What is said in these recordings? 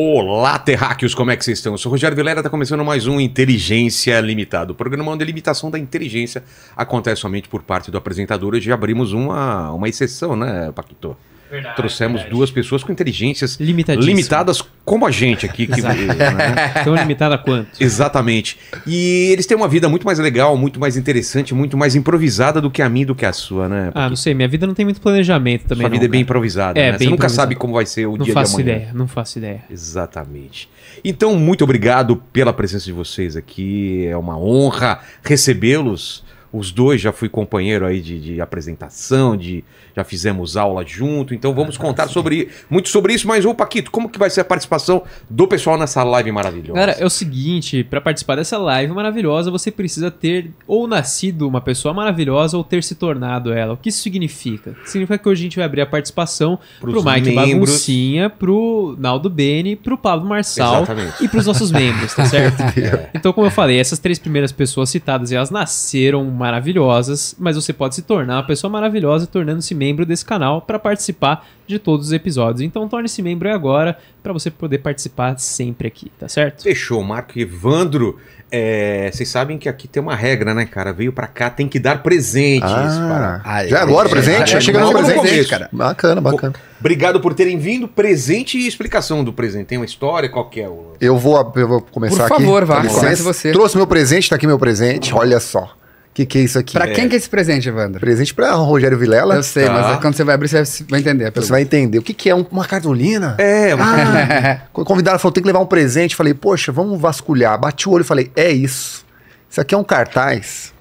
Olá, terráqueos, como é que vocês estão? Eu sou o Rogério Vilera, está começando mais um Inteligência Limitada. O programa onde a limitação da inteligência acontece somente por parte do apresentador. Hoje abrimos uma, uma exceção, né, Paquito? Verdade, Trouxemos verdade. duas pessoas com inteligências limitadas como a gente aqui. Que, né? Tão limitada quanto? Exatamente. E eles têm uma vida muito mais legal, muito mais interessante, muito mais improvisada do que a minha do que a sua, né? Porque... Ah, não sei. Minha vida não tem muito planejamento também. Sua vida é bem improvisada, é, né? Você nunca sabe como vai ser o não dia de amanhã. Não faço ideia, não faço ideia. Exatamente. Então, muito obrigado pela presença de vocês aqui. É uma honra recebê-los. Os dois já fui companheiro aí de, de apresentação, de já fizemos aula junto. Então vamos ah, contar sim. sobre muito sobre isso. Mas, ô Paquito, como que vai ser a participação do pessoal nessa live maravilhosa? Cara, é o seguinte, para participar dessa live maravilhosa, você precisa ter ou nascido uma pessoa maravilhosa ou ter se tornado ela. O que isso significa? Significa que hoje a gente vai abrir a participação Pros pro Mike membros. Baguncinha, pro Naldo Bene, pro Pablo Marçal Exatamente. e pros nossos membros, tá certo? é. Então, como eu falei, essas três primeiras pessoas citadas, elas nasceram maravilhosas, mas você pode se tornar uma pessoa maravilhosa tornando-se membro desse canal para participar de todos os episódios. Então torne-se membro agora para você poder participar sempre aqui, tá certo? Fechou, Marco Evandro. É, vocês sabem que aqui tem uma regra, né, cara? Veio para cá, tem que dar presentes. Ah, para... Já é agora, presente? Já é, tá chega no presente, cara. Bacana, bacana. obrigado por terem vindo. Presente e explicação do presente. Tem uma história qualquer. É eu vou, eu vou começar aqui. Por favor, vá. Comece você. Trouxe meu presente, tá aqui meu presente. Olha só que, que é isso aqui? Pra é. quem que é esse presente, Evandro? Presente pra Rogério Vilela. Eu sei, tá. mas é quando você vai abrir, você vai entender. Você vai entender. O que, que é? Uma cartolina? É, uma ah, Convidaram, falou, tem que levar um presente. Falei, poxa, vamos vasculhar. Bati o olho e falei, é isso. Isso aqui é um cartaz.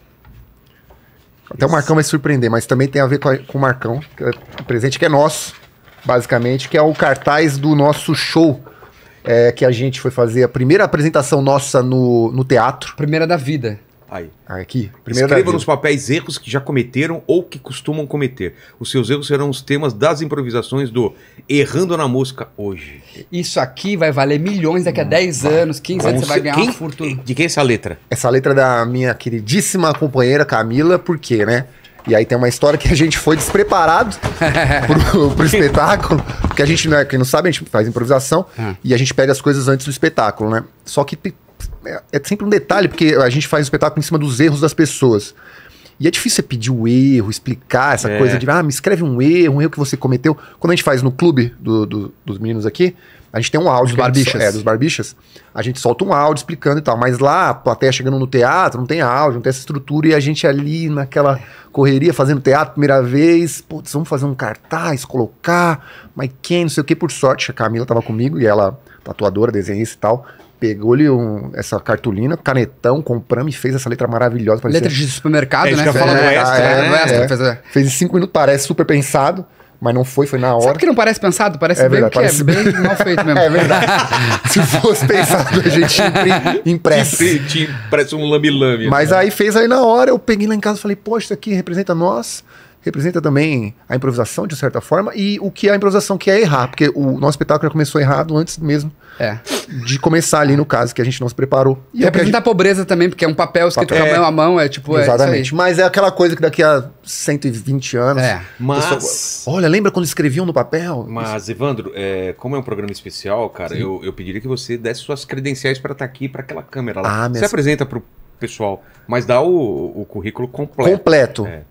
Até isso. o Marcão vai se surpreender, mas também tem a ver com, a, com o Marcão. Que é um presente que é nosso, basicamente, que é o cartaz do nosso show. É, que a gente foi fazer a primeira apresentação nossa no, no teatro. Primeira da vida. Aí. Aqui. Primeiro Escreva nos papéis erros que já cometeram ou que costumam cometer. Os seus erros serão os temas das improvisações do Errando na Música hoje. Isso aqui vai valer milhões daqui a 10 hum, anos, 15 anos, você vai ganhar quem, fortuna. De quem é essa letra? Essa letra é da minha queridíssima companheira Camila, por quê, né? E aí tem uma história que a gente foi despreparado pro, pro espetáculo, porque a gente, né, quem não sabe, a gente faz improvisação hum. e a gente pega as coisas antes do espetáculo, né? Só que é, é, sempre um detalhe, porque a gente faz o espetáculo em cima dos erros das pessoas. E é difícil você pedir o erro, explicar essa é. coisa de, ah, me escreve um erro, um erro que você cometeu. Quando a gente faz no clube do, do, dos meninos aqui, a gente tem um áudio. Dos barbichas. Gente, é, dos barbichas. A gente solta um áudio explicando e tal. Mas lá, a plateia chegando no teatro, não tem áudio, não tem essa estrutura. E a gente ali naquela correria, fazendo teatro primeira vez. Putz, vamos fazer um cartaz, colocar. Mas quem, não sei o que. Por sorte, a Camila tava comigo e ela, tatuadora, desenhista e tal pegou-lhe um, essa cartolina, canetão, compramos e fez essa letra maravilhosa. Parecia... Letra de supermercado, é, né? Fez, é, extra, é, né? fez, é. fez em cinco minutos, parece super pensado. Mas não foi, foi na hora. Sabe que não parece pensado? Parece é bem é, bem mal feito mesmo. É verdade. Se fosse pensado, a gente impressa. Tinha impresso um lambi-lambi. Mas né? aí fez aí na hora, eu peguei lá em casa e falei, poxa, isso aqui representa nós representa também a improvisação, de certa forma, e o que é a improvisação, que é errar, porque o nosso espetáculo já começou errado antes mesmo é. de começar ali, no caso, que a gente não se preparou. E é representa a, gente... a pobreza também, porque é um papel escrito papel. com a mão, é tipo. É Exatamente. É Mas é aquela coisa que daqui a 120 anos. É. Mas. Pessoa... olha, lembra quando escreviam no papel? Mas, Isso. Evandro, é, como é um programa especial, cara, eu, eu pediria que você desse suas credenciais para estar tá aqui, para aquela câmera lá. Ah, você apresenta o pessoal, mas dá o, o currículo completo. Completo. É.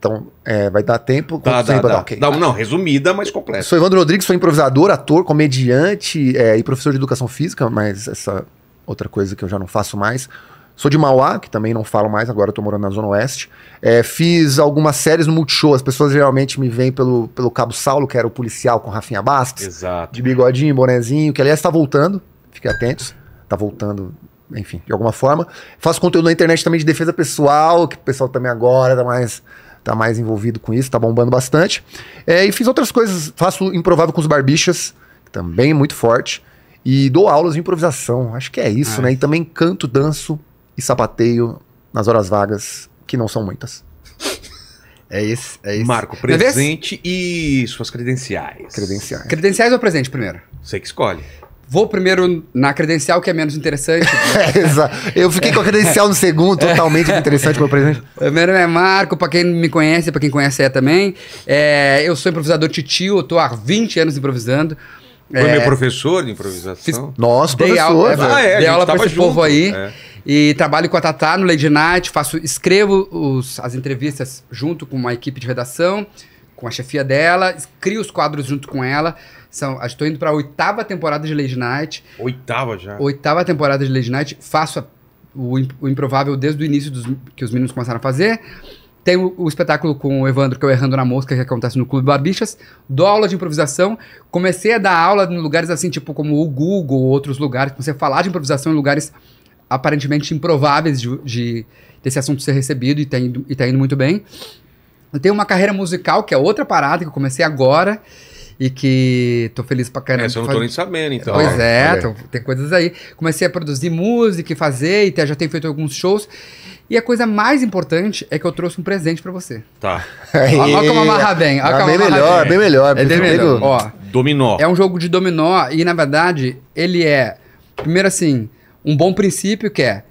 Então, é, vai dar tempo. Dá, dá, dá. okay. dá. Não, resumida, mas completa. Sou Evandro Rodrigues, sou improvisador, ator, comediante é, e professor de educação física, mas essa outra coisa que eu já não faço mais. Sou de Mauá, que também não falo mais, agora eu tô morando na Zona Oeste. É, fiz algumas séries no Multishow. As pessoas geralmente me veem pelo, pelo Cabo Saulo, que era o policial com Rafinha Bastos. Exato. De bigodinho, bonezinho, que aliás está voltando. Fiquem atentos. Tá voltando enfim, de alguma forma. Faço conteúdo na internet também de defesa pessoal, que o pessoal também agora tá mais tá mais envolvido com isso, tá bombando bastante. É, e fiz outras coisas, faço Improvável com os Barbixas, também muito forte. E dou aulas de improvisação, acho que é isso, né? E também canto, danço e sapateio nas horas vagas, que não são muitas. É isso. é Marco, presente e suas credenciais. Credenciais. Credenciais ou presente primeiro? Você que escolhe. Vou primeiro na credencial, que é menos interessante. É, exato. Eu fiquei com a credencial no segundo, totalmente interessante como presente. Meu nome é Marco, pra quem me conhece, pra quem conhece é também. É, eu sou improvisador titio, eu tô há 20 anos improvisando. Foi é, meu professor de improvisação? Fiz, Nossa, dei professor. Aula, ah, é, dei aula pra esse junto. povo aí. É. E trabalho com a Tatá no Lady Night, faço, escrevo os, as entrevistas junto com uma equipe de redação, com a chefia dela, crio os quadros junto com ela. São, estou indo para a oitava temporada de Lady Night. Oitava já? Oitava temporada de Lady Night. Faço a, o, o, improvável desde o início dos, que os meninos começaram a fazer. Tem o, o, espetáculo com o Evandro, que é o Errando na Mosca, que acontece no Clube Barbixas. Dou aula de improvisação. Comecei a dar aula em lugares assim, tipo como o Google, outros lugares. Comecei a falar de improvisação em lugares aparentemente improváveis de, de desse assunto ser recebido e tá indo, e tá indo muito bem. Eu tenho uma carreira musical, que é outra parada que eu comecei agora e que tô feliz pra caramba. É, eu não tô faz... nem sabendo, então. Pois é, é. Tô, tem coisas aí. Comecei a produzir música e fazer, e já tenho feito alguns shows. E a coisa mais importante é que eu trouxe um presente pra você. Tá. Olha como amarra bem. Ah, Olha é bem melhor, bem melhor. É bem melhor. Ó, dominó. É um jogo de dominó e, na verdade, ele é, primeiro assim, um bom princípio que é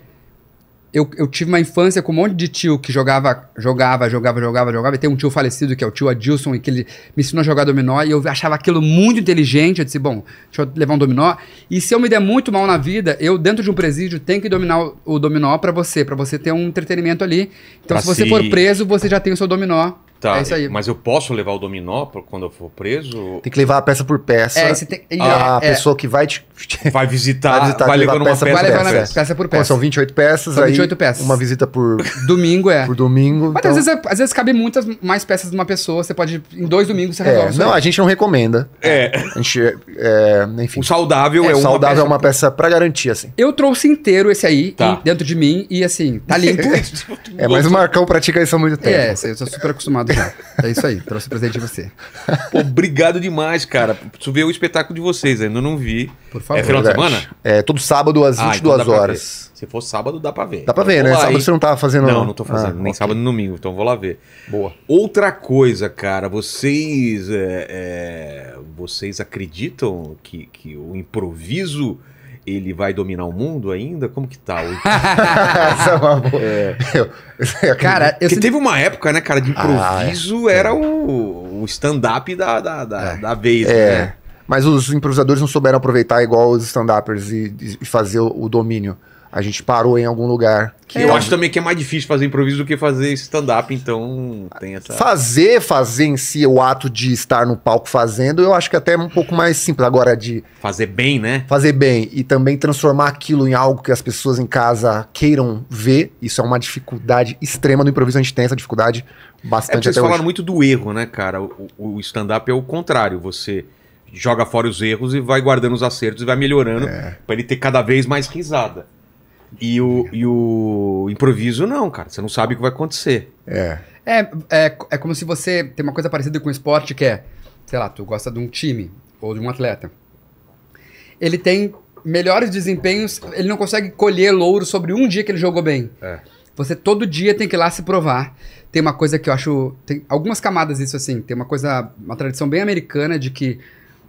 eu, eu tive uma infância com um monte de tio que jogava, jogava, jogava, jogava, jogava. E tem um tio falecido que é o tio Adilson, e que ele me ensinou a jogar dominó. E eu achava aquilo muito inteligente. Eu disse, bom, deixa eu levar um dominó. E se eu me der muito mal na vida, eu, dentro de um presídio, tenho que dominar o, o dominó para você, para você ter um entretenimento ali. Então, pra se você for preso, você já tem o seu dominó Tá, é isso aí. mas eu posso levar o dominó quando eu for preso? Tem que levar a peça por peça. É, tem... a é, é, pessoa que vai te... Vai visitar, vai, visitar, vai levando peça uma peça, vai levando peça. peça por peça. Então, são 28 peças, são 28 aí peças. uma visita por... Domingo, é. Por domingo. Mas então... às, vezes, é- às vezes cabe muitas mais peças de uma pessoa, você pode... Em dois domingos você é, resolve. É, não, a gente não recomenda. É. A gente... É, enfim. O saudável é, é uma saudável peça... é uma peça pra garantir, assim. Eu trouxe inteiro esse aí, tá. dentro de mim, e assim, tá limpo. é, mas o Marcão pratica isso há muito tempo. É, eu sou super acostumado é isso aí, trouxe o presente de você. Pô, obrigado demais, cara. Preciso ver o espetáculo de vocês, ainda não vi. Por favor. É final de semana? É, todo sábado às 22 ah, então horas. Se for sábado, dá pra ver. Dá pra ver, né? Sábado e... você não tá fazendo... Não, não tô fazendo. Ah, nem okay. sábado nem domingo, então vou lá ver. Boa. Outra coisa, cara, vocês... É, é, vocês acreditam que, que o improviso ele vai dominar o mundo ainda? Como que tá? Essa é uma boa. É. Eu, cara, eu Porque teve uma época, né, cara, de ah, é. improviso ah, é. era o, o stand-up da, da, da, é. da, vez, é. né? Mas os improvisadores não souberam aproveitar igual os stand-uppers e, e, fazer o, o domínio a gente parou em algum lugar. Que é. eu acho também que é mais difícil fazer improviso do que fazer stand-up, então tem essa. Fazer, fazer em si, o ato de estar no palco fazendo, eu acho que é até é um pouco mais simples. Agora, de. Fazer bem, né? Fazer bem. E também transformar aquilo em algo que as pessoas em casa queiram ver. Isso é uma dificuldade extrema no improviso, a gente tem essa dificuldade é bastante é, vocês até Vocês falaram muito do erro, né, cara? O, o stand-up é o contrário. Você joga fora os erros e vai guardando os acertos e vai melhorando é. para ele ter cada vez mais risada. E o, e o improviso, não, cara. Você não sabe o que vai acontecer. É. É, é, é como se você. Tem uma coisa parecida com o esporte que é, sei lá, tu gosta de um time ou de um atleta. Ele tem melhores desempenhos, ele não consegue colher louro sobre um dia que ele jogou bem. É. Você todo dia tem que ir lá se provar. Tem uma coisa que eu acho. Tem algumas camadas isso assim. Tem uma coisa. Uma tradição bem americana de que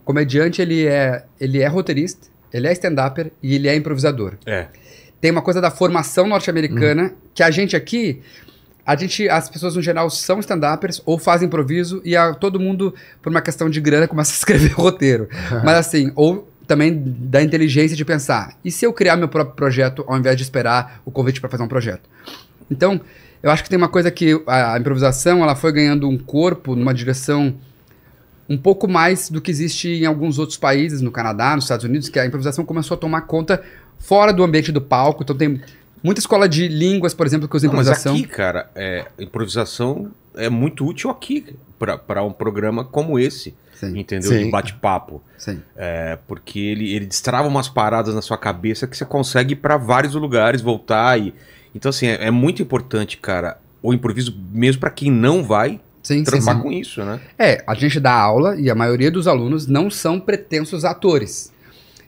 comediante ele é, ele é roteirista, ele é stand-upper e ele é improvisador. É. Tem uma coisa da formação norte-americana uhum. que a gente aqui. A gente, as pessoas no geral são stand-uppers ou fazem improviso e a, todo mundo, por uma questão de grana, começa a escrever o roteiro. Mas assim, ou também da inteligência de pensar. E se eu criar meu próprio projeto ao invés de esperar o convite para fazer um projeto? Então, eu acho que tem uma coisa que a, a improvisação ela foi ganhando um corpo numa direção um pouco mais do que existe em alguns outros países, no Canadá, nos Estados Unidos, que a improvisação começou a tomar conta fora do ambiente do palco. Então tem muita escola de línguas, por exemplo, que usa improvisação. mas aqui, cara, é, improvisação é muito útil aqui para um programa como esse. Sim. Entendeu? Sim. De bate-papo. É, porque ele, ele destrava umas paradas na sua cabeça que você consegue ir pra vários lugares, voltar e. Então, assim, é, é muito importante, cara, o improviso, mesmo para quem não vai sim, trampar sim, sim. com isso, né? É, a gente dá aula e a maioria dos alunos não são pretensos atores.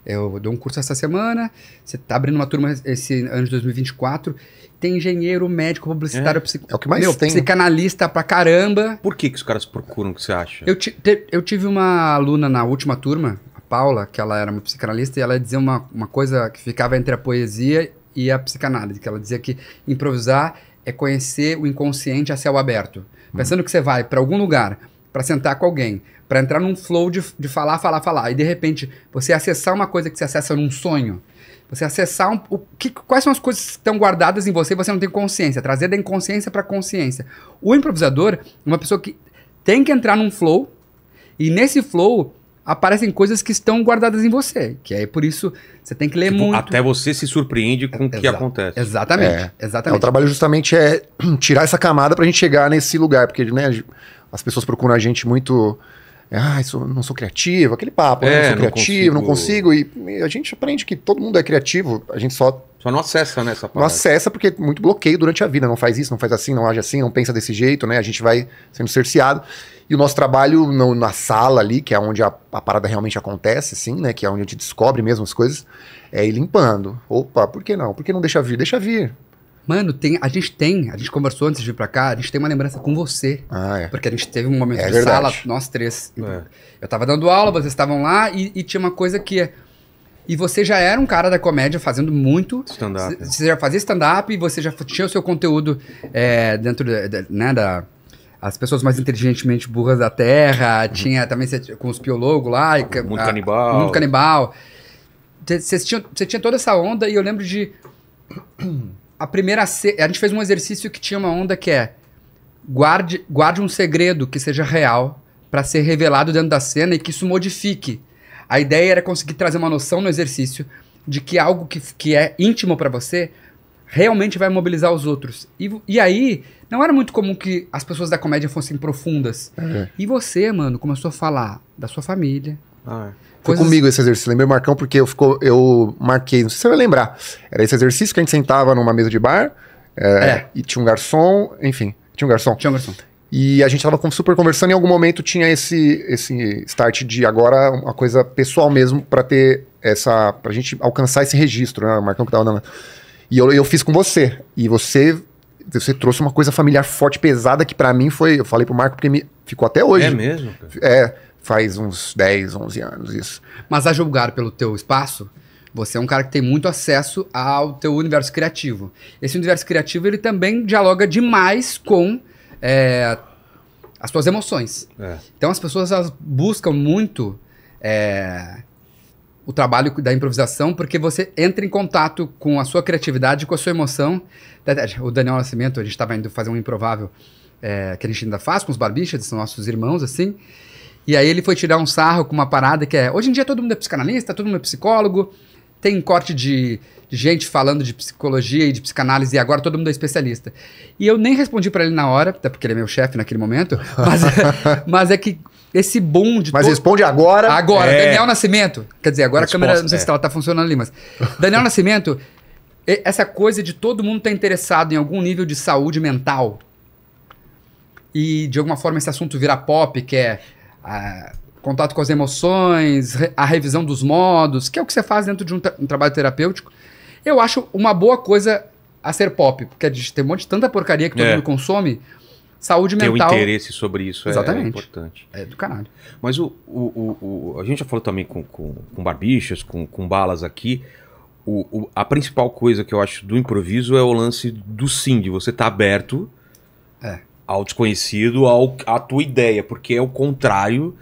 Eu dou um curso essa semana, você tá abrindo uma turma esse ano de 2024. Tem engenheiro, médico, publicitário, é, psic... é o que mais meu, tem. Né? psicanalista pra caramba. Por que, que os caras procuram, o que você acha? Eu, te, eu tive uma aluna na última turma, a Paula, que ela era uma psicanalista, e ela dizia uma, uma coisa que ficava entre a poesia e a psicanálise, que ela dizia que improvisar é conhecer o inconsciente a céu aberto. Hum. Pensando que você vai para algum lugar para sentar com alguém, para entrar num flow de, de falar, falar, falar. E de repente, você acessar uma coisa que se acessa num sonho. Você acessar um, o que, quais são as coisas que estão guardadas em você e você não tem consciência. Trazer da inconsciência para consciência. O improvisador é uma pessoa que tem que entrar num flow e nesse flow aparecem coisas que estão guardadas em você. Que é por isso você tem que ler tipo, muito. Até você se surpreende com o que acontece. Exatamente, é. exatamente. É, o trabalho justamente é tirar essa camada para a gente chegar nesse lugar, porque né, as pessoas procuram a gente muito é, ah, isso, não sou criativo, aquele papo, ah, é, não sou criativo, não consigo. não consigo. E, a gente aprende que todo mundo é criativo, a gente só. Só não acessa, né? Essa não acessa porque é muito bloqueio durante a vida. Não faz isso, não faz assim, não age assim, não pensa desse jeito, né? A gente vai sendo cerceado. E o nosso trabalho no, na sala ali, que é onde a, a, parada realmente acontece, sim, né? Que é onde a gente descobre mesmo as coisas, é ir limpando. Opa, por que não? Por que não deixa vir? Deixa vir. Mano, tem, a gente tem, a gente conversou antes de vir pra cá, a gente tem uma lembrança com você. Ah, é. Porque a gente teve um momento é de verdade. sala, nós três. É. Então, eu tava dando aula, vocês estavam lá e, e, tinha uma coisa que. É, e você já era um cara da comédia fazendo muito. Stand-up. Você já fazia stand-up e você já tinha o seu conteúdo é, dentro da, né, da. As pessoas mais inteligentemente burras da Terra. Uhum. Tinha também com os piologos lá. E, a, Canibal. muito Canibal. Você tinha, você tinha toda essa onda e eu lembro de a primeira. A gente fez um exercício que tinha uma onda que é. Guarde, guarde um segredo que seja real para ser revelado dentro da cena e que isso modifique. A ideia era conseguir trazer uma noção no exercício de que algo que, que é íntimo para você realmente vai mobilizar os outros. E, e aí, não era muito comum que as pessoas da comédia fossem profundas. É. E você, mano, começou a falar da sua família, ah, é. Foi Coisas... comigo esse exercício. Lembrei, Marcão, porque eu, ficou, eu marquei, não sei se você vai lembrar. Era esse exercício que a gente sentava numa mesa de bar é, é. e tinha um garçom, enfim, tinha um garçom. Tinha um garçom. E a gente tava super conversando e em algum momento tinha esse, esse start de agora uma coisa pessoal mesmo para ter essa. pra gente alcançar esse registro, né? O Marcão que tava dando. E eu, eu fiz com você. E você você trouxe uma coisa familiar forte, pesada, que para mim foi. Eu falei pro Marco porque me ficou até hoje. É mesmo? Cara? É. Faz uns 10, 11 anos isso. Mas a julgar pelo teu espaço, você é um cara que tem muito acesso ao teu universo criativo. Esse universo criativo, ele também dialoga demais com é, as suas emoções. É. Então as pessoas elas buscam muito é, o trabalho da improvisação porque você entra em contato com a sua criatividade, com a sua emoção. O Daniel Nascimento, a gente estava indo fazer um improvável é, que a gente ainda faz com os barbichas, são nossos irmãos, assim. E aí ele foi tirar um sarro com uma parada que é. Hoje em dia todo mundo é psicanalista, todo mundo é psicólogo. Tem corte de, de gente falando de psicologia e de psicanálise, e agora todo mundo é especialista. E eu nem respondi para ele na hora, até porque ele é meu chefe naquele momento, mas, mas é que esse boom de. Mas todo... responde agora. Agora, é. Daniel Nascimento. Quer dizer, agora Resposta, a câmera, não sei é. se ela tá funcionando ali, mas. Daniel Nascimento, essa coisa de todo mundo estar tá interessado em algum nível de saúde mental. E de alguma forma esse assunto virar pop, que é a, contato com as emoções, a revisão dos modos, que é o que você faz dentro de um, um trabalho terapêutico. Eu acho uma boa coisa a ser pop, porque tem um monte de tanta porcaria que todo é. mundo consome. Saúde mental. Ter um interesse sobre isso é Exatamente. é importante. É do caralho. Mas o, o, o, o a gente já falou também com, com, com barbichas, com, com balas aqui. O, o, a principal coisa que eu acho do improviso é o lance do sim, de você estar tá aberto ao desconhecido, ao, à tua ideia, porque é o contrário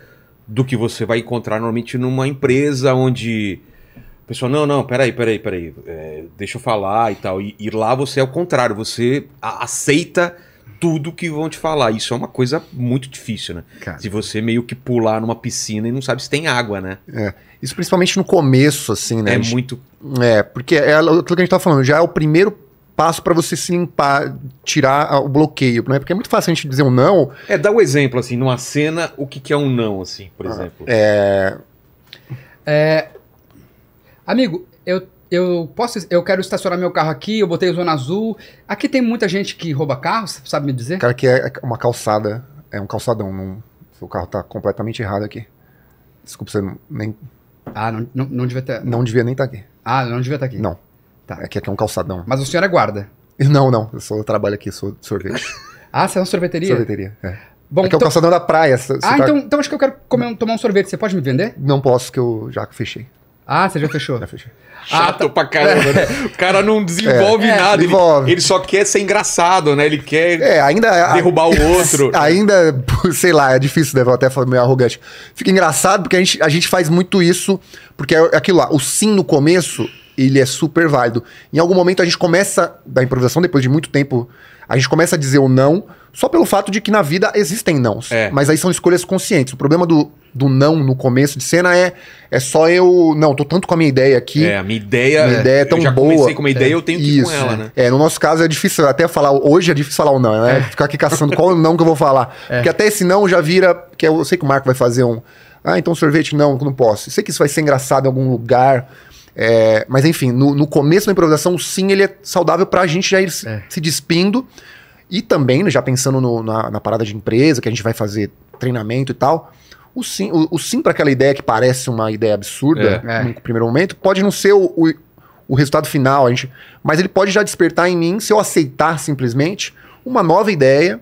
do que você vai encontrar normalmente numa empresa onde a pessoa, não, não, peraí, peraí, peraí, é, deixa eu falar e tal. E, e lá você é o contrário, você aceita tudo que vão te falar. Isso é uma coisa muito difícil, né? Cara. Se você meio que pular numa piscina e não sabe se tem água, né? É. Isso principalmente no começo, assim, né? É gente, muito. É, porque é aquilo que a gente tá falando, já é o primeiro passo para você se limpar, tirar o bloqueio, né? Porque é muito fácil a gente dizer um não. É, dá o um exemplo, assim, numa cena, o que, que é um não, assim, por ah, exemplo. É... é... Amigo, eu, eu posso. Eu quero estacionar meu carro aqui, eu botei zona azul. Aqui tem muita gente que rouba carro, sabe me dizer? Cara, que é, é uma calçada. É um calçadão. Não, seu carro tá completamente errado aqui. Desculpa, você não, nem. Ah, não, não, não devia ter. Não devia nem estar tá aqui. Ah, não devia estar tá aqui. Não. Tá, aqui, aqui é um calçadão. Mas o senhor é guarda? Não, não. Eu, sou, eu trabalho aqui, sou de sorvete. ah, você é uma sorveteria? Sorveteria, é. Bom, aqui é é então... é o calçadão da praia. ah, tá... então, então acho que eu quero comer, tomar um sorvete. Você pode me vender? Não posso, que eu já fechei. Ah, você já fechou? Já fechei. Ah, Chato ah, tá... pra caramba, né? O cara não desenvolve é, nada. Desenvolve. Ele, ele, só quer ser engraçado, né? Ele quer é, ainda, é, derrubar a... o outro. Ainda, sei lá, é difícil, né? Vou até falar meio arrogante. Fica engraçado porque a gente, a gente faz muito isso, porque é aquilo lá, o sim no começo ele é super válido. Em algum momento a gente começa, da improvisação, depois de muito tempo, a gente começa a dizer o não, só pelo fato de que na vida existem nãos. É. Mas aí são escolhas conscientes. O problema do, do não no começo de cena é é só eu. Não, tô tanto com a minha ideia aqui. É, a minha ideia. Minha ideia é tão já boa. comecei com uma ideia, é, eu tenho que isso, com ela, é. né? É, no nosso caso é difícil até falar. Hoje é difícil falar o não, né? É. Ficar aqui caçando qual não que eu vou falar. É. Porque até esse não já vira. Que é eu sei que o Marco vai fazer um. Ah, então sorvete não, não posso. Sei que isso vai ser engraçado em algum lugar é, mas enfim, no, no, começo da improvisação, sim, ele é saudável para a gente já ir é. se despindo. E também, né, já pensando no, na, na, parada de empresa, que a gente vai fazer treinamento e tal, o sim, o, o sim para aquela ideia que parece uma ideia absurda é. é. no primeiro momento, pode não ser o, o, o resultado final, a gente, mas ele pode já despertar em mim, se eu aceitar simplesmente, uma nova ideia,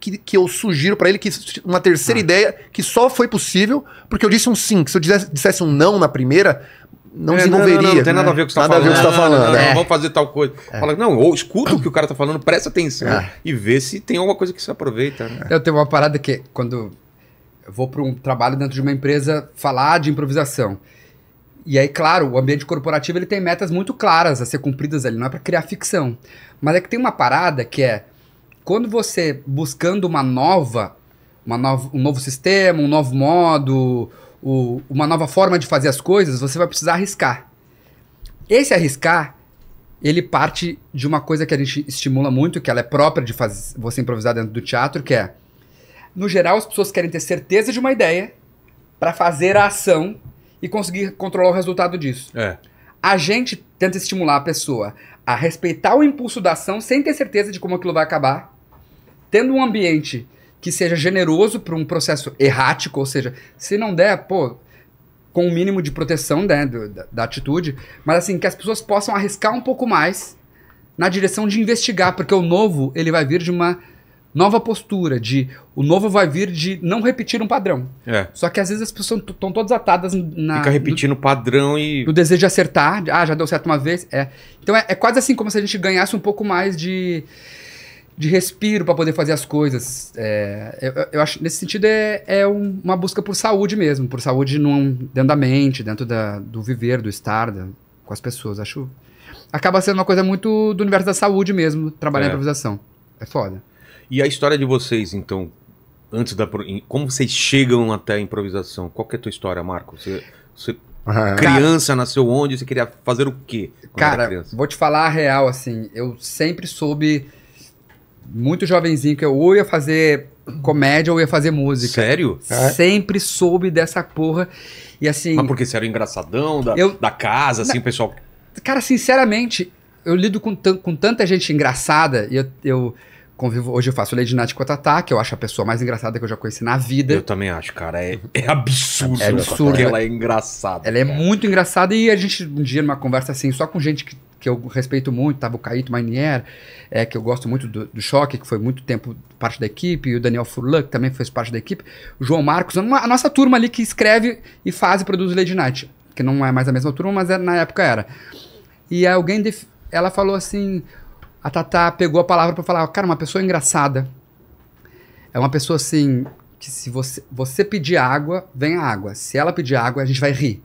que, que, eu sugiro para ele que uma terceira ah. ideia que só foi possível porque eu disse um sim. Que se eu dissesse, dissesse um não na primeira, não é, desenvolveria. Não, não, não, tem né? tá nada a ver com o que você está falando. você falando. Não, é. vamos fazer tal coisa. É. Fala, não, ou escuta o que o cara está falando, presta atenção é. e vê se tem alguma coisa que você aproveita. Né? Eu tenho uma parada que quando eu vou para um trabalho dentro de uma empresa falar de improvisação. E aí, claro, o ambiente corporativo ele tem metas muito claras a ser cumpridas ali, não é para criar ficção. Mas é que tem uma parada que é quando você buscando uma nova, uma nova um novo sistema, um novo modo, o, uma nova forma de fazer as coisas, você vai precisar arriscar. Esse arriscar, ele parte de uma coisa que a gente estimula muito, que ela é própria de fazer, você improvisar dentro do teatro, que é, no geral, as pessoas querem ter certeza de uma ideia para fazer a ação e conseguir controlar o resultado disso. É. A gente tenta estimular a pessoa a respeitar o impulso da ação sem ter certeza de como aquilo vai acabar, tendo um ambiente que seja generoso para um processo errático, ou seja, se não der, pô, com o um mínimo de proteção né, do, da, da, atitude, mas assim, que as pessoas possam arriscar um pouco mais na direção de investigar, porque o novo, ele vai vir de uma nova postura, de o novo vai vir de não repetir um padrão. É. Só que às vezes as pessoas estão todas atadas na... Fica repetindo o padrão e... O desejo de acertar, de, ah, já deu certo uma vez, é. Então é, é quase assim como se a gente ganhasse um pouco mais de de respiro para poder fazer as coisas. É, eu, eu, acho nesse sentido é, é um, uma busca por saúde mesmo, por saúde num, dentro da mente, dentro da, do viver, do estar da, com as pessoas. Acho acaba sendo uma coisa muito do universo da saúde mesmo, trabalhar é. a improvisação. É foda. E a história de vocês, então, antes da como vocês chegam até a improvisação? Qual que é a tua história, Marco? Você, você ah, é. criança cara, nasceu onde? Você queria fazer o quê? Cara, vou te falar a real assim. Eu sempre soube muito jovenzinho, que eu ou ia fazer comédia ou ia fazer música. Sério? É. Sempre soube dessa porra. E assim. Mas porque você era engraçadão da, eu, da casa, assim, na, o pessoal. Cara, sinceramente, eu lido com, com tanta gente engraçada e eu, eu convivo. Hoje eu faço Lady Nath Cotatá, que eu acho a pessoa mais engraçada que eu já conheci na vida. Eu também acho, cara. É, é absurdo. É absurdo. Né? Ela é engraçada. Ela é muito engraçada e a gente, um dia, numa conversa assim, só com gente que que eu respeito muito, tava o Caíto Mainier, é, que eu gosto muito do, do, Choque, que foi muito tempo parte da equipe, e o Daniel Furlan, que também fez parte da equipe, o João Marcos, uma, a nossa turma ali que escreve e faz e produz Lady Night, que não é mais a mesma turma, mas era, é, na época era. E alguém, def... ela falou assim, a Tatá pegou a palavra para falar, cara, uma pessoa engraçada, é uma pessoa assim, que se você, você pedir água, vem a água, se ela pedir água, a gente vai rir.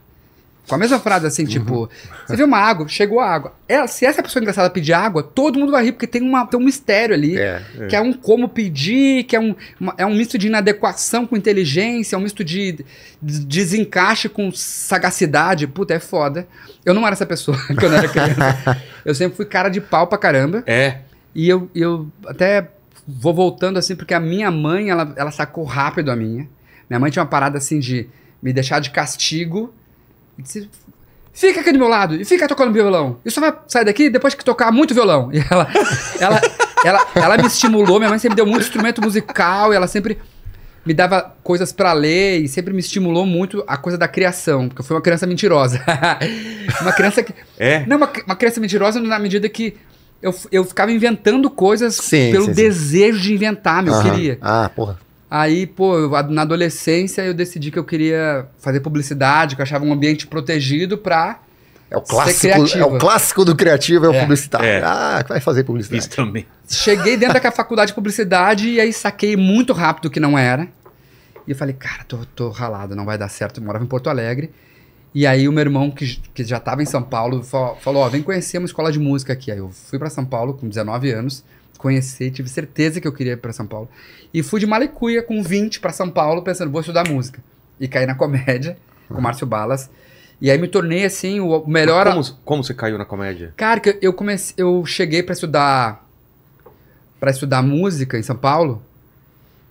Com a mesma frase, assim, uhum. tipo, você viu uma água, chegou a água. Ela, é, se essa pessoa é engraçada pedir água, todo mundo vai rir, porque tem, uma, tem um mistério ali. É, é. Que é um como pedir, que é um, uma, é um misto de inadequação com inteligência, é um misto de, de desencaixe com sagacidade. Puta, é foda. Eu não era essa pessoa quando eu era criança. eu sempre fui cara de pau pra caramba. É. E eu, eu até vou voltando assim, porque a minha mãe, ela, ela sacou rápido a minha. Minha mãe tinha uma parada assim de me deixar de castigo fica aqui do meu lado e fica tocando violão. E só vai sair daqui depois que tocar muito violão. E ela, ela, ela, ela me estimulou, minha mãe sempre deu muito instrumento musical, e ela sempre me dava coisas para ler e sempre me estimulou muito a coisa da criação, porque eu fui uma criança mentirosa. uma criança que. É? Não, uma, uma criança mentirosa na medida que eu, eu ficava inventando coisas sim, pelo sim, desejo de inventar, meu uhum. queria. Ah, porra. Aí, pô, na adolescência eu decidi que eu queria fazer publicidade, que eu achava um ambiente protegido pra. É o clássico, é o clássico do criativo, é o é, publicitário. É. Ah, vai fazer publicidade. Isso também. Cheguei dentro da faculdade de publicidade e aí saquei muito rápido que não era. E eu falei, cara, tô, tô ralado, não vai dar certo. Eu morava em Porto Alegre. E aí o meu irmão, que, que já estava em São Paulo, falou, ó, vem conhecer uma escola de música aqui. Aí eu fui para São Paulo com 19 anos conhecer tive certeza que eu queria ir para São Paulo. E fui de malecuia com 20 para São Paulo, pensando, vou estudar música. E caí na comédia com o uhum. Márcio Balas. E aí me tornei assim o melhor. Como, como você caiu na comédia? Cara, eu comecei, eu cheguei para estudar para estudar música em São Paulo.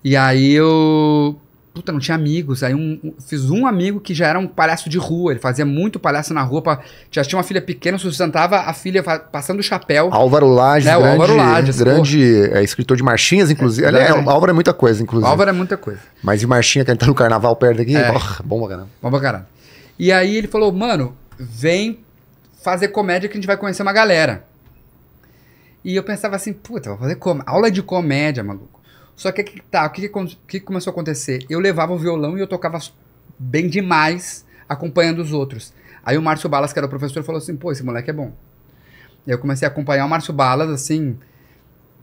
E aí eu puta, não tinha amigos. Aí um, um, fiz um amigo que já era um palhaço de rua. Ele fazia muito palhaço na rua. Pra, já tinha uma filha pequena, sustentava a filha passando o chapéu. Álvaro Lages, né? grande, Álvaro Lages, grande é, escritor de marchinhas, inclusive. É, é, Álvaro é muita coisa, inclusive. Álvaro é muita coisa. Mas de marchinha, que a gente tá no carnaval perto aqui, é. oh, bom pra caramba. Bom pra caramba. E aí ele falou, mano, vem fazer comédia que a gente vai conhecer uma galera. E eu pensava assim, puta, vou fazer Aula de comédia, maluco. Só que tá, o que, que começou a acontecer? Eu levava o violão e eu tocava bem demais, acompanhando os outros. Aí o Márcio Balas, que era o professor, falou assim: pô, esse moleque é bom. E eu comecei a acompanhar o Márcio Balas, assim,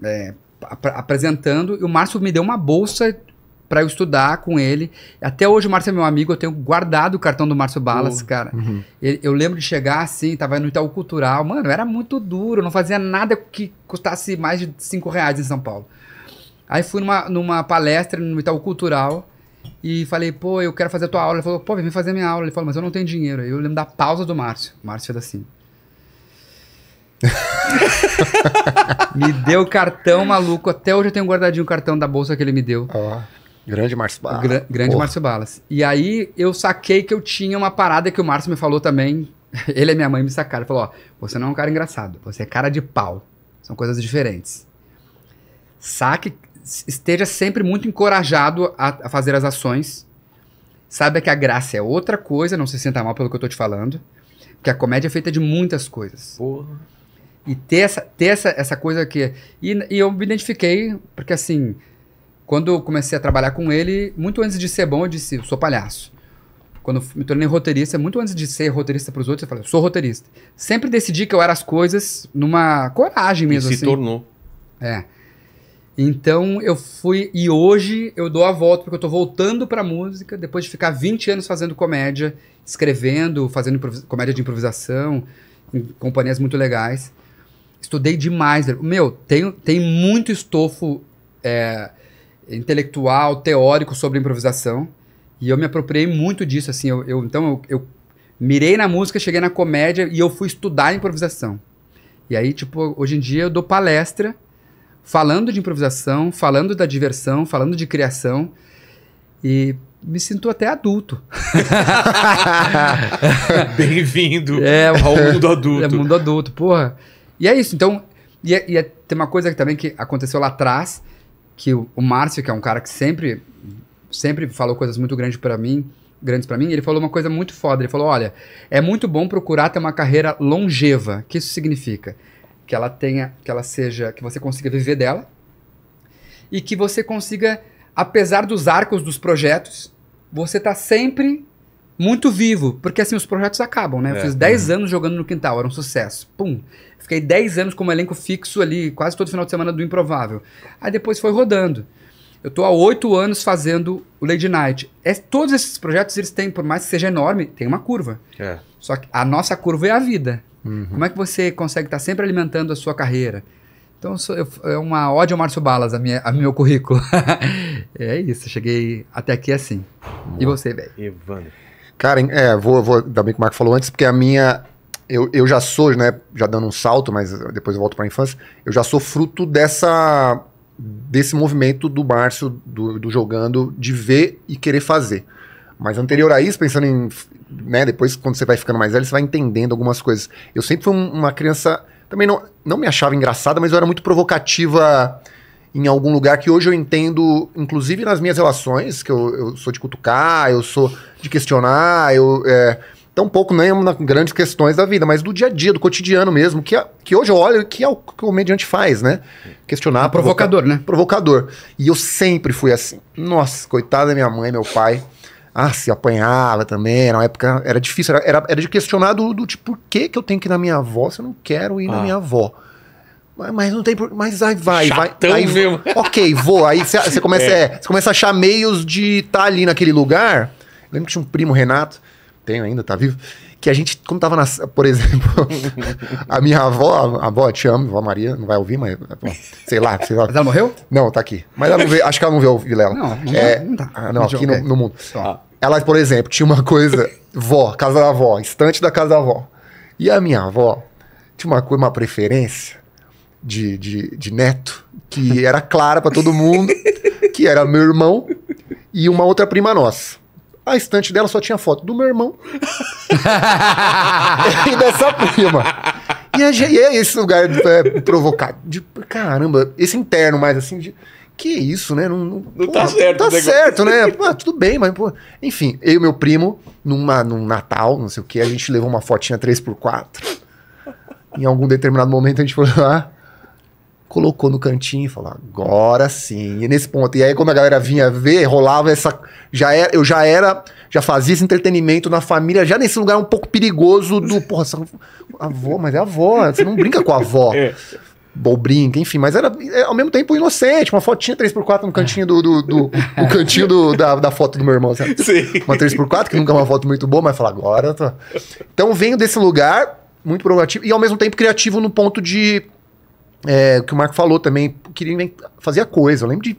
é, ap apresentando. E o Márcio me deu uma bolsa para eu estudar com ele. Até hoje o Márcio é meu amigo, eu tenho guardado o cartão do Márcio Balas, cara. Uhum. Eu, lembro de chegar assim, tava no Itaú Cultural. Mano, era muito duro, não fazia nada que custasse mais de cinco reais em São Paulo. Aí fui numa, numa palestra no Itaú Cultural e falei, pô, eu quero fazer a tua aula. Ele falou, pô, vem fazer minha aula. Ele falou, mas eu não tenho dinheiro. Aí eu lembro da pausa do Márcio. O Márcio fez assim. me deu cartão maluco. Até hoje eu tenho guardadinho o cartão da bolsa que ele me deu. Oh, grande Márcio Balas. Gra grande Márcio Balas. E aí eu saquei que eu tinha uma parada que o Márcio me falou também. Ele e minha mãe me sacaram. Ele falou: Ó, você não é um cara engraçado, você é cara de pau. São coisas diferentes. Saque esteja sempre muito encorajado a, a fazer as ações. Saiba que a graça é outra coisa, não se sinta mal pelo que eu estou te falando. Porque a comédia é feita de muitas coisas. Porra. E ter essa, ter essa, essa coisa que. E, e eu me identifiquei, porque assim, quando eu comecei a trabalhar com ele, muito antes de ser bom, eu disse: eu sou palhaço. Quando me tornei roteirista, muito antes de ser roteirista para os outros, eu falei: eu sou roteirista. Sempre decidi que eu era as coisas numa coragem mesmo. E se assim. tornou. É. Então eu fui. E hoje eu dou a volta, porque eu tô voltando pra música, depois de ficar 20 anos fazendo comédia, escrevendo, fazendo comédia de improvisação, em companhias muito legais. Estudei demais. Né? Meu, tem, tem muito estofo é, intelectual, teórico sobre improvisação. E eu me apropriei muito disso, assim. Eu, eu então eu, eu mirei na música, cheguei na comédia e eu fui estudar improvisação. E aí, tipo, hoje em dia eu dou palestra falando de improvisação, falando da diversão, falando de criação. E me sinto até adulto. Bem-vindo é, ao é, mundo adulto. É mundo adulto, porra. E é isso, então. E, é, e é, tem uma coisa que, também que aconteceu lá atrás, que o, o, Márcio, que é um cara que sempre, sempre falou coisas muito grandes para mim, grandes para mim, ele falou uma coisa muito foda. Ele falou: olha, é muito bom procurar ter uma carreira longeva. O que isso significa? que ela tenha, que ela seja, que você consiga viver dela e que você consiga, apesar dos arcos dos projetos, você tá sempre muito vivo, porque assim os projetos acabam, né? Eu é. fiz 10 é. Uhum. anos jogando no quintal, era um sucesso. Pum. Fiquei 10 anos como elenco fixo ali, quase todo final de semana do improvável. Aí depois foi rodando. Eu tô há 8 anos fazendo o Lady Night. É, todos esses projetos eles têm, por mais que seja enorme, tem uma curva. É. Só que a nossa curva é a vida. Uhum. Como é que você consegue estar sempre alimentando a sua carreira? Então, eu sou, eu, é uma ódio ao Márcio Balas, a minha, a meu currículo. é isso, cheguei até aqui assim. Boa. E você, velho? Evandro. Cara, é, vou, vou, dar bem que o Marco falou antes, porque a minha. Eu, eu já sou, né? Já dando um salto, mas depois eu volto para a infância. Eu já sou fruto dessa. desse movimento do Márcio, do, do jogando, de ver e querer fazer. Mas anterior a isso, pensando em, né, depois quando você vai ficando mais velho, você vai entendendo algumas coisas. Eu sempre fui uma criança, também não, não me achava engraçada, mas eu era muito provocativa em algum lugar que hoje eu entendo, inclusive nas minhas relações, que eu, eu sou de cutucar, eu sou de questionar, eu... É, tão pouco nem nas grandes questões da vida, mas do dia a dia, do cotidiano mesmo, que, a, que hoje eu olho que é o que o comediante faz, né? Questionar, provocador, né? Provocador. E eu sempre fui assim. Nossa, coitada da minha mãe, meu pai. Ah, se apanhava também, na época era difícil, era, era, era de questionar do, do tipo, por que, que eu tenho que ir na minha avó se eu não quero ir ah. na minha avó? Mas, mas, não tem. Mas aí vai, Chatão vai. Aí, Ok, vou. Aí você começa, é. É, começa a achar meios de estar tá ali naquele lugar. Eu lembro que tinha um primo, Renato, tenho ainda, tá vivo que a gente, quando tava na. Por exemplo, a minha avó, a avó, te amo, avó Maria, não vai ouvir, mas. Sei lá, sei lá. Mas ela morreu? Não, tá aqui. Mas ela não vê acho que ela não vê o Vilela. Não, não, é, não tá. não, aqui no, é. no, mundo. Ela, por exemplo, tinha uma coisa, vó, casa da avó, estante da casa da avó. E a minha avó tinha uma coisa, uma preferência de, de, de neto que era clara para todo mundo, que era meu irmão e uma outra prima nossa. A estante dela só tinha foto do meu irmão e dessa prima. E, a, e é esse lugar é, provocado. De, caramba, esse interno mais assim de. Que isso, né? Não, não, não tá pô, tá certo. Não tá certo, né? Pô, tudo bem, mas... Pô. Enfim, eu e meu primo, numa, num Natal, não sei o que, a gente levou uma fotinha 3x4. Em algum determinado momento a gente falou... Ah, colocou no cantinho e falou, agora sim. E nesse ponto. E aí, como a galera vinha ver, rolava essa. Já era, é, eu já era, já fazia esse entretenimento na família, já nesse lugar um pouco perigoso do. Porra, essa, avó, mas é avó, você não brinca com a avó. É. Ou brinca, enfim, mas era é, ao mesmo tempo inocente, uma fotinha 3x4 no cantinho do. do, do no cantinho do, da, da foto do meu irmão, sabe? Sim. Uma 3x4, que nunca é uma foto muito boa, mas fala, agora. Tô... Então venho desse lugar, muito provocativo, e ao mesmo tempo criativo no ponto de é, que o Marco falou também, queria fazer a coisa. Eu lembro de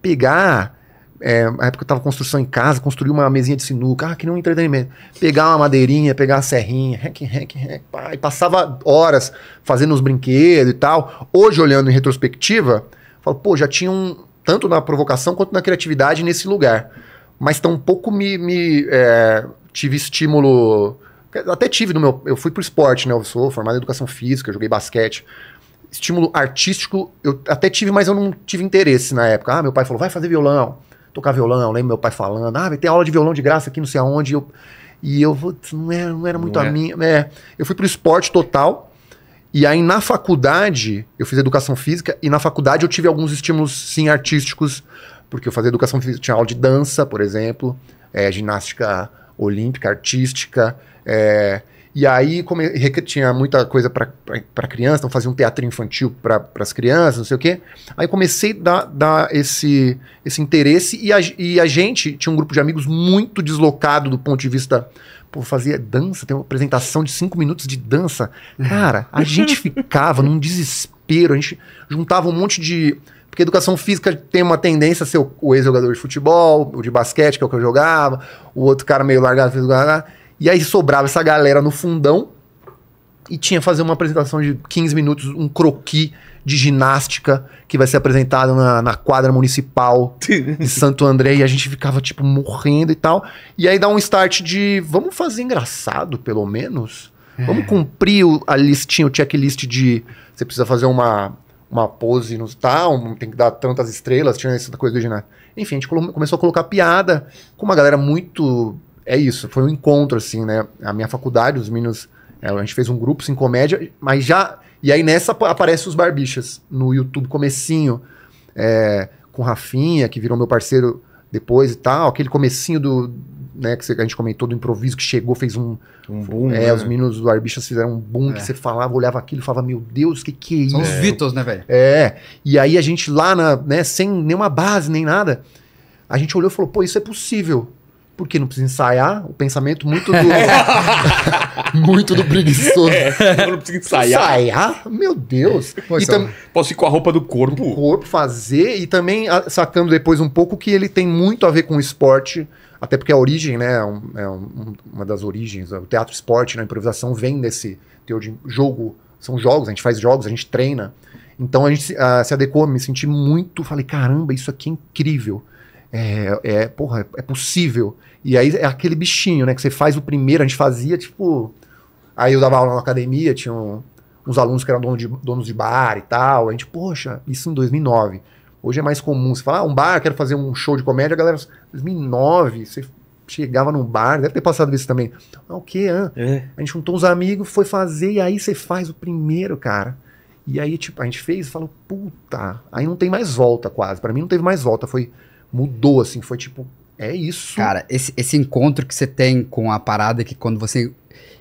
pegar. É, na época eu tava construção em casa, construir uma mesinha de sinuca, ah, que não um entretenimento. Pegar uma madeirinha, pegar a serrinha, rec, rec, rec, e passava horas fazendo os brinquedos e tal. Hoje, olhando em retrospectiva, falo, pô, já tinha um, tanto na provocação quanto na criatividade nesse lugar. Mas tão pouco me, me é, tive estímulo. Até tive no meu. Eu fui pro esporte, né? Eu sou formado em educação física, joguei basquete estímulo artístico, eu até tive, mas eu não tive interesse na época. Ah, meu pai falou, vai fazer violão, tocar violão. lembro meu pai falando, ah, tem aula de violão de graça aqui, não sei aonde. E eu, e eu não, era, é, não era muito não a é. minha. É, eu fui pro esporte total. E aí, na faculdade, eu fiz educação física, e na faculdade eu tive alguns estímulos, sim, artísticos, porque eu fazia educação física, tinha aula de dança, por exemplo, é, ginástica olímpica, artística, é, e aí como tinha muita coisa para criança, então fazia um teatro infantil para as crianças, não sei o quê. Aí comecei a dar, dar esse, esse interesse e a, e a gente tinha um grupo de amigos muito deslocado do ponto de vista pô, fazia dança, tem uma apresentação de cinco minutos de dança. Cara, a gente ficava num desespero, a gente juntava um monte de. Porque educação física tem uma tendência a ser o, o ex-jogador de futebol, o de basquete, que é o que eu jogava, o outro cara meio largado, fez o e aí sobrava essa galera no fundão e tinha fazer uma apresentação de 15 minutos, um croqui de ginástica que vai ser apresentado na, na quadra municipal de Santo André. E a gente ficava, tipo, morrendo e tal. E aí dá um start de vamos fazer engraçado, pelo menos. É. Vamos cumprir o, a listinha, o checklist de você precisa fazer uma, uma pose no tal, tá, um, tem que dar tantas estrelas, tinha essa coisa do ginástica. Enfim, a gente começou a colocar piada com uma galera muito é isso, foi um encontro, assim, né? A minha faculdade, os meninos. É, a gente fez um grupo, sem comédia, mas já. E aí nessa aparece os Barbichas no YouTube, comecinho, é, com Rafinha, que virou meu parceiro depois e tal. Aquele comecinho do. Né, que a gente comentou do improviso que chegou, fez um. Um boom. É, né? os meninos do Barbichas fizeram um boom é. que você falava, olhava aquilo e falava, meu Deus, o que, que é isso? São os Beatles, né, velho? É. E aí a gente lá, na, né, sem nenhuma base, nem nada, a gente olhou e falou, pô, isso é possível porque não precisa ensaiar, o pensamento muito do muito do preguiçoso. É, não precisa ensaiar. Ensaiar? Meu Deus. É. e tam... É. Posso ir com a roupa do corpo? O corpo, fazer e também sacando depois um pouco que ele tem muito a ver com o esporte, até porque a origem, né, é, um, é um, uma das origens, o teatro esporte, na né, improvisação vem desse teu de jogo, são jogos, a gente faz jogos, a gente treina. Então a gente ah, se adequou, me senti muito, falei, caramba, isso aqui é incrível. É, é, porra, é possível. E aí é aquele bichinho, né? Que você faz o primeiro, a gente fazia, tipo. Aí eu dava aula na academia, tinha um, uns alunos que eram dono de, donos de bar e tal. A gente, poxa, isso em 2009. Hoje é mais comum você falar, ah, um bar, quero fazer um show de comédia. A galera, 2009, você chegava num bar, deve ter passado isso também. Ah, o quê? Ah? É. A gente juntou uns amigos, foi fazer, e aí você faz o primeiro, cara. E aí, tipo, a gente fez e falou, puta, aí não tem mais volta quase. para mim não teve mais volta, foi, mudou assim, foi tipo, é isso. Cara, esse, esse encontro que você tem com a parada que quando você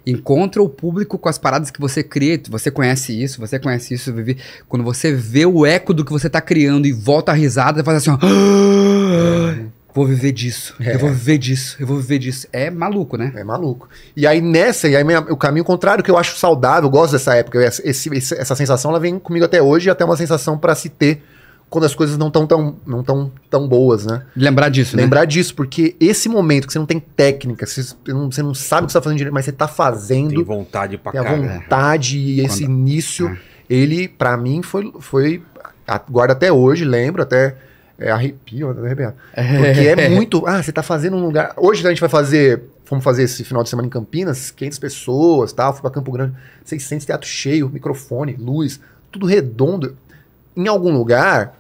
encontra o público com as paradas que você cria, você conhece isso, você conhece isso, Vivi. Quando você vê o eco do que você tá criando e volta a risada, faz assim, ó. É. Vou viver disso, é. eu vou viver disso, eu vou viver disso. É maluco, né? É maluco. E aí nessa, e aí o caminho contrário que eu acho saudável, eu gosto dessa época, esse, essa sensação ela vem comigo até hoje, e até uma sensação para se ter quando as coisas não estão tão, não tão, tão boas, né? Lembrar disso, né? Lembrar né? disso, porque esse momento que você não tem técnica, você não, você não sabe o que você tá fazendo direito, mas você tá fazendo. Tem vontade pra tem a vontade e quando... esse início, é. ele, para mim, foi, foi. agora até hoje, lembro, até é, arrepio, até arrepiado. Porque é muito. Ah, você tá fazendo um lugar. Hoje a gente vai fazer. Fomos fazer esse final de semana em Campinas, 500 pessoas, tal, fui pra Campo Grande, 600, teatro cheio, microfone, luz, tudo redondo em algum lugar,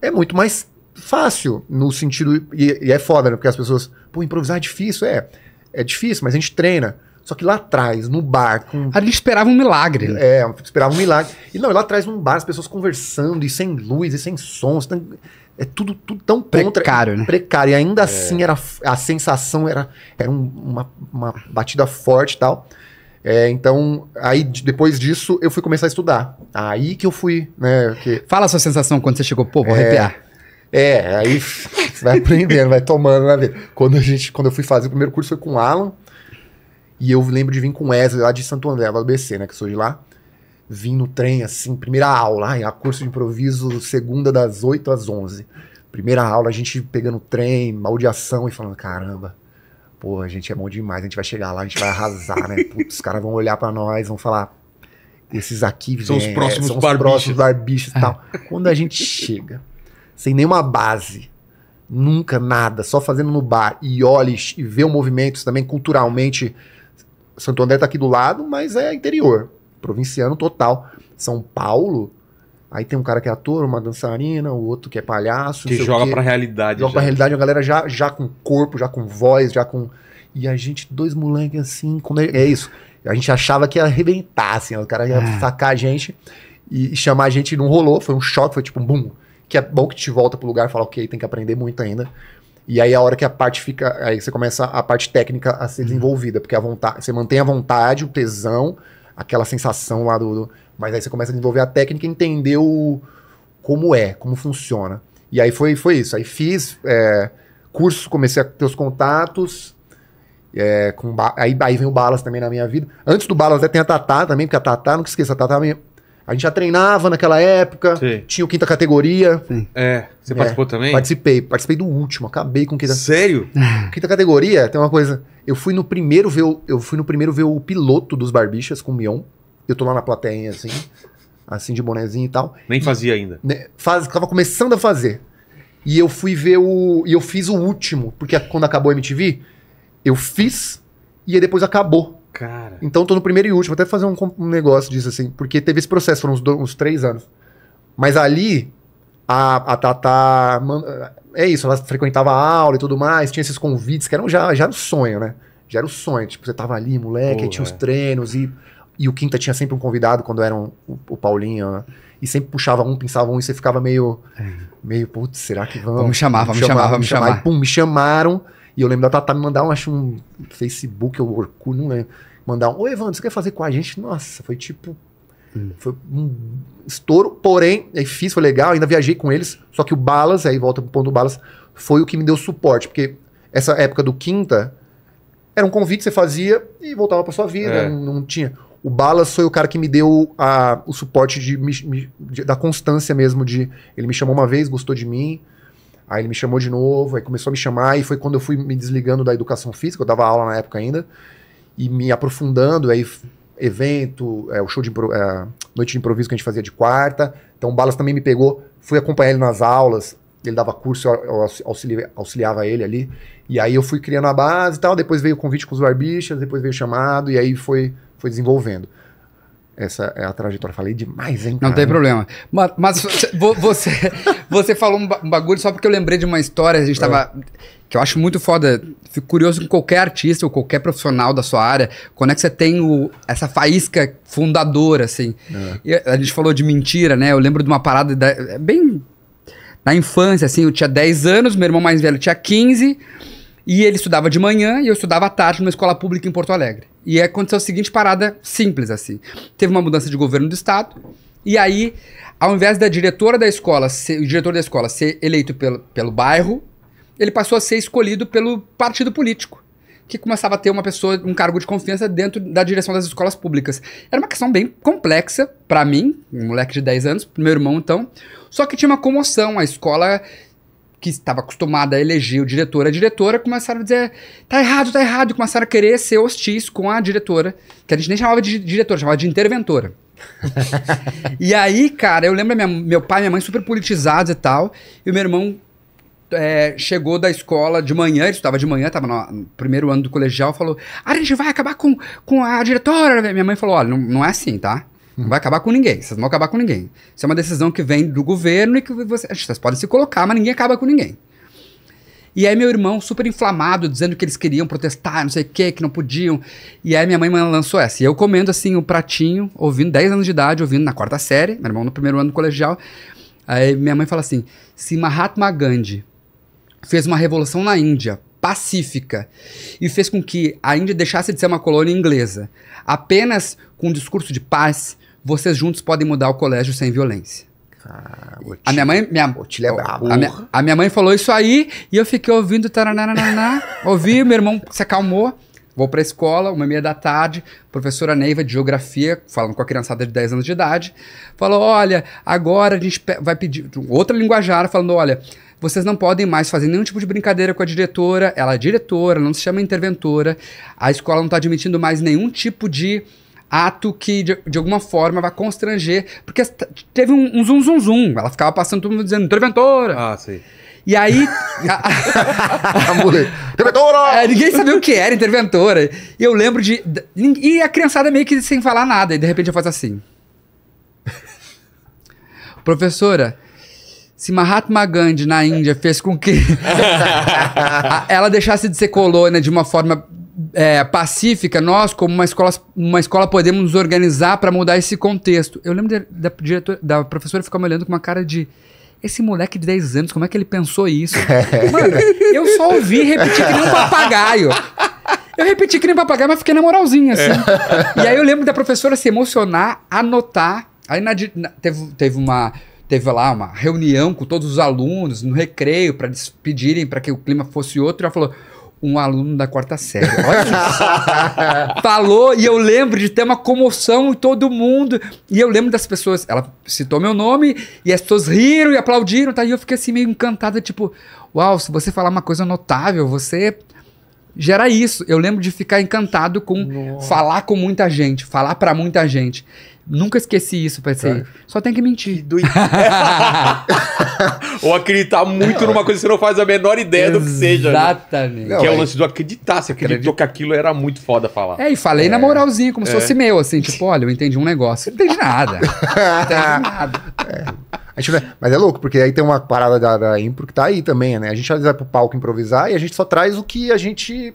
é muito mais fácil, no sentido. E, e é foda, né? Porque as pessoas. Pô, improvisar é difícil. É, é difícil, mas a gente treina. Só que lá atrás, no bar. Com... Ali esperava um milagre. É, esperava um milagre. E não, lá atrás, num bar, as pessoas conversando e sem luz e sem sons. Tão... É tudo, tudo tão precário, né? Precário. E ainda é. assim, era, a sensação era, era um, uma, uma batida forte e tal. É, então, aí depois disso, eu fui começar a estudar. Aí que eu fui, né? Fala a sua sensação quando você chegou, pô, vou é, arrepiar. É, aí vai aprendendo, vai tomando na vida. Quando, a gente, quando eu fui fazer o primeiro curso foi com o Alan. E eu lembro de vir com o Wesley lá de Santo André, lá do BC, né? Que sou de lá. Vim no trem, assim, primeira aula, aí a curso de improviso, segunda das 8 às 11. Primeira aula, a gente pegando o trem, maldiação e falando, caramba, porra, a gente é bom demais, a gente vai chegar lá, a gente vai arrasar, né? Putz, os caras vão olhar para nós, vão falar, esses aqui são os é, próximos é, são barbichos. os próximos barbichos e é. tal. Quando a gente chega, sem nenhuma base, nunca nada, só fazendo no bar e olha e vê o movimento também culturalmente. Santo André tá aqui do lado, mas é interior, provinciano total. São Paulo Aí tem um cara que é ator, uma dançarina, o outro que é palhaço. Que joga pra realidade. Joga já. pra realidade, a galera já, já com corpo, já com voz, já com. E a gente, dois moleques assim, é isso. A gente achava que ia arrebentar, assim, o cara ia é. sacar a gente e, chamar a gente, não rolou, foi um choque, foi tipo um bum. Que é bom que te volta pro lugar e fala, ok, tem que aprender muito ainda. E aí é a hora que a parte fica, aí você começa a parte técnica a ser uhum. desenvolvida, porque a vontade, você mantém a vontade, o tesão, aquela sensação lá do, do mas aí você começa a desenvolver a técnica e entender o, como é, como funciona. E aí foi, foi isso. Aí fiz é, curso, comecei a ter os contatos. É, com aí, aí vem o Balas também na minha vida. Antes do Balas até tem a Tatá também, porque a Tatá, não esqueça, a Tatá minha, a gente já treinava naquela época, Sim. tinha o quinta categoria. Sim. É, você é, participou é, também? Participei, participei do último, acabei com quinta. Sério? Quinta categoria, tem uma coisa. Eu fui no primeiro ver o, eu fui no primeiro ver o piloto dos Barbixas com o Mion. Eu tô lá na plateia, assim, assim, de bonezinho e tal. Nem fazia ainda. Né, faz, tava começando a fazer. E eu fui ver o. E eu fiz o último, porque quando acabou a MTV, eu fiz e aí depois acabou. Cara. Então tô no primeiro e último. Até fazer um, um negócio disso, assim, porque teve esse processo, foram uns, dois, uns três anos. Mas ali, a, a Tata. É isso, ela frequentava a aula e tudo mais, tinha esses convites que eram já, já era o sonho, né? Já era o um sonho. Tipo, você tava ali, moleque, aí tinha os treinos e e o Quinta tinha sempre um convidado quando era um, o, o, Paulinho, né? E sempre puxava um, pensava um, e você ficava meio. É. Meio, putz, será que Vamos chamar, vamos chamar, vamos chamar. chamar. E, pum, me chamaram. E eu lembro da Tata me mandar um, acho um Facebook ou Orkut, não lembro. Mandar um, oi, Evandro, você quer fazer com a gente? Nossa, foi tipo. Hum. Foi um estouro, porém, aí fiz, foi legal, ainda viajei com eles. Só que o Balas, aí volta pro ponto do Balas, foi o que me deu suporte, porque essa época do Quinta era um convite que você fazia e voltava pra sua vida, é. não, não tinha. O Balas foi o cara que me deu a, o suporte de, de, da constância mesmo. de Ele me chamou uma vez, gostou de mim. Aí ele me chamou de novo, aí começou a me chamar, e foi quando eu fui me desligando da educação física, eu dava aula na época ainda, e me aprofundando, aí evento, é, o show de é, noite de improviso que a gente fazia de quarta. Então o Balas também me pegou, fui acompanhar ele nas aulas, ele dava curso, eu, eu auxiliava ele ali. E aí eu fui criando a base e tal, depois veio o convite com os barbichas, depois veio o chamado, e aí foi foi desenvolvendo essa é a trajetória. Falei demais, hein? Cara? Não tem problema. Mas, mas você, você falou um bagulho só porque eu lembrei de uma história, a gente tava. É. Que eu acho muito foda. Fico curioso com qualquer artista ou qualquer profissional da sua área, quando é que você tem o, essa faísca fundadora, assim. É. a gente falou de mentira, né? Eu lembro de uma parada da, é bem. Na infância, assim, eu tinha 10 anos, meu irmão mais velho tinha 15. E ele estudava de manhã e eu estudava à tarde numa escola pública em Porto Alegre. E aconteceu a seguinte parada simples assim. Teve uma mudança de governo do estado e aí, ao invés da diretora da escola, ser, o diretor da escola ser eleito pelo, pelo bairro, ele passou a ser escolhido pelo partido político, que começava a ter uma pessoa, um cargo de confiança dentro da direção das escolas públicas. Era uma questão bem complexa para mim, um moleque de 10 anos, meu irmão então. Só que tinha uma comoção, a escola que estava acostumada a eleger o diretor, a diretora, começaram a dizer, tá errado, tá errado, e começaram a querer ser hostis com a diretora, que a gente nem chamava de diretora, chamava de interventora. e aí, cara, eu lembro minha, meu pai e minha mãe super politizados e tal, e o meu irmão é, chegou da escola de manhã, ele estava de manhã, estava no primeiro ano do colegial, falou: a gente vai acabar com, com a diretora. Minha mãe falou: olha, não, não é assim, tá? Não vai acabar com ninguém. Vocês não vão acabar com ninguém. Isso é uma decisão que vem do governo e que vocês, vocês podem se colocar, mas ninguém acaba com ninguém. E aí meu irmão, super inflamado, dizendo que eles queriam protestar, não sei o quê que não podiam. E aí minha mãe lançou essa. E eu comendo assim o um pratinho, ouvindo, 10 anos de idade, ouvindo na quarta série, meu irmão no primeiro ano do colegial. Aí minha mãe fala assim: se Mahatma Gandhi fez uma revolução na Índia pacífica e fez com que a Índia deixasse de ser uma colônia inglesa apenas com um discurso de paz, vocês juntos podem mudar o colégio sem violência. Ah, a minha mãe, minha, é a, minha, a minha mãe falou isso aí e eu fiquei ouvindo taranana, ouvi, meu irmão se acalmou. Vou para a escola, uma meia da tarde, professora Neiva de Geografia, falando com a criançada de 10 anos de idade, falou: olha, agora a gente vai pedir. Outra linguajara falando: olha, vocês não podem mais fazer nenhum tipo de brincadeira com a diretora, ela é diretora, não se chama interventora, a escola não está admitindo mais nenhum tipo de ato que, de, de alguma forma, vai constranger. Porque teve um, um, zoom, zoom, zoom. Ela ficava passando todo mundo dizendo, interventora. Ah, sim. E aí. interventora! É, ninguém sabia o que era interventora. E eu lembro de. E a criançada meio que sem falar nada. E de repente eu faço assim. Professora, se Mahatma Gandhi na Índia fez com que ela deixasse de ser colônia de uma forma é, pacífica, nós, como uma escola, uma escola podemos nos organizar para mudar esse contexto. Eu lembro de, da, diretor, da professora ficar me olhando com uma cara de. Esse moleque de 10 anos, como é que ele pensou isso? Mano, eu só ouvi repetir que nem um papagaio. Eu repeti que nem um papagaio, mas fiquei na moralzinha, assim. É. E aí eu lembro da professora se emocionar, anotar. Aí na, na, teve, teve uma teve lá uma reunião com todos os alunos no recreio para despedirem para que o clima fosse outro. E ela falou: um aluno da quarta série. Olha isso. Falou e eu lembro de ter uma comoção em todo mundo. E eu lembro das pessoas. Ela citou meu nome e as pessoas riram e aplaudiram, tá? E eu fiquei assim meio encantada, tipo, uau, se você falar uma coisa notável, você gera isso. Eu lembro de ficar encantado com Nossa. falar com muita gente, falar para muita gente. Nunca esqueci isso, parceiro. Tá. Só tem que mentir. Que doido. Ou acreditar muito é, numa coisa que você não faz a menor ideia do que seja. Né? Exatamente. Né? Que é o lance do acreditar. Você acreditou que aquilo era muito foda falar. É, e falei é. na moralzinha, como é. se fosse meu, assim. Tipo, olha, eu entendi um negócio. não entendi nada. não entendi nada. É. A gente, mas é louco, porque aí tem uma parada da, da impro que tá aí também, né? A gente vai pro palco improvisar e a gente só traz o que a gente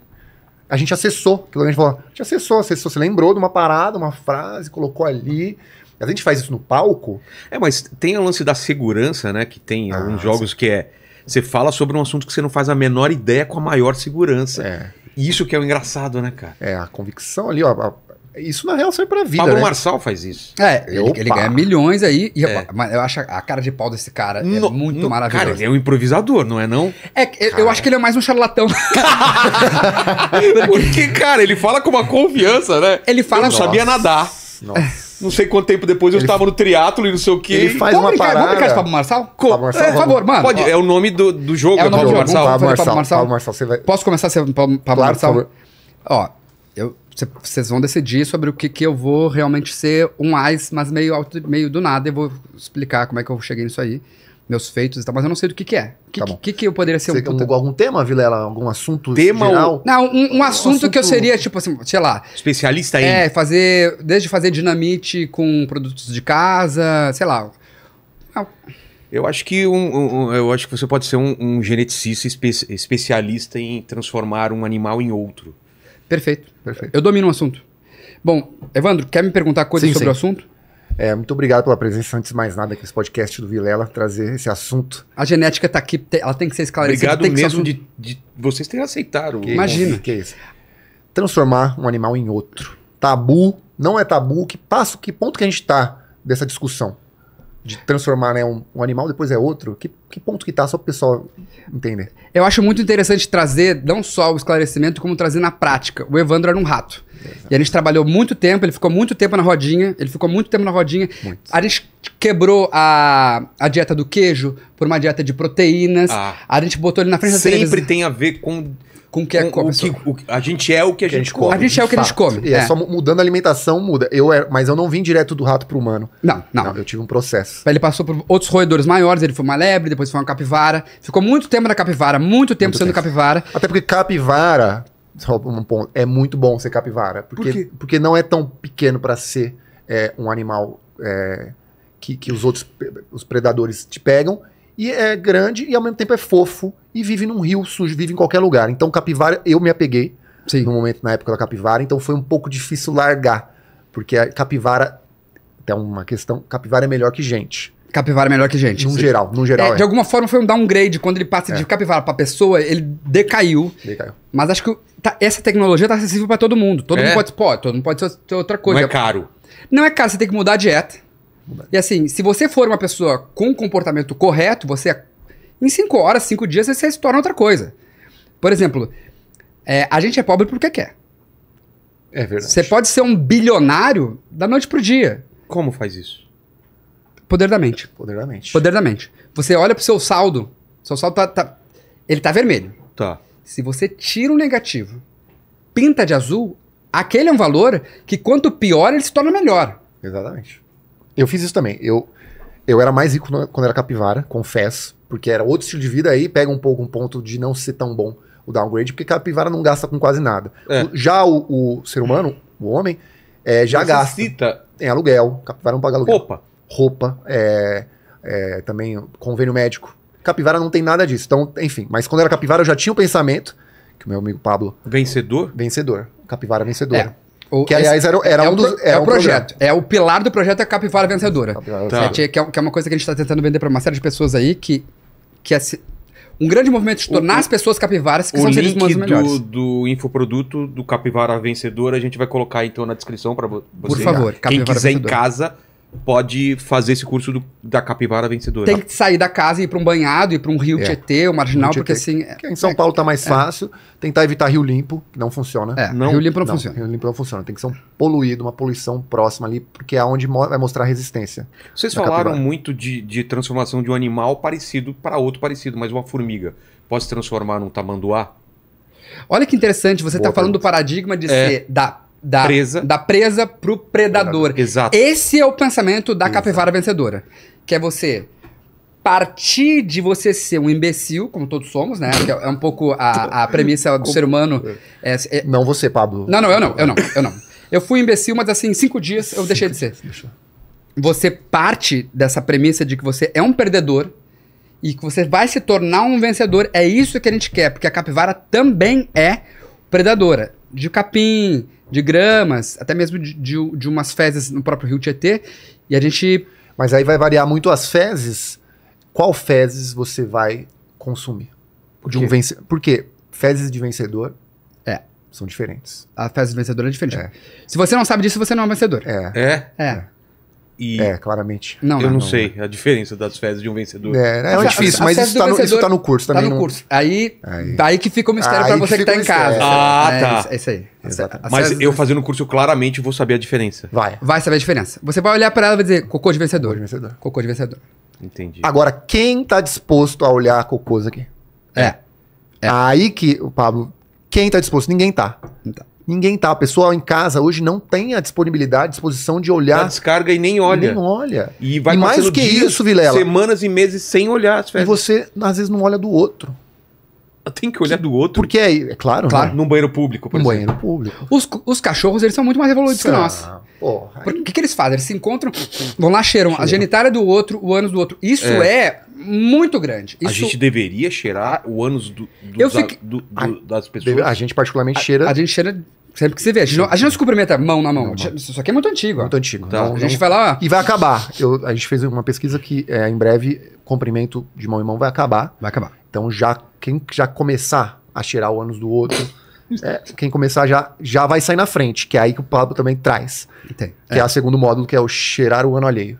a gente acessou, que a gente falou, a gente acessou, acessou, você lembrou de uma parada, uma frase, colocou ali. A gente faz isso no palco. É, mas tem o lance da segurança, né? Que tem ah, alguns jogos que é. Você fala sobre um assunto que você não faz a menor ideia com a maior segurança. É. Isso que é o engraçado, né, cara? É, a convicção ali, ó. A isso na real serve pra vida. Pablo né? Marçal faz isso. É, ele, ele, ganha milhões aí. E, é. Mas eu acho a cara de pau desse cara é no, é muito maravilhosa. Cara, ele é um improvisador, não é não? É, eu acho que ele é mais um charlatão. Porque, cara, ele fala com uma confiança, né? Ele fala... Eu não Nossa. sabia nadar. Nossa. É. Não sei quanto tempo depois eu estava no triatlo e não sei o que. Ele faz vamos uma brincar, parada. Vamos brincar de Pablo Marçal? Co Pablo Marçal é, por favor, mano. Pode, é o nome do, do jogo, é o nome Pablo, do jogo. Marçal. Pablo Marçal. Pablo Marçal. Pablo Marçal. Você vai... Posso começar a ser Pablo, claro, Marçal? Ó, vocês vão decidir sobre o que, que eu vou realmente ser um AIS, mas meio, alto, meio do nada. Eu vou explicar como é que eu cheguei nisso aí, meus feitos e tal, mas eu não sei do que, que é. O que, tá que, que, que, eu poderia ser Você um. Você algum tema, Vilela? Algum assunto tema geral? Ou... Não, um, um, assunto um, assunto, que eu seria, tipo assim, sei lá. Especialista em. É, fazer. Desde fazer dinamite com produtos de casa, sei lá. Não. Eu acho que um, um, eu acho que você pode ser um, um geneticista espe especialista em transformar um animal em outro. Perfeito. Perfeito. Eu domino o assunto. Bom, Evandro, quer me perguntar coisas sim, sobre sim. o assunto? É, muito obrigado pela presença, antes de mais nada, aqui nesse podcast do Vilela, trazer esse assunto. A genética está aqui, ela tem que ser esclarecida. Obrigado mesmo de, de, vocês terem aceitado. Que Imagina. Que é isso. Transformar um animal em outro. Tabu, não é tabu, que passo, que ponto que a gente está dessa discussão? de transformar né, um, um, animal, depois é outro? Que, que ponto que tá, só para o pessoal entender? Eu acho muito interessante trazer não só o esclarecimento, como trazer na prática. O Evandro era um rato. Exato. E a gente trabalhou muito tempo, ele ficou muito tempo na rodinha, ele ficou muito tempo na rodinha. Muito. A gente quebrou a, a dieta do queijo por uma dieta de proteínas. Ah. A gente botou ele na frente Sempre da Sempre tem a ver com com o que é com, come. Que, o, a gente é o que a gente come. A gente é o que fato. a gente come. É. é. só mudando a alimentação muda. Eu era, mas eu não vim direto do rato para o humano. Não, não, não. Eu tive um processo. Ele passou por outros roedores maiores, ele foi uma lebre, depois foi uma capivara. Ficou muito tempo na capivara, muito tempo muito sendo tempo. capivara. Até porque capivara, só um ponto, é muito bom ser capivara. Porque, por porque não é tão pequeno para ser é, um animal é, que, que os outros os predadores te pegam e é grande e ao mesmo tempo é fofo e vive num rio sujo, vive em qualquer lugar. Então capivara, eu me apeguei Sim. no momento na época da capivara, então foi um pouco difícil largar, porque a capivara até uma questão, capivara é melhor que gente. Capivara é melhor que gente. No Sim. geral, no geral. É, é. De alguma forma foi um downgrade. Quando ele passa é. de capivara pra pessoa, ele decaiu. Decaiu. Mas acho que tá, essa tecnologia tá acessível para todo mundo. Todo é. mundo pode. Pô, todo mundo pode ser outra coisa. Não é caro. Não é caro, você tem que mudar a dieta. E assim, se você for uma pessoa com comportamento correto, você em cinco horas, cinco dias, você se torna outra coisa. Por exemplo, é, a gente é pobre porque quer. É verdade. Você pode ser um bilionário da noite pro dia. Como faz isso? Poder da mente. Poder da mente. Poder da mente. Você olha pro seu saldo, seu saldo tá, tá ele tá vermelho. Tá. Se você tira o um negativo, pinta de azul, aquele é um valor que quanto pior ele se torna melhor. Exatamente. Eu fiz isso também. Eu, eu era mais rico quando era capivara, confesso, porque era outro estilo de vida, aí pega um pouco um ponto de não ser tão bom o downgrade, porque capivara não gasta com quase nada. É. Já o, o, ser humano, o homem, é, já Necessita. gasta em aluguel, capivara não paga aluguel. Roupa. Roupa, é, é, também convênio médico. Capivara não tem nada disso. Então, enfim, mas quando era capivara eu já tinha o pensamento, que o meu amigo Pablo... Vencedor? Vencedor. Capivara vencedora. É. O, que, aliás, era, era é um dos. É, é um o projeto. projeto. É o pilar do projeto é a Capivara Vencedora. Capivara tá. que, é, que, é, uma coisa que a gente está tentando vender para uma série de pessoas aí que. que é, um grande movimento de tornar o, as pessoas capivaras, que são seres humanos melhores. O do, do infoproduto do Capivara Vencedora a gente vai colocar então na descrição para vocês. Por favor, Quem quiser vencedora. em casa pode fazer esse curso do, da capivara vencedora. Tem que sair da casa e ir para um banhado, ir para um rio é. Tietê, o marginal, Tietê, porque assim... É, em São é, Paulo tá mais é. fácil. Tentar evitar rio limpo, que não funciona. É, não, rio limpo não, não, funciona. Rio limpo não funciona. Tem que ser um poluído, uma poluição próxima ali, porque é onde mo vai mostrar resistência. Vocês falaram muito de, de transformação de um animal parecido para outro parecido, mas uma formiga pode se transformar num tamanduá? Olha que interessante, você está falando do paradigma de é. ser da da presa, da presa pro predador. predador. Exato. Esse é o pensamento da Exato. capivara vencedora, que é você partir de você ser um imbecil, como todos somos, né? Que é, é um pouco a, tipo, a premissa do ser humano. É? é, é... Não você, Pablo. Não, não, eu não, eu não, eu não. Eu fui imbecil, mas assim, cinco dias eu deixei de ser. Você parte dessa premissa de que você é um perdedor e que você vai se tornar um vencedor. É isso que a gente quer, porque a capivara também é predadora. De capim, de gramas, até mesmo de, de, de umas fezes no próprio rio Tietê. E a gente. Mas aí vai variar muito as fezes. Qual fezes você vai consumir? Por de um vencer Por quê? Fezes de vencedor é. são diferentes. A fezes de vencedor é diferente. É. Se você não sabe disso, você não é um vencedor. É. É. é. é e. É, claramente. Não, eu não, não sei a diferença das fezes de um vencedor. É, é difícil, mas isso tá, no, isso tá, no, curso também. Tá, tá no curso. Aí, aí. daí que fica o mistério pra você que, que tá em casa. Ah, é, tá. É isso aí. Exatamente. Mas eu fazendo o curso, eu claramente vou saber a diferença. Vai. Vai saber a diferença. Você vai olhar para ela e vai dizer cocô de vencedor. Cocô de vencedor. Cocô de vencedor. Entendi. Agora, quem tá disposto a olhar cocôs aqui? É. é. Aí que, o Pablo, quem tá disposto? Ninguém tá. Então ninguém tá. A pessoa em casa hoje não tem a disponibilidade, a disposição de olhar. descarga e nem olha. Nem olha. E vai e mais do que dias, isso, Vilela. Semanas e meses sem olhar as E você, às vezes, não olha do outro. Tem que olhar do outro. Porque é, é claro, né? claro. Né? Num banheiro público, por num exemplo. banheiro público. Os, os cachorros, eles são muito mais evoluídos que nós. O que, que eles fazem? Eles se encontram, vão lá, cheiram Cheira. a genitália do outro, o ânus do outro. Isso é, é muito grande. Isso... A gente deveria cheirar o ânus do, do, fiquei... do, das pessoas. A gente particularmente cheira. A, a gente cheira Sempre que você vê. A gente, não, a gente não se cumprimenta mão na mão. Não, Isso aqui é muito antigo. Muito antigo. Tá. Então, a gente vai lá. E vai acabar. Eu, a gente fez uma pesquisa que é, em breve cumprimento de mão em mão vai acabar. Vai acabar. Então já quem já começar a tirar o ânus do outro. É, quem começar já, já vai sair na frente, que é aí que o Pablo também traz. Tem. Que é. é o segundo módulo, que é o cheirar o ano alheio.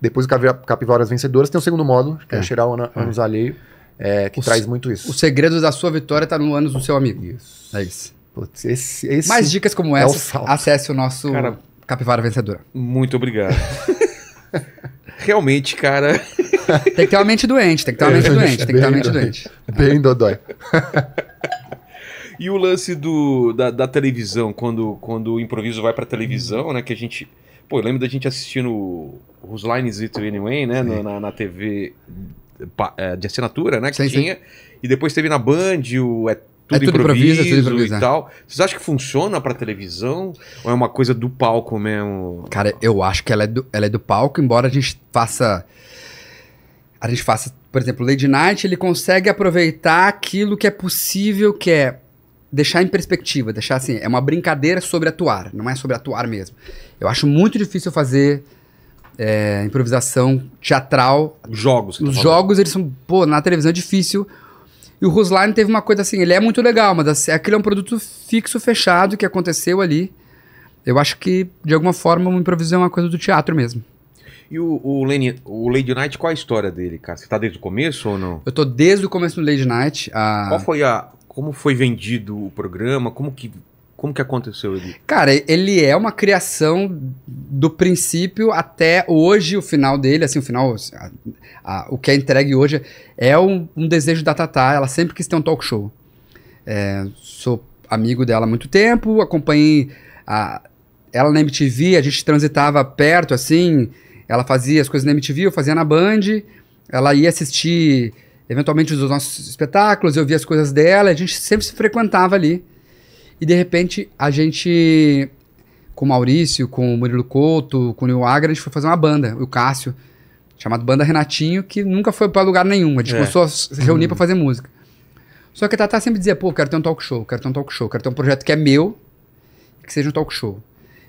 Depois do Capivaras Vencedoras, tem o segundo módulo, que é, é cheirar o ano, é. ânus alheio, é, que o traz muito isso. O segredo da sua vitória está no ânus do seu amigo. Isso. É isso. Putz, esse, esse Mais dicas como é o acesse o nosso cara, Capivara Vencedora. Muito obrigado. Realmente, cara. tem que ter uma mente doente, tem que ter uma mente é, doente, tem que ter uma mente doente. Bem dodói. E o lance do, da, da, televisão, quando, quando o improviso vai pra televisão, né? Que a gente. Pô, eu lembro da gente assistindo os Lines It Anyway, né? No, na, na TV eh, de assinatura, né? Que sim, tinha. Sim. E depois teve na Band o é tudo, é tudo improviso, improviso, tudo improviso e é. tal. Vocês acham que funciona para televisão ou é uma coisa do palco mesmo? Cara, eu acho que ela é do, ela é do palco, embora a gente faça a gente faça, por exemplo, Lady Night, ele consegue aproveitar aquilo que é possível, que é deixar em perspectiva, deixar assim, é uma brincadeira sobre atuar, não é sobre atuar mesmo. Eu acho muito difícil fazer é, improvisação teatral. Jogos. Tá Os tá jogos, eles são, pô, na televisão é difícil e o Ruslan teve uma coisa assim, ele é muito legal, mas assim, aquilo é um produto fixo, fechado, que aconteceu ali. Eu acho que, de alguma forma, uma improvisão é uma coisa do teatro mesmo. E o, o, Lenny, o Lady Night, qual a história dele, cara? Você tá desde o começo ou não? Eu tô desde o começo do Lady Night. A... Qual foi a. Como foi vendido o programa? Como que como que aconteceu ele? Cara, ele é uma criação do princípio até hoje, o final dele, assim, o final, a, a, o que é entregue hoje é um, um, desejo da Tatá, ela sempre quis ter um talk show. É, sou amigo dela há muito tempo, acompanhei a, ela na MTV, a gente transitava perto, assim, ela fazia as coisas na MTV, eu fazia na Band, ela ia assistir eventualmente os nossos espetáculos, eu via as coisas dela, a gente sempre se frequentava ali. E de repente a gente, com o Maurício, com o Murilo Couto, com o Nil Agra, a gente foi fazer uma banda, o Cássio, chamado Banda Renatinho, que nunca foi para lugar nenhum. A gente é. começou a se reunir uhum. para fazer música. Só que a Tatá sempre dizia, pô, quero ter um talk show, quero ter um talk show, quero ter um projeto que é meu, que seja um talk show.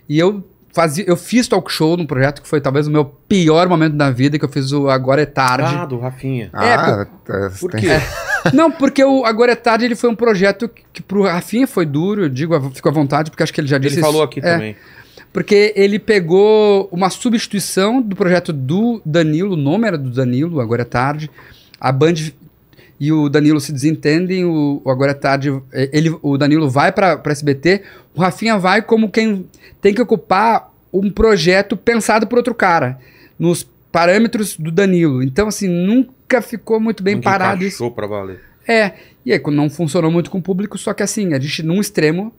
E eu fazia, eu fiz talk show num projeto que foi talvez o meu pior momento da vida, que eu fiz o Agora é Tarde. Ah, do Rafinha. É, ah, é, por, por quê? Não, porque o Agora é Tarde ele foi um projeto que, que pro Rafinha foi duro, eu digo, fico à vontade, porque acho que ele já disse. Ele falou aqui é, também. Porque ele pegou uma substituição do projeto do Danilo, o nome era do Danilo, Agora é Tarde. A Band e o Danilo se desentendem, o, o Agora é Tarde, é, ele, o Danilo vai para SBT, o Rafinha vai como quem tem que ocupar um projeto pensado por outro cara, nos parâmetros do Danilo. Então, assim, nunca nunca ficou muito bem nunca parado isso. para valer. É, e aí não funcionou muito com o público, só que assim, a gente num extremo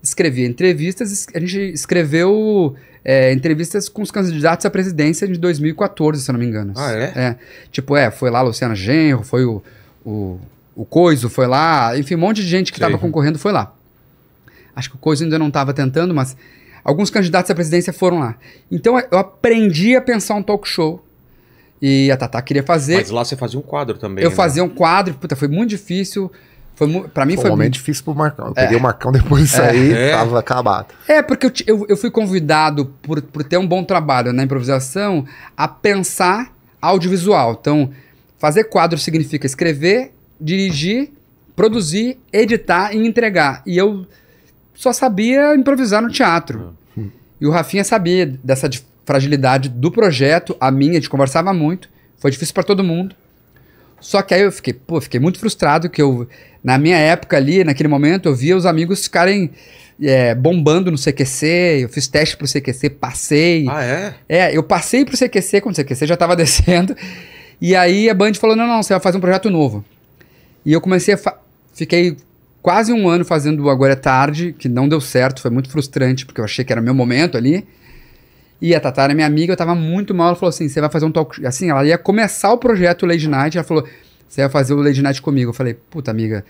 escrevia entrevistas, a gente escreveu é, entrevistas com os candidatos à presidência de 2014, se eu não me engano. Ah, é? é tipo, é, foi lá a Luciana Genro, foi o, o, o Coiso, foi lá, enfim, um monte de gente que estava concorrendo foi lá. Acho que o Coiso ainda não estava tentando, mas alguns candidatos à presidência foram lá. Então eu aprendi a pensar um talk show e a Tatá queria fazer. Mas lá você fazia um quadro também. Eu né? fazia um quadro, puta, foi muito difícil. Foi, pra mim foi. Foi um momento muito... difícil pro Marcão. Eu é. peguei o Marcão depois disso é. aí, é. tava acabado. É, porque eu, eu, eu, fui convidado, por, por ter um bom trabalho na improvisação, a pensar audiovisual. Então, fazer quadro significa escrever, dirigir, produzir, editar e entregar. E eu só sabia improvisar no teatro. Hum. E o Rafinha sabia dessa fragilidade do projeto, a minha, a gente conversava muito, foi difícil para todo mundo. Só que aí eu fiquei, pô, fiquei muito frustrado que eu, na minha época ali, naquele momento, eu via os amigos ficarem é, bombando no CQC, eu fiz teste pro CQC, passei. Ah, é? É, eu passei pro CQC, quando o CQC já tava descendo, e aí a Band falou, não, não, você vai fazer um projeto novo. E eu comecei a, fiquei quase um ano fazendo Agora é Tarde, que não deu certo, foi muito frustrante, porque eu achei que era meu momento ali. E a Tatá era minha amiga, eu tava muito mal. Ela falou assim: você vai fazer um talk show. Assim, ela ia começar o projeto Lady Night. Ela falou: você vai fazer o Lady Night comigo. Eu falei: puta, amiga.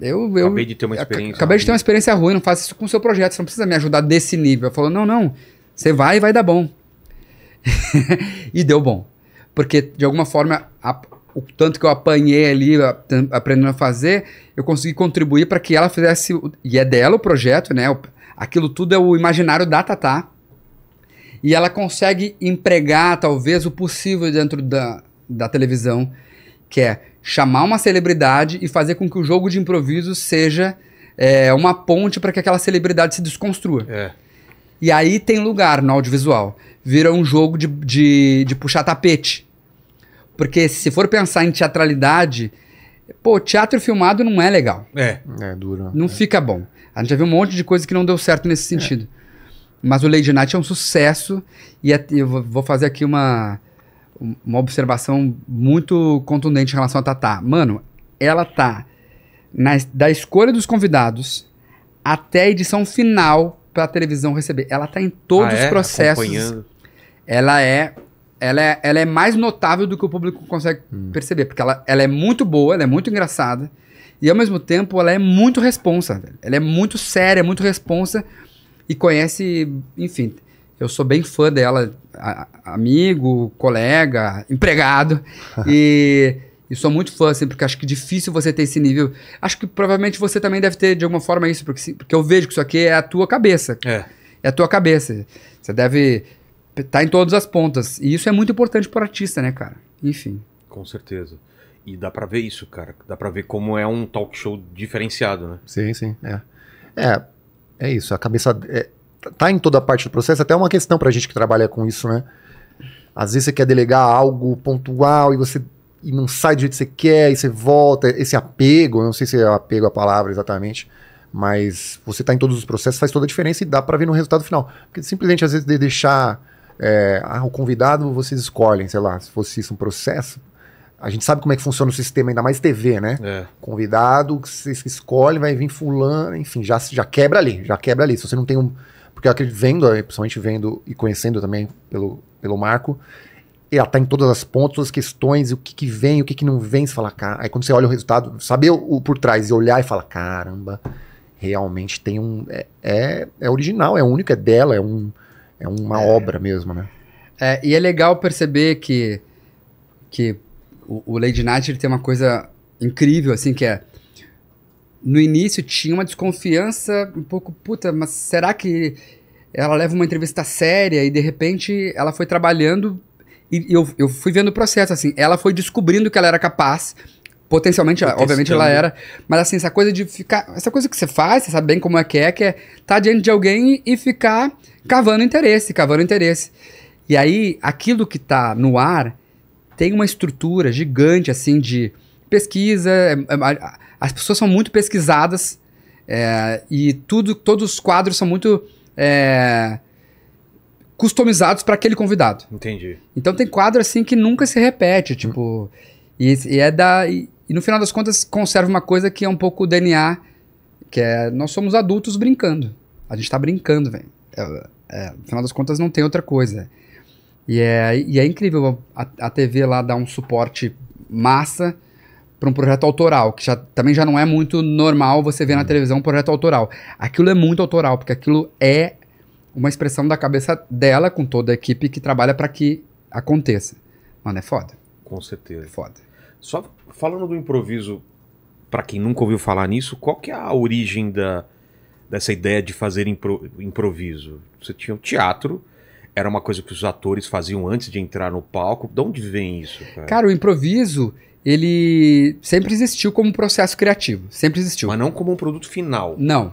Eu, eu acabei de ter uma experiência. Acabei de ter uma experiência ruim, não faça isso com o seu projeto, você não precisa me ajudar desse nível. Ela falou: não, não, você vai e vai dar bom. e deu bom. Porque, de alguma forma, a, o tanto que eu apanhei ali, a, aprendendo a fazer, eu consegui contribuir para que ela fizesse. E é dela o projeto, né? Aquilo tudo é o imaginário da Tatá e ela consegue empregar talvez o possível dentro da, da televisão, que é chamar uma celebridade e fazer com que o jogo de improviso seja é, uma ponte para que aquela celebridade se desconstrua. É. E aí tem lugar no audiovisual. Vira um jogo de, de, de puxar tapete. Porque se for pensar em teatralidade, pô, teatro filmado não é legal. É, é duro. Né? Não é. fica bom. A gente já viu um monte de coisa que não deu certo nesse sentido. É. Mas o Lady Night é um sucesso e é, eu vou fazer aqui uma, uma observação muito contundente em relação a Tatá. Mano, ela tá na, da escolha dos convidados até a edição final para a televisão receber. Ela tá em todos ah, é? os processos. Ela é, ela é ela é mais notável do que o público consegue hum. perceber, porque ela, ela é muito boa, ela é muito engraçada e ao mesmo tempo ela é muito responsa, Ela é muito séria, muito responsa e conhece, enfim, eu sou bem fã dela, a, amigo, colega, empregado. e, e, sou muito fã, assim, porque acho que difícil você ter esse nível. Acho que provavelmente você também deve ter de alguma forma isso, porque, porque eu vejo que isso aqui é a tua cabeça. É. É a tua cabeça. Você deve estar tá em todas as pontas. E isso é muito importante para o artista, né, cara? Enfim. Com certeza. E dá para ver isso, cara. Dá para ver como é um talk show diferenciado, né? Sim, sim. É. É, é isso, a cabeça é, tá em toda parte do processo, até é uma questão pra gente que trabalha com isso, né? Às vezes você quer delegar algo pontual e você e não sai do jeito que você quer, e você volta, esse apego, não sei se é apego a palavra exatamente, mas você tá em todos os processos, faz toda a diferença e dá para ver no resultado final. Porque simplesmente às vezes de deixar é, ah, o convidado vocês escolhem, sei lá, se fosse isso um processo, a gente sabe como é que funciona o sistema, ainda mais TV, né? É. Convidado, você escolhe, vai vir fulano, enfim, já, já quebra ali, já quebra ali. Se você não tem um. Porque eu acredito, vendo, eh, principalmente vendo e conhecendo também pelo, pelo Marco, ela tá em todas as pontas, todas as questões, o que, que vem, o que, que não vem, você fala, cara. Aí quando você olha o resultado, saber o, o por trás e olhar e fala, caramba, realmente tem um. É, é, é original, é único, é dela, é, um, é uma é. obra mesmo, né? É, e é legal perceber que. que o, Lady Night ele tem uma coisa incrível, assim, que é no início tinha uma desconfiança um pouco, puta, mas será que ela leva uma entrevista séria e de repente ela foi trabalhando e, eu, eu fui vendo o processo, assim, ela foi descobrindo que ela era capaz, potencialmente, obviamente ela era, mas assim, essa coisa de ficar, essa coisa que você faz, você sabe bem como é que é, que é estar tá diante de alguém e ficar cavando interesse, cavando interesse. E aí, aquilo que tá no ar, tem uma estrutura gigante, assim, de pesquisa. É, é, as pessoas são muito pesquisadas é, e tudo, todos os quadros são muito é, customizados para aquele convidado. Entendi. Então tem quadro assim que nunca se repete, tipo, e, e é da e, e, no final das contas conserva uma coisa que é um pouco o DNA, que é nós somos adultos brincando. A gente está brincando, velho. É, é, no final das contas não tem outra coisa. E é, e é incrível a, a TV lá dar um suporte massa para um projeto autoral, que já, também já não é muito normal você ver na uhum. televisão um projeto autoral. Aquilo é muito autoral, porque aquilo é uma expressão da cabeça dela com toda a equipe que trabalha para que aconteça. Mano, é foda. Com certeza. É foda. Só falando do improviso, para quem nunca ouviu falar nisso, qual que é a origem da, dessa ideia de fazer impro, improviso? Você tinha o teatro, era uma coisa que os atores faziam antes de entrar no palco. De onde vem isso? Cara, cara o improviso, ele sempre existiu como um processo criativo. Sempre existiu. Mas não como um produto final. Não.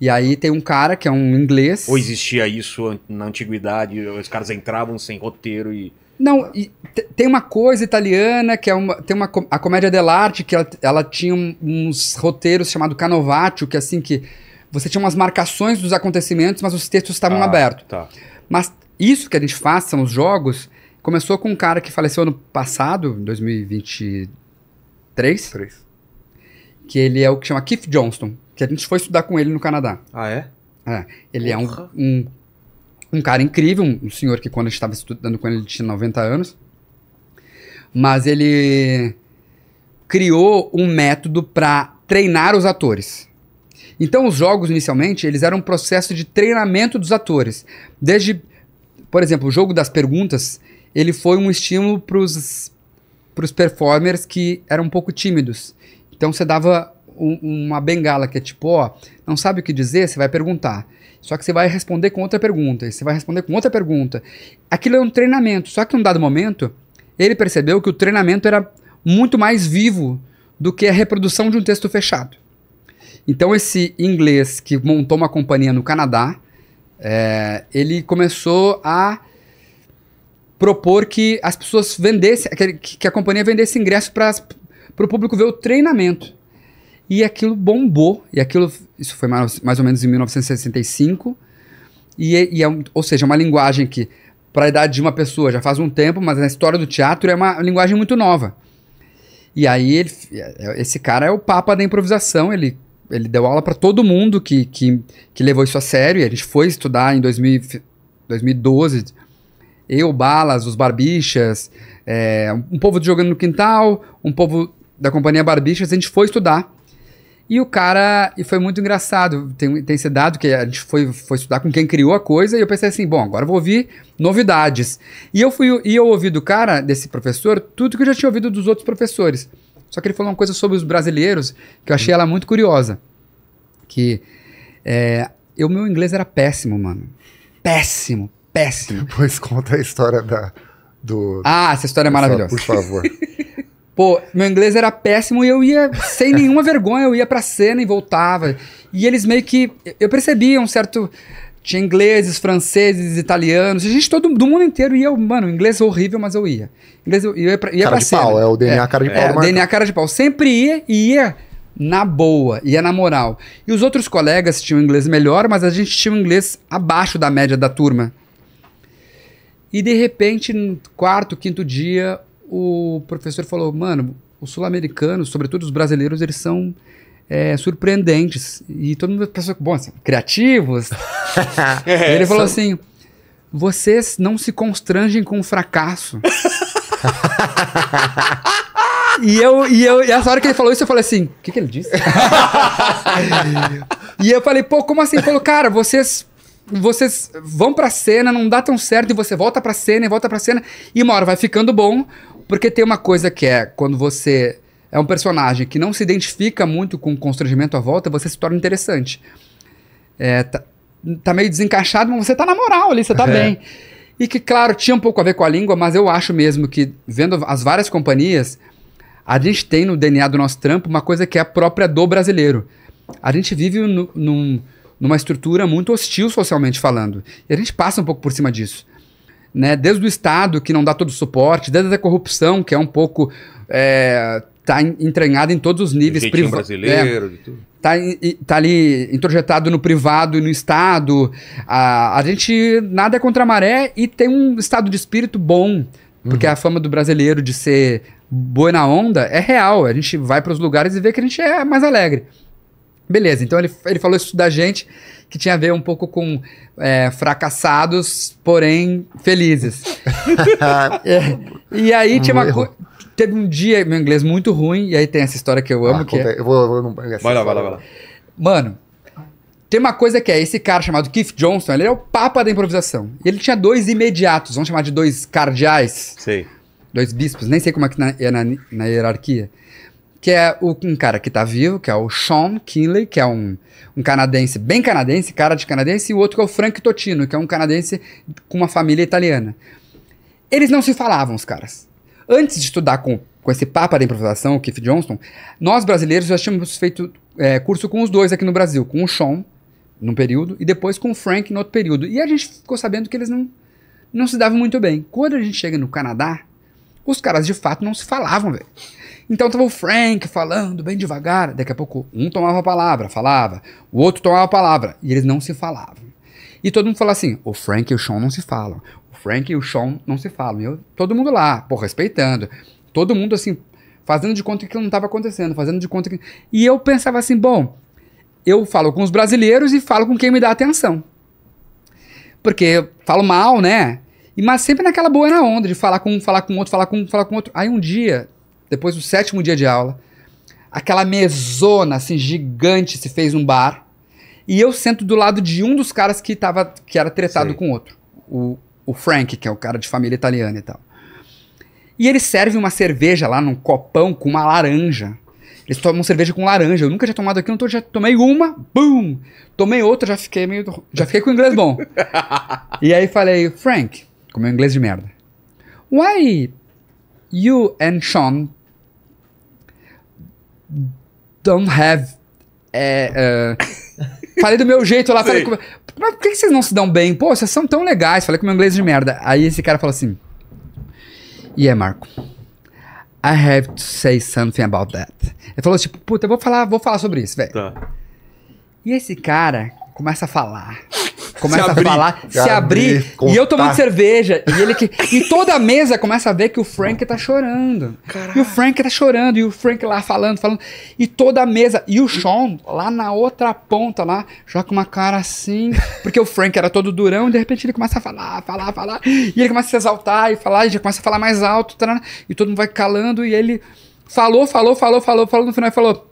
E aí tem um cara que é um inglês. Ou existia isso na antiguidade, os caras entravam sem roteiro e. Não, e tem uma coisa italiana que é uma. Tem uma. A comédia dell'arte, que ela, ela tinha uns roteiros chamado Canovaccio, que é assim que. Você tinha umas marcações dos acontecimentos, mas os textos estavam ah, abertos. Tá. Mas isso que a gente faz, são os jogos, começou com um cara que faleceu ano passado, 2023. Três. Que ele é o que chama Keith Johnston, que a gente foi estudar com ele no Canadá. Ah, é? É. Ele Porra. é um, um, um, cara incrível, um, um senhor que quando a gente estava estudando com ele, ele tinha 90 anos. Mas ele criou um método para treinar os atores. Então, os jogos, inicialmente, eles eram um processo de treinamento dos atores. Desde por exemplo, o jogo das perguntas, ele foi um estímulo para os performers que eram um pouco tímidos. Então você dava um, uma bengala que é tipo, ó, não sabe o que dizer, você vai perguntar. Só que você vai responder com outra pergunta, e você vai responder com outra pergunta. Aquilo é um treinamento, só que em um dado momento, ele percebeu que o treinamento era muito mais vivo do que a reprodução de um texto fechado. Então esse inglês que montou uma companhia no Canadá, é, ele começou a propor que as pessoas vendessem, que, que a companhia vendesse ingresso para o público ver o treinamento. E aquilo bombou, e aquilo, isso foi mais, mais ou menos em 1965, e, e é, ou seja, é uma linguagem que, para a idade de uma pessoa, já faz um tempo, mas na história do teatro é uma linguagem muito nova. E aí, ele, é, esse cara é o papa da improvisação, ele ele deu aula para todo mundo que, que, que, levou isso a sério. E a gente foi estudar em 2012. Eu, Balas, os Barbichas, é, um povo jogando no quintal, um povo da companhia Barbichas, a gente foi estudar. E o cara, e foi muito engraçado, tem, tem esse dado que a gente foi, foi estudar com quem criou a coisa, e eu pensei assim, bom, agora eu vou ouvir novidades. E eu fui, e eu ouvi do cara, desse professor, tudo que eu já tinha ouvido dos outros professores. Só que ele falou uma coisa sobre os brasileiros que eu achei ela muito curiosa. Que é, meu inglês era péssimo, mano. Péssimo, péssimo. Depois conta a história da, do. Ah, essa história é maravilhosa. Por favor. Pô, meu inglês era péssimo e eu ia sem nenhuma vergonha, eu ia pra cena e voltava. E eles meio que. Eu percebia um certo. Tinha ingleses, franceses, italianos, A gente todo, do mundo inteiro. ia. mano, inglês horrível, mas eu ia. Inglês eu ia pra, ia cara pra de cena. pau, é o DNA é, cara de é, pau. É, o DNA cara de pau. Sempre ia e ia na boa, ia na moral. E os outros colegas tinham inglês melhor, mas a gente tinha um inglês abaixo da média da turma. E de repente, no quarto, quinto dia, o professor falou: mano, os sul-americanos, sobretudo os brasileiros, eles são é, surpreendentes. E todo mundo pensou, bom, assim, criativos. é, ele falou são... É, assim: vocês não se constrangem com o fracasso. e eu, e eu, e essa hora que ele falou isso, eu falei assim: o que, que ele disse? e eu falei, pô, como assim? Ele falou, cara, vocês vocês vão pra cena, não dá tão certo, e você volta pra cena e volta pra cena, e uma hora vai ficando bom, porque tem uma coisa que é quando você é um personagem que não se identifica muito com o constrangimento à volta, você se torna interessante. É, tá, tá meio desencaixado, mas você tá na moral ali, você tá é. bem. E que, claro, tinha um pouco a ver com a língua, mas eu acho mesmo que, vendo as várias companhias, a gente tem no DNA do nosso trampo uma coisa que é própria do brasileiro. A gente vive no, num, numa estrutura muito hostil socialmente falando. E a gente passa um pouco por cima disso. Né? Desde o Estado, que não dá todo o suporte, desde a corrupção, que é um pouco. É, tá entranhado em todos os níveis privados. brasileiro, é, tudo. Tá, tá, ali introjetado no privado e no Estado. A, a gente nada é contra a maré e tem um estado de espírito bom. Porque uhum. a fama do brasileiro de ser boa na onda é real. A gente vai para os lugares e vê que a gente é mais alegre. Beleza, então ele, ele falou isso da gente, que tinha a ver um pouco com é, fracassados, porém felizes. é, e aí tinha uma, Teve um dia, meu inglês muito ruim, e aí tem essa história que eu amo, ah, que é conta, é... Eu vou... vai lá, vai lá, vai lá. Mano, tem uma coisa que é, esse cara chamado Keith Johnson ele é o papa da improvisação. e Ele tinha dois imediatos, vamos chamar de dois cardeais. Sim. Dois bispos, nem sei como é que na, é na, na hierarquia. Que é o, um cara que tá vivo, que é o Sean Kinley, que é um, um canadense, bem canadense, cara de canadense, e o outro que é o Frank Totino, que é um canadense com uma família italiana. Eles não se falavam, os caras. Antes de estudar com, com esse papa da improvisação, o Keith Johnston, nós brasileiros já tínhamos feito é, curso com os dois aqui no Brasil, com o Sean, num período, e depois com o Frank, no outro período. E a gente ficou sabendo que eles não, não se davam muito bem. Quando a gente chega no Canadá, os caras de fato não se falavam, velho. Então tava o Frank falando bem devagar, daqui a pouco um tomava a palavra, falava, o outro tomava a palavra, e eles não se falavam. E todo mundo falava assim: o Frank e o Sean não se falam. O Frank e o Sean não se falam. E eu, todo mundo lá, pô, respeitando. Todo mundo assim, fazendo de conta que não estava acontecendo, fazendo de conta que. E eu pensava assim: bom, eu falo com os brasileiros e falo com quem me dá atenção. Porque eu falo mal, né? E, mas sempre naquela boa na onda de falar com um, falar com outro, falar com um, falar com outro. Aí um dia, depois do sétimo dia de aula, aquela mesona assim gigante se fez um bar e eu sento do lado de um dos caras que, tava, que era tretado Sei. com outro. O, o Frank, que é o cara de família italiana e tal. E ele serve uma cerveja lá num copão com uma laranja. Eles tomam cerveja com laranja. Eu nunca tinha tomado aqui, então já tomei uma, bum! Tomei outra, já fiquei meio. Já fiquei com o inglês bom. e aí falei, Frank, com meu inglês de merda. Why you and Sean don't have. uh, Falei do meu jeito lá. Falei, com... mas por que vocês não se dão bem? Pô, vocês são tão legais. Falei com meu inglês de merda. Aí esse cara falou assim: E Yeah, Marco. I have to say something about that. Ele falou tipo, puta, eu vou falar, vou falar sobre isso, velho. Tá. E esse cara começa a falar começa abrir, a falar, se abrir, abrir e eu tomando cerveja, e ele que e toda a mesa começa a ver que o Frank tá chorando. Caraca. E o Frank tá chorando e o Frank lá falando, falando, e toda a mesa e o Sean lá na outra ponta lá, já com uma cara assim, porque o Frank era todo durão, e de repente ele começa a falar, falar, falar, e ele começa a se exaltar e falar, e já começa a falar mais alto, tarana, e todo mundo vai calando e ele falou, falou, falou, falou, falou no final falou: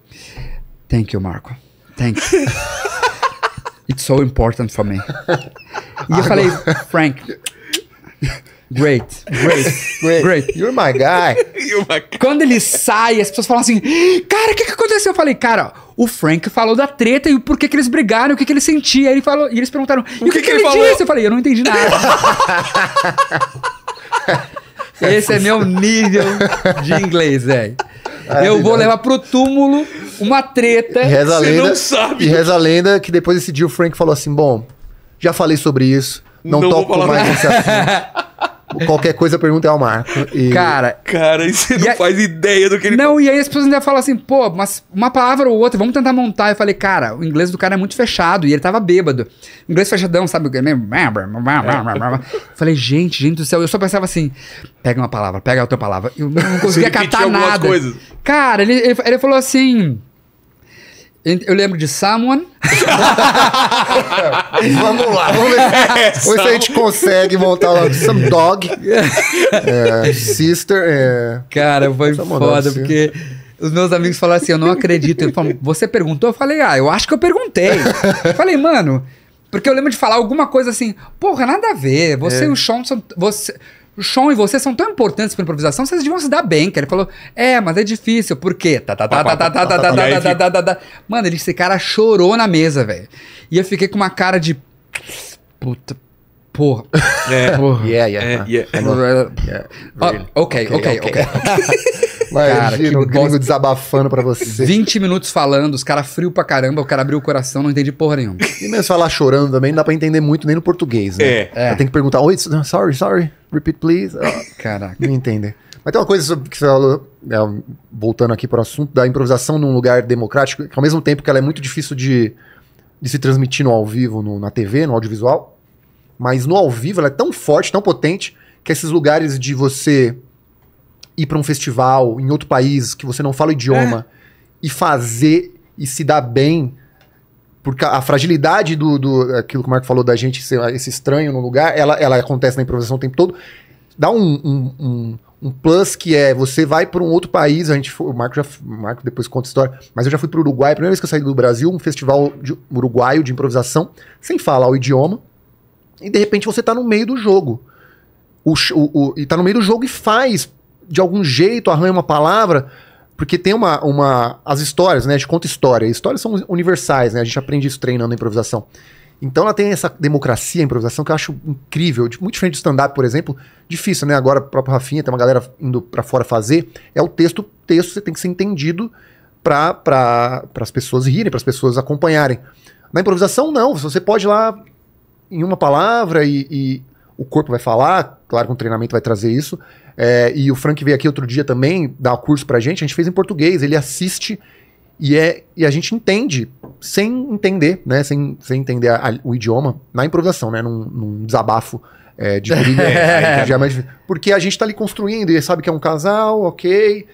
"Thank you, Marco. Thank you." It's so important for me. E eu falei, Frank, Great, great, great, great. You're my guy. You're my guy. Quando ele sai, as pessoas falam assim: Cara, o que, que aconteceu? Eu falei: Cara, o Frank falou da treta e por que, que eles brigaram, o que, que ele sentia. ele falou, e eles perguntaram: E o, o que, que, que ele, ele falou? disse? Eu falei: Eu não entendi nada. Esse é meu nível de inglês, velho. É, eu vou então. levar pro túmulo uma treta. E você lenda, não sabe. E reza a lenda que depois desse dia o Frank falou assim: bom, já falei sobre isso, não, não toco mais nesse assunto. Qualquer coisa pergunta é ao Marco. E... Cara. Cara, e você não faz ideia do que ele Não, fala. e aí as pessoas ainda falam assim, pô, mas uma palavra ou outra, vamos tentar montar. Eu falei, cara, o inglês do cara é muito fechado e ele tava bêbado. inglês fechadão, sabe? É. Falei, gente, gente do céu. Eu só pensava assim, pega uma palavra, pega a outra palavra. Eu não conseguia catar nada. Coisas. Cara, ele, ele, ele falou assim. Eu lembro de Someone. vamos lá, vamos ver. É, se a gente consegue montar lá. Some Dog. É, sister. É... Cara, foi Someone foda, porque os meus amigos falaram assim: eu não acredito. você perguntou? Eu falei, ah, eu acho que eu perguntei. Eu falei, mano, porque eu lembro de falar alguma coisa assim, porra, nada a ver. Você é. e o Johnson, Você, o Sean e você são tão importantes para improvisação, vocês deviam se dar bem. Que ele falou, é, mas é difícil, por quê? Mano, ele, esse cara chorou na mesa, velho. E eu fiquei com uma cara de. Puta, Porra. Yeah. É. Porra. Yeah, yeah. É, ah. yeah, yeah. yeah. Really. Oh, okay, ok, ok, ok. Imagina, cara, que um gringo desabafando pra você. 20 minutos falando, os caras frio pra caramba, o cara abriu o coração, não entendi porra nenhuma. E mesmo falar chorando também, não dá pra entender muito nem no português, né? É. é. Tem que perguntar, oi, sorry, sorry, repeat please. Oh, Caraca. Não entender. Mas tem uma coisa que você falou, é, voltando aqui para o assunto, da improvisação num lugar democrático, que ao mesmo tempo que ela é muito difícil de, de se transmitir no ao vivo, no, na TV, no audiovisual, mas no ao vivo ela é tão forte, tão potente, que esses lugares de você ir para um festival em outro país que você não fala o idioma é. e fazer e se dar bem, porque a fragilidade do, do aquilo que o Marco falou da gente ser ah, esse estranho no lugar, ela, ela acontece na improvisação o tempo todo. Dá um, um, um, um plus que é você vai para um outro país, a gente foi, o Marco já o Marco depois conta a história, mas eu já fui para o Uruguai, a primeira vez que eu saí do Brasil, um festival de, uruguaio de improvisação, sem falar o idioma e de repente você tá no meio do jogo. O, o, o, e tá no meio do jogo e faz, de algum jeito, arranha uma palavra, porque tem uma. uma as histórias, né? A gente conta história. Histórias são universais, né? A gente aprende isso treinando a improvisação. Então ela tem essa democracia, a improvisação, que eu acho incrível. Muito diferente do stand-up, por exemplo. Difícil, né? Agora, o próprio Rafinha, tem uma galera indo para fora fazer. É o texto, texto você tem que ser entendido para pra, as pessoas rirem, para as pessoas acompanharem. Na improvisação, não. Você pode ir lá em uma palavra e, e o corpo vai falar, claro que um treinamento vai trazer isso. É, e o Frank veio aqui outro dia também dar curso pra gente, a gente fez em português, ele assiste e, é, e a gente entende, sem entender, né? Sem, sem entender a, a, o idioma, na improvisação, né? Num, num desabafo é, de briga. Né, é, é porque a gente tá ali construindo e sabe que é um casal, ok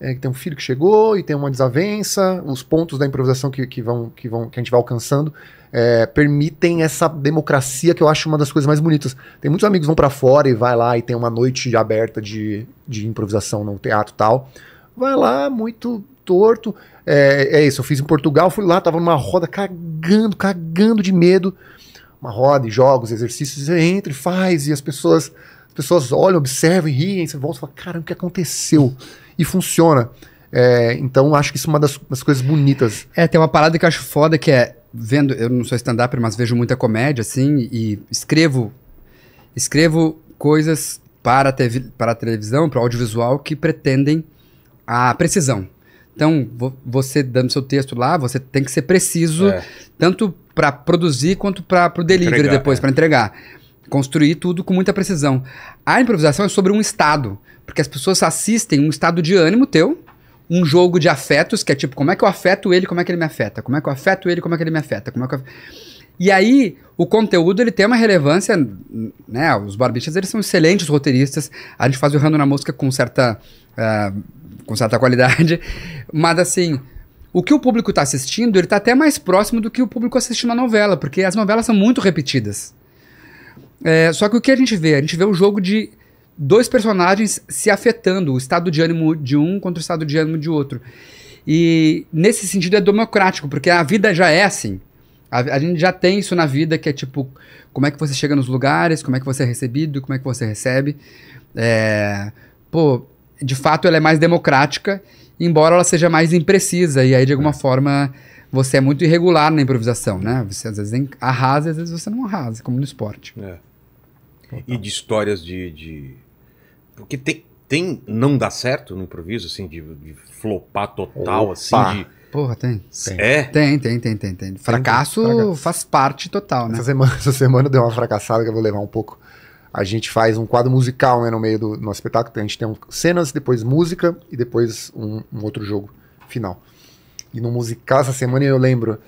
é, que tem um filho que chegou e tem uma desavença, os pontos da improvisação que, que, vão, que, vão, que a gente vai alcançando é, permitem essa democracia que eu acho uma das coisas mais bonitas. Tem muitos amigos que vão para fora e vai lá e tem uma noite aberta de, de improvisação no teatro tal. Vai lá, muito torto. É, é isso, eu fiz em Portugal, fui lá, tava numa roda cagando, cagando de medo. Uma roda e jogos, exercícios, entre entra e faz, e as pessoas pessoas olham, observam, riem, você volta e fala, caramba, o que aconteceu? E funciona. É, então, acho que isso é uma das, das coisas bonitas. É, tem uma parada que eu acho foda que é, vendo, eu não sou stand-up, mas vejo muita comédia, assim, e escrevo, escrevo coisas para, TV, para a televisão, para o audiovisual, que pretendem a precisão. Então, vo, você dando seu texto lá, você tem que ser preciso, é. tanto para produzir quanto para o delivery entregar, depois, é. para entregar construir tudo com muita precisão. A improvisação é sobre um estado, porque as pessoas assistem um estado de ânimo teu, um jogo de afetos, que é tipo, como é que eu afeto ele, como é que ele me afeta? Como é que eu afeto ele, como é que ele me afeta? Como é que eu... E aí, o conteúdo ele tem uma relevância, né? Os barbichas eles são excelentes roteiristas. A gente faz o rando na música com certa, uh, com certa qualidade, mas assim, o que o público está assistindo, ele está até mais próximo do que o público assistindo a novela, porque as novelas são muito repetidas. É, só que o que a gente vê? A gente vê o jogo de dois personagens se afetando, o estado de ânimo de um contra o estado de ânimo de outro. E nesse sentido é democrático, porque a vida já é assim. A, a, gente já tem isso na vida, que é tipo, como é que você chega nos lugares, como é que você é recebido, como é que você recebe. É, pô, de fato ela é mais democrática, embora ela seja mais imprecisa, e aí de alguma é. forma você é muito irregular na improvisação, né? Você às vezes arrasa, às vezes você não arrasa, como no esporte. É. Total. e de histórias de. de... Porque tem, tem não dá certo no improviso, assim, de, de flopar total, Opa. assim, de. Porra, tem. tem. É? Tem, tem, tem, tem, tem. Fracasso tem, faz parte total, né? Essa semana, essa semana deu uma fracassada que eu vou levar um pouco. A gente faz um quadro musical né, no meio do nosso espetáculo. Então, a gente tem um, cenas, depois música e depois um, um outro jogo final. E no musical essa semana eu lembro.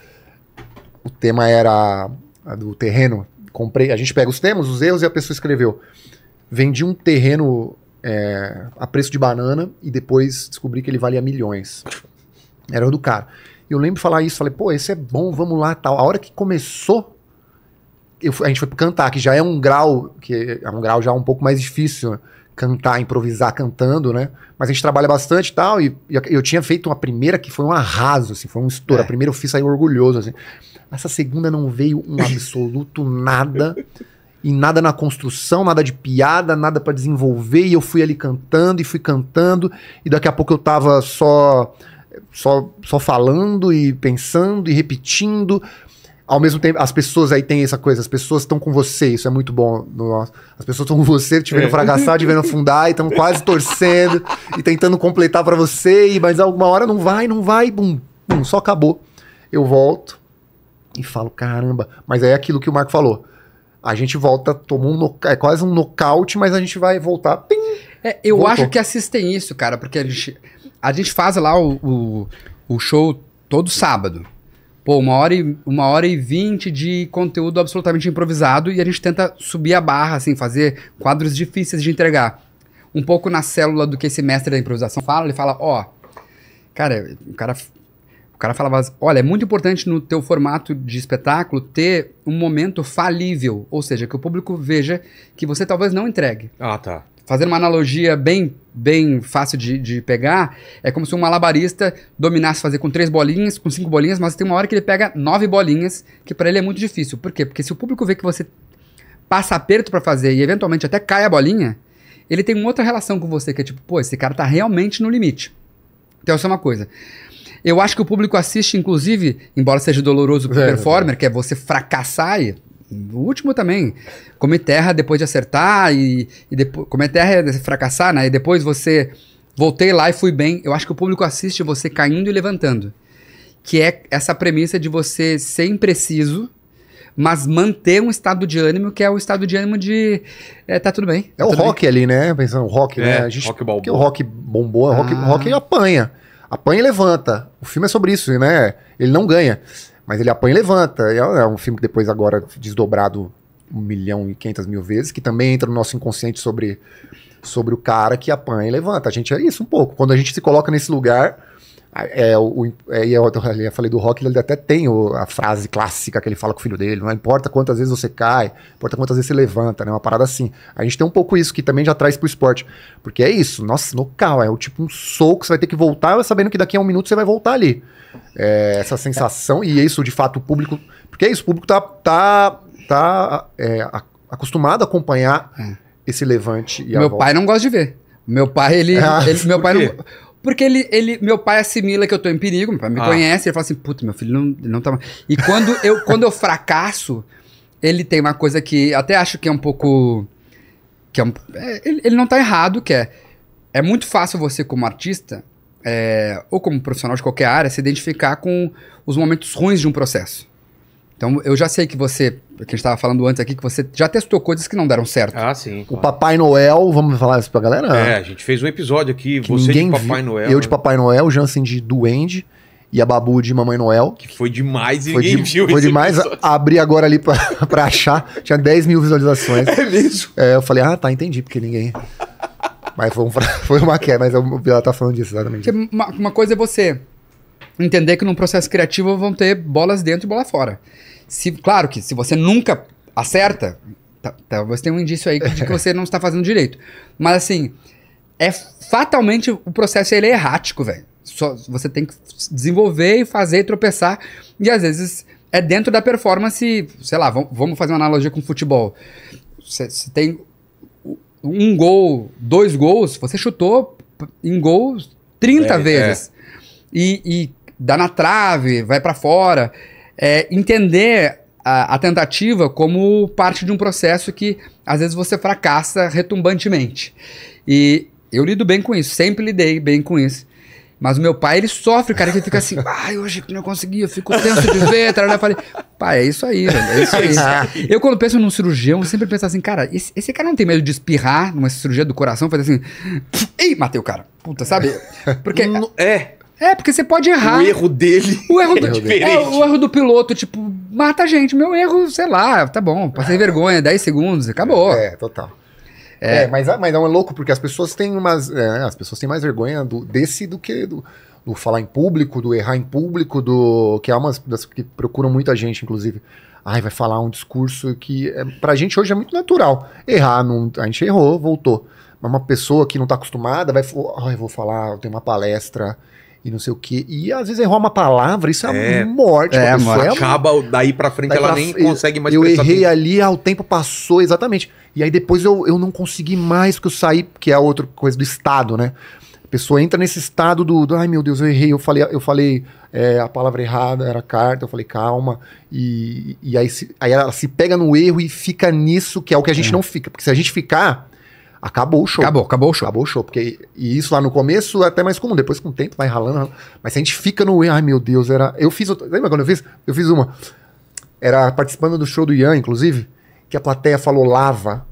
O tema era do terreno comprei, a gente pega os temas, os erros e a pessoa escreveu. Vendi um terreno é, a preço de banana e depois descobri que ele valia milhões. Era o do cara. E eu lembro de falar isso, falei, pô, esse é bom, vamos lá, tal. A hora que começou, eu, a gente foi cantar, que já é um grau, que é um grau já um pouco mais difícil, né, cantar, improvisar cantando, né? Mas a gente trabalha bastante e tal, e, eu tinha feito uma primeira que foi um arraso, assim, foi um estouro. É. A primeira eu fiz, sair orgulhoso, assim. Nessa segunda não veio um absoluto nada. E nada na construção, nada de piada, nada para desenvolver. E eu fui ali cantando e fui cantando. E daqui a pouco eu tava só, só, só falando e pensando e repetindo ao mesmo tempo, as pessoas aí tem essa coisa, as pessoas estão com você, isso é muito bom. No, as pessoas estão com você, te vendo é. fracassar, te vendo afundar, e estão quase torcendo e tentando completar para você, e, mas alguma hora não vai, não vai, bum, bum, só acabou. Eu volto, e falo, caramba. Mas é aquilo que o Marco falou. A gente volta, tomou um é quase um nocaute, mas a gente vai voltar. Pim, é, eu voltou. acho que assistem isso, cara, porque a gente, a gente faz lá o, o, o, show todo sábado. Pô, uma hora, e, uma hora e vinte de conteúdo absolutamente improvisado e a gente tenta subir a barra, assim, fazer quadros difíceis de entregar. Um pouco na célula do que esse mestre da improvisação fala, ele fala, ó, oh, cara, o cara cara falava, olha, é muito importante no teu formato de espetáculo ter um momento falível, ou seja, que o público veja que você talvez não entregue. Ah, tá. Fazendo uma analogia bem, bem fácil de, de pegar, é como se um malabarista dominasse fazer com três bolinhas, com cinco bolinhas, mas tem uma hora que ele pega nove bolinhas, que para ele é muito difícil. Por quê? Porque se o público vê que você passa aperto para fazer e eventualmente até cai a bolinha, ele tem uma outra relação com você, que é tipo, pô, esse cara tá realmente no limite. Então, isso é uma coisa. Eu acho que o público assiste, inclusive, embora seja doloroso pro é, performer, é. que é você fracassar e o último também. Comer terra depois de acertar e, e depois. Comer terra é fracassar, né? E depois você. Voltei lá e fui bem. Eu acho que o público assiste você caindo e levantando. Que é essa premissa de você ser impreciso, mas manter um estado de ânimo que é o estado de ânimo de. É, tá tudo bem. Tá é o rock bem. ali, né? Pensando, o rock, é, né? A gente, rock porque o rock bombou, o rock, ah. rock apanha apanha e levanta. O filme é sobre isso, né? Ele não ganha, mas ele apanha e levanta. É, é um filme que depois agora desdobrado um milhão e quinhentas mil vezes, que também entra no nosso inconsciente sobre, sobre o cara que apanha e levanta. A gente é isso um pouco. Quando a gente se coloca nesse lugar, ah, é, o, é, é eu, eu falei do rock, ele até tem o, a frase clássica que ele fala com o filho dele: não importa quantas vezes você cai, importa quantas vezes você levanta, né? Uma parada assim. A gente tem um pouco isso que também já traz pro esporte. Porque é isso, nossa, carro é o tipo um soco, você vai ter que voltar sabendo que daqui a um minuto você vai voltar ali. É, essa sensação, e é isso de fato o público. Porque é isso, o público tá, tá, tá é, acostumado a acompanhar é. esse levante e Meu pai não gosta de ver. Meu pai, ele. Ah, ele meu pai não. Porque ele, ele, meu pai assimila que eu tô em perigo, meu pai me ah. conhece, ele fala assim, puta, meu filho não, não tá. E quando eu, quando eu fracasso, ele tem uma coisa que até acho que é um pouco. Que é um, é, ele, ele, não tá errado, que é. É muito fácil você, como artista, é, ou como profissional de qualquer área, se identificar com os momentos ruins de um processo. Então, eu já sei que você que a gente estava falando antes aqui, que você já testou coisas que não deram certo. Ah, sim. Claro. O Papai Noel, vamos falar isso pra galera? É, a gente fez um episódio aqui, você ninguém de Papai viu, Noel. Eu né? de Papai Noel, o Jansen de Duende e a Babu de Mamãe Noel. Que foi demais e foi ninguém de, viu Foi demais. abrir Abri agora ali pra, pra achar. Tinha 10 mil visualizações. É mesmo? É, eu falei, ah, tá, entendi, porque ninguém... mas foi, um, foi uma queda, mas o Pilar tá falando disso, exatamente. Uma, uma coisa é você entender que num processo criativo vão ter bolas dentro e bola fora. Se, claro que se você nunca acerta, talvez tenha um indício aí de que você não está fazendo direito. Mas assim, é fatalmente o processo ele é errático, velho. Você tem que desenvolver e fazer e tropeçar. E às vezes é dentro da performance, sei lá, vamos fazer uma analogia com futebol. Você tem um gol, dois gols, você chutou em gol 30 é, é, vezes. É. E, e, dá na trave, vai para fora é entender a, a, tentativa como parte de um processo que às vezes você fracassa retumbantemente. E eu lido bem com isso, sempre lidei bem com isso. Mas o meu pai, ele sofre, cara, que fica assim, ai, hoje não consegui, eu fico tenso de ver, tarará. Eu falei, pai, é isso aí, velho, é isso aí. É eu, quando penso num cirurgião, sempre penso assim, cara, esse, esse, cara não tem medo de espirrar numa cirurgia do coração, fazer assim, ei, matei o cara, puta, sabe? É. Porque... é... É, porque você pode errar. O erro dele. O erro, é do, é, é, o erro do piloto, tipo, mata a gente. Meu erro, sei lá, tá bom, passei é. vergonha, 10 segundos, acabou. É, total. É, é mas, mas é um louco, porque as pessoas têm umas. É, as pessoas têm mais vergonha do, desse do que do, do, falar em público, do errar em público, do. Que é umas das que procuram muita gente, inclusive. Ai, vai falar um discurso que é, pra gente hoje é muito natural. Errar, não, a gente errou, voltou. Mas uma pessoa que não tá acostumada vai. Ai, vou falar, eu tenho uma palestra e não sei o que. E às vezes errou uma palavra, isso é, é, é morte. É, mano. Acaba daí pra frente, daí ela pra nem consegue mais Eu errei tempo. ali, ah, o tempo passou, exatamente. E aí depois eu, eu não consegui mais, que eu saí, que é outra coisa do estado, né? A pessoa entra nesse estado do, do ai meu Deus, eu errei, eu falei, eu falei é, a palavra errada, era carta, eu falei calma. E, e aí, se, aí ela se pega no erro e fica nisso, que é o que a gente é. não fica. Porque se a gente ficar acabou o show. Acabou, acabou o show. Acabou o show. Porque, e isso lá no começo é até mais comum, depois com o tempo vai ralando. ralando. Mas a gente fica no. Ai meu Deus, era. Eu fiz. Lembra quando eu fiz? Eu fiz uma. Era participando do show do Ian, inclusive, que a plateia falou lava.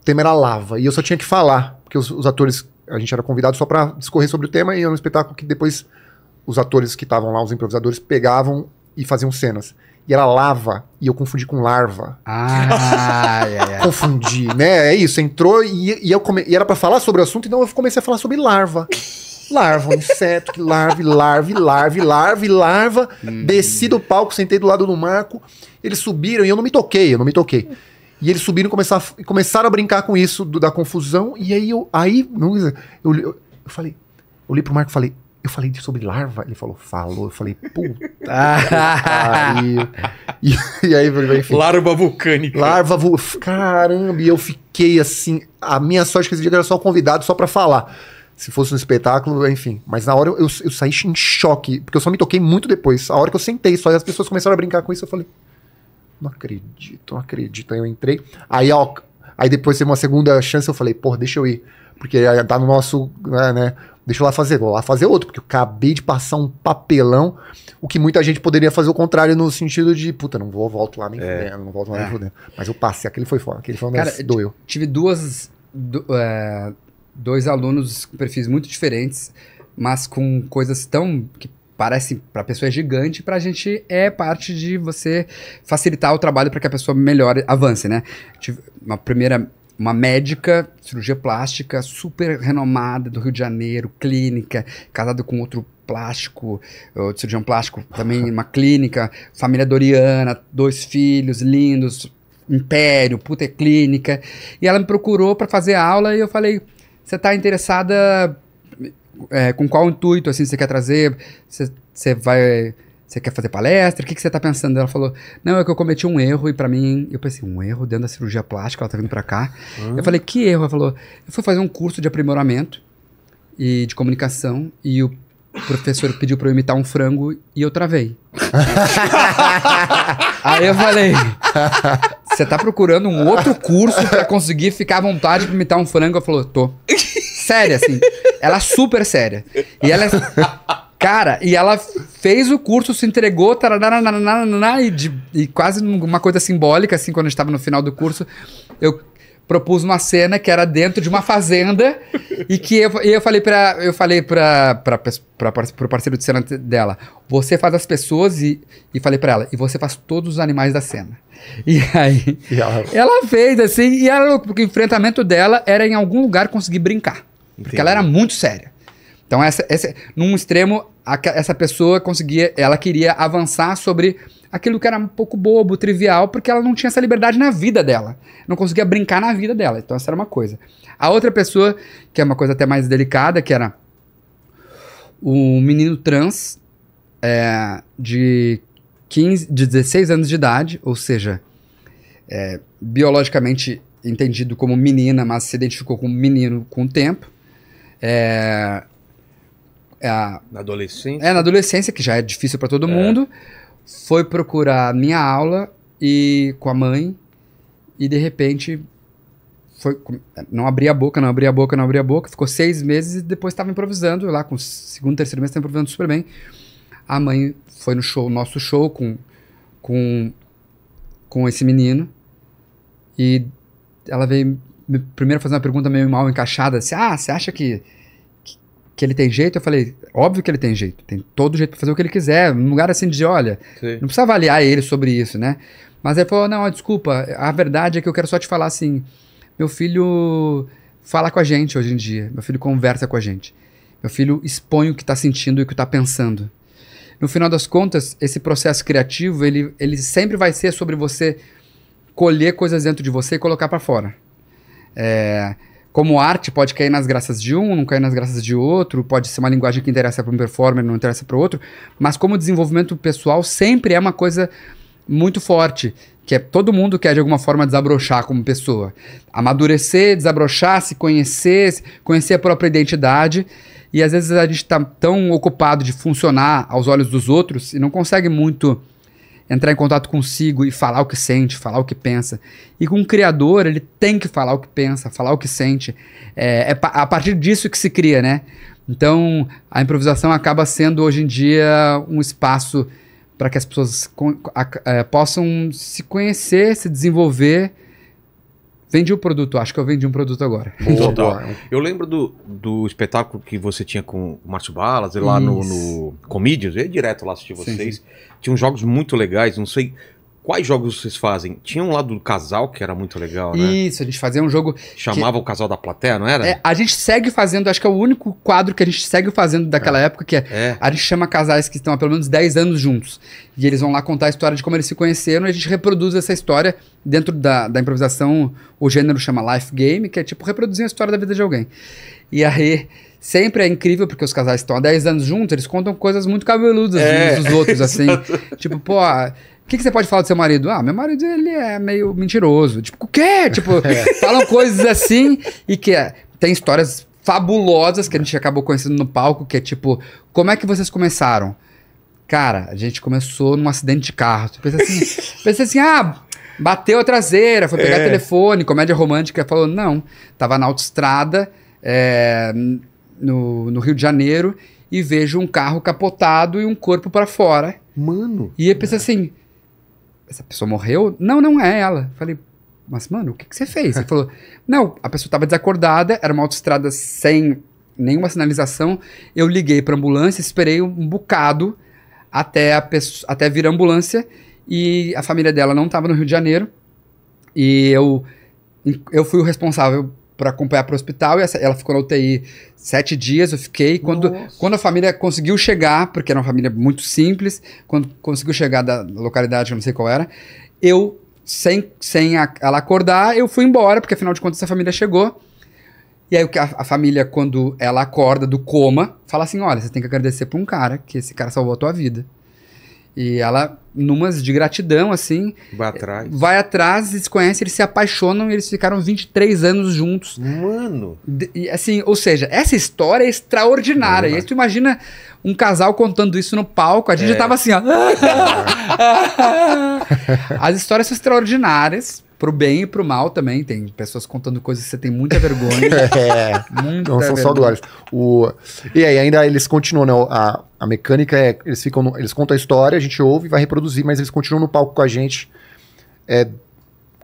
O tema era lava. E eu só tinha que falar, porque os, os atores. A gente era convidado só para discorrer sobre o tema e era um espetáculo que depois os atores que estavam lá, os improvisadores, pegavam e faziam cenas e era lava. E eu confundi com larva. Ah, é, Confundi, né? É isso. Entrou e, e eu come... e era para falar sobre o assunto, então eu comecei a falar sobre larva. Larva, um inseto que larva, larva, larva, larva, larva. Hum. Desci do palco, sentei do lado do Marco. Eles subiram e eu não me toquei, eu não me toquei. E eles subiram e começaram a, começaram a brincar com isso do, da confusão. E aí eu. Aí, eu, eu, eu falei. Eu olhei pro Marco e falei: eu falei sobre larva. Ele falou, falou. Eu falei, puta. E, e aí, enfim. Larva vulcânica. Larva vulcânica. Caramba, e eu fiquei assim. A minha sorte que esse dia era só convidado só para falar. Se fosse um espetáculo, enfim. Mas na hora eu, eu, eu, saí em choque, porque eu só me toquei muito depois. A hora que eu sentei só e as pessoas começaram a brincar com isso, eu falei, não acredito, não acredito. Aí eu entrei. Aí, ó, aí depois teve uma segunda chance, eu falei, pô, deixa eu ir porque tá no nosso né, né? Deixa eu lá fazer, vou lá fazer outro, porque eu acabei de passar um papelão, o que muita gente poderia fazer o contrário no sentido de, puta, não vou, volto lá nem é. fudendo, não volto lá é. nem fudendo. Mas eu passei, aquele foi fora, aquele foi Cara, doeu. Tive duas, do, é, dois alunos com perfis muito diferentes, mas com coisas tão, que parece para a pessoa é gigante, para a gente é parte de você facilitar o trabalho para que a pessoa melhore, avance, né? Tive uma primeira uma médica, cirurgia plástica, super renomada do Rio de Janeiro, clínica, casada com outro plástico, cirurgião plástico também, uma clínica, família Doriana, dois filhos lindos, império, puta é clínica. E ela me procurou para fazer aula e eu falei: você está interessada é, com qual intuito assim você quer trazer? Você vai você quer fazer palestra? O que, que você tá pensando? Ela falou, não, é que eu cometi um erro e para mim... Eu pensei, um erro dentro da cirurgia plástica? Ela tá vindo para cá. Hum. Eu falei, que erro? Ela falou, eu fui fazer um curso de aprimoramento e de comunicação e o professor pediu para eu imitar um frango e eu travei. Aí eu falei, você tá procurando um outro curso para conseguir ficar à vontade pra imitar um frango? Ela falou, tô. Séria, assim. Ela é super séria. E ela é Cara, e ela fez o curso, se entregou, e, de, e quase uma coisa simbólica, assim, quando a gente estava no final do curso, eu propus uma cena que era dentro de uma fazenda e que eu, eu falei para eu falei para o parceiro de cena dela, você faz as pessoas e, e falei para ela, e você faz todos os animais da cena. E aí e ela... ela... fez assim, e ela, o enfrentamento dela era em algum lugar conseguir brincar, Entendi. porque ela era muito séria. Então, essa, essa, num extremo, a, essa pessoa conseguia, ela queria avançar sobre aquilo que era um pouco bobo, trivial, porque ela não tinha essa liberdade na vida dela. Não conseguia brincar na vida dela. Então, essa era uma coisa. A outra pessoa, que é uma coisa até mais delicada, que era um menino trans é, de, 15, de 16 anos de idade, ou seja, é, biologicamente entendido como menina, mas se identificou como menino com o tempo. É, é a, na adolescência? É, na adolescência, que já é difícil para todo é. mundo. Foi procurar minha aula e com a mãe e de repente foi não abria a boca, não abria a boca, não abria a boca. Ficou seis meses e depois estava improvisando lá com o segundo, terceiro mês, estava improvisando super bem. A mãe foi no show, nosso show com com com esse menino e ela veio primeiro fazer uma pergunta meio mal encaixada, assim, ah, você acha que que ele tem jeito, eu falei, óbvio que ele tem jeito, tem todo jeito para fazer o que ele quiser, num lugar assim de, olha, Sim. não precisa avaliar ele sobre isso, né? Mas ele falou, não, desculpa, a verdade é que eu quero só te falar assim, meu filho fala com a gente hoje em dia, meu filho conversa com a gente, meu filho expõe o que está sentindo e o que está pensando. No final das contas, esse processo criativo, ele, ele sempre vai ser sobre você colher coisas dentro de você e colocar para fora. É, como arte pode cair nas graças de um, não cair nas graças de outro, pode ser uma linguagem que interessa para um performer, não interessa para outro, mas como desenvolvimento pessoal sempre é uma coisa muito forte, que é todo mundo quer de alguma forma desabrochar como pessoa, amadurecer, desabrochar, se conhecer, conhecer a própria identidade, e às vezes a gente está tão ocupado de funcionar aos olhos dos outros e não consegue muito entrar em contato consigo e falar o que sente, falar o que pensa. E com o criador, ele tem que falar o que pensa, falar o que sente. É, é a partir disso que se cria, né? Então, a improvisação acaba sendo hoje em dia um espaço para que as pessoas é, possam se conhecer, se desenvolver Vendi o produto, acho que eu vendi um produto agora. Boa, eu lembro do, do espetáculo que você tinha com o Márcio Balas, lá no, no Comedians, eu ia direto lá assistir vocês. Sim, sim. Tinha uns jogos muito legais, não sei Quais jogos vocês fazem? Tinha um lado do casal que era muito legal, né? Isso, a gente fazia um jogo. Chamava que... o casal da plateia, não era? É, a gente segue fazendo, acho que é o único quadro que a gente segue fazendo daquela é. época, que é, é, A gente chama casais que estão há pelo menos 10 anos juntos. E eles vão lá contar a história de como eles se conheceram e a gente reproduz essa história dentro da, da improvisação. O gênero chama Life Game, que é tipo reproduzir a história da vida de alguém. E aí. Sempre é incrível, porque os casais estão há 10 anos juntos, eles contam coisas muito cabeludas é, uns dos outros, assim. tipo, pô, que, que você pode falar do seu marido? Ah, meu marido, ele é meio mentiroso. Tipo, o quê? Tipo, é. falam coisas assim e que é, tem histórias fabulosas que a gente acabou conhecendo no palco, que é tipo, como é que vocês começaram? Cara, a gente começou num acidente de carro. Pensa assim, pensa assim, ah, bateu a traseira, foi pegar é. telefone, comédia romântica. Falou, não, tava na autoestrada, é, no, no Rio de Janeiro, e vejo um carro capotado e um corpo para fora. Mano. E eu pensei é. assim, essa pessoa morreu? Não, não é ela. Falei, mas mano, o que, que você fez? Ele falou, não, a pessoa estava desacordada, era uma autoestrada sem nenhuma sinalização. Eu liguei para ambulância, esperei um bocado até, a pessoa, até vir a ambulância e a família dela não estava no Rio de Janeiro. E eu, eu fui o responsável para acompanhar para o hospital e ela ficou na UTI sete dias. Eu fiquei. Quando, quando a família conseguiu chegar, porque era uma família muito simples, quando conseguiu chegar da localidade, eu não sei qual era, eu, sem, sem a, ela acordar, eu fui embora, porque afinal de contas a família chegou. E aí a, a, família, quando ela acorda do coma, fala assim: olha, você tem que agradecer pra um cara, que esse cara salvou a tua vida. E ela, numas de gratidão, assim. Vai atrás. Vai atrás, eles conhecem, eles se apaixonam e eles ficaram 23 anos juntos. Mano! De, e, assim, ou seja, essa história é extraordinária. Mano. E aí tu imagina um casal contando isso no palco, a gente é. já tava assim, ó. As histórias são extraordinárias. Pro bem e pro mal também. Tem pessoas contando coisas que você tem muita vergonha. é. Muita não são vergonha. só glórias. O... E aí ainda eles continuam, né? A, a mecânica é. Eles ficam. No, eles contam a história, a gente ouve e vai reproduzir, mas eles continuam no palco com a gente. É,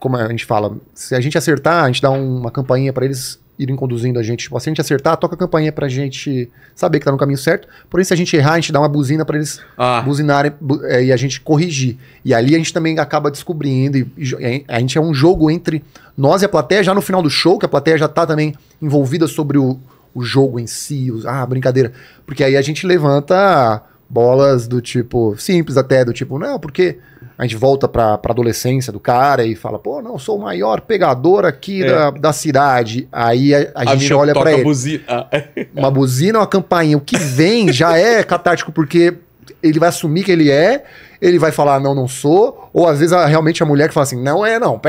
como a gente fala, se a gente acertar, a gente dá uma campainha para eles irem conduzindo a gente. Tipo, se a gente acertar, toca a campainha pra gente saber que tá no caminho certo. Porém, se a gente errar, a gente dá uma buzina para eles ah. buzinarem bu é, e a gente corrigir. E ali a gente também acaba descobrindo. E, e a gente é um jogo entre nós e a plateia, já no final do show, que a plateia já tá também envolvida sobre o, o jogo em si. Os, ah, brincadeira. Porque aí a gente levanta bolas do tipo, simples até, do tipo, não, porque a gente volta para pra adolescência do cara e fala, pô, não, sou o maior pegador aqui é. da, da cidade. Aí a, a, a gente olha para ele. Ah. uma buzina, uma campainha. O que vem já é catártico, porque ele vai assumir que ele é, ele vai falar não, não sou, ou às vezes a, realmente a mulher que fala assim, não é não,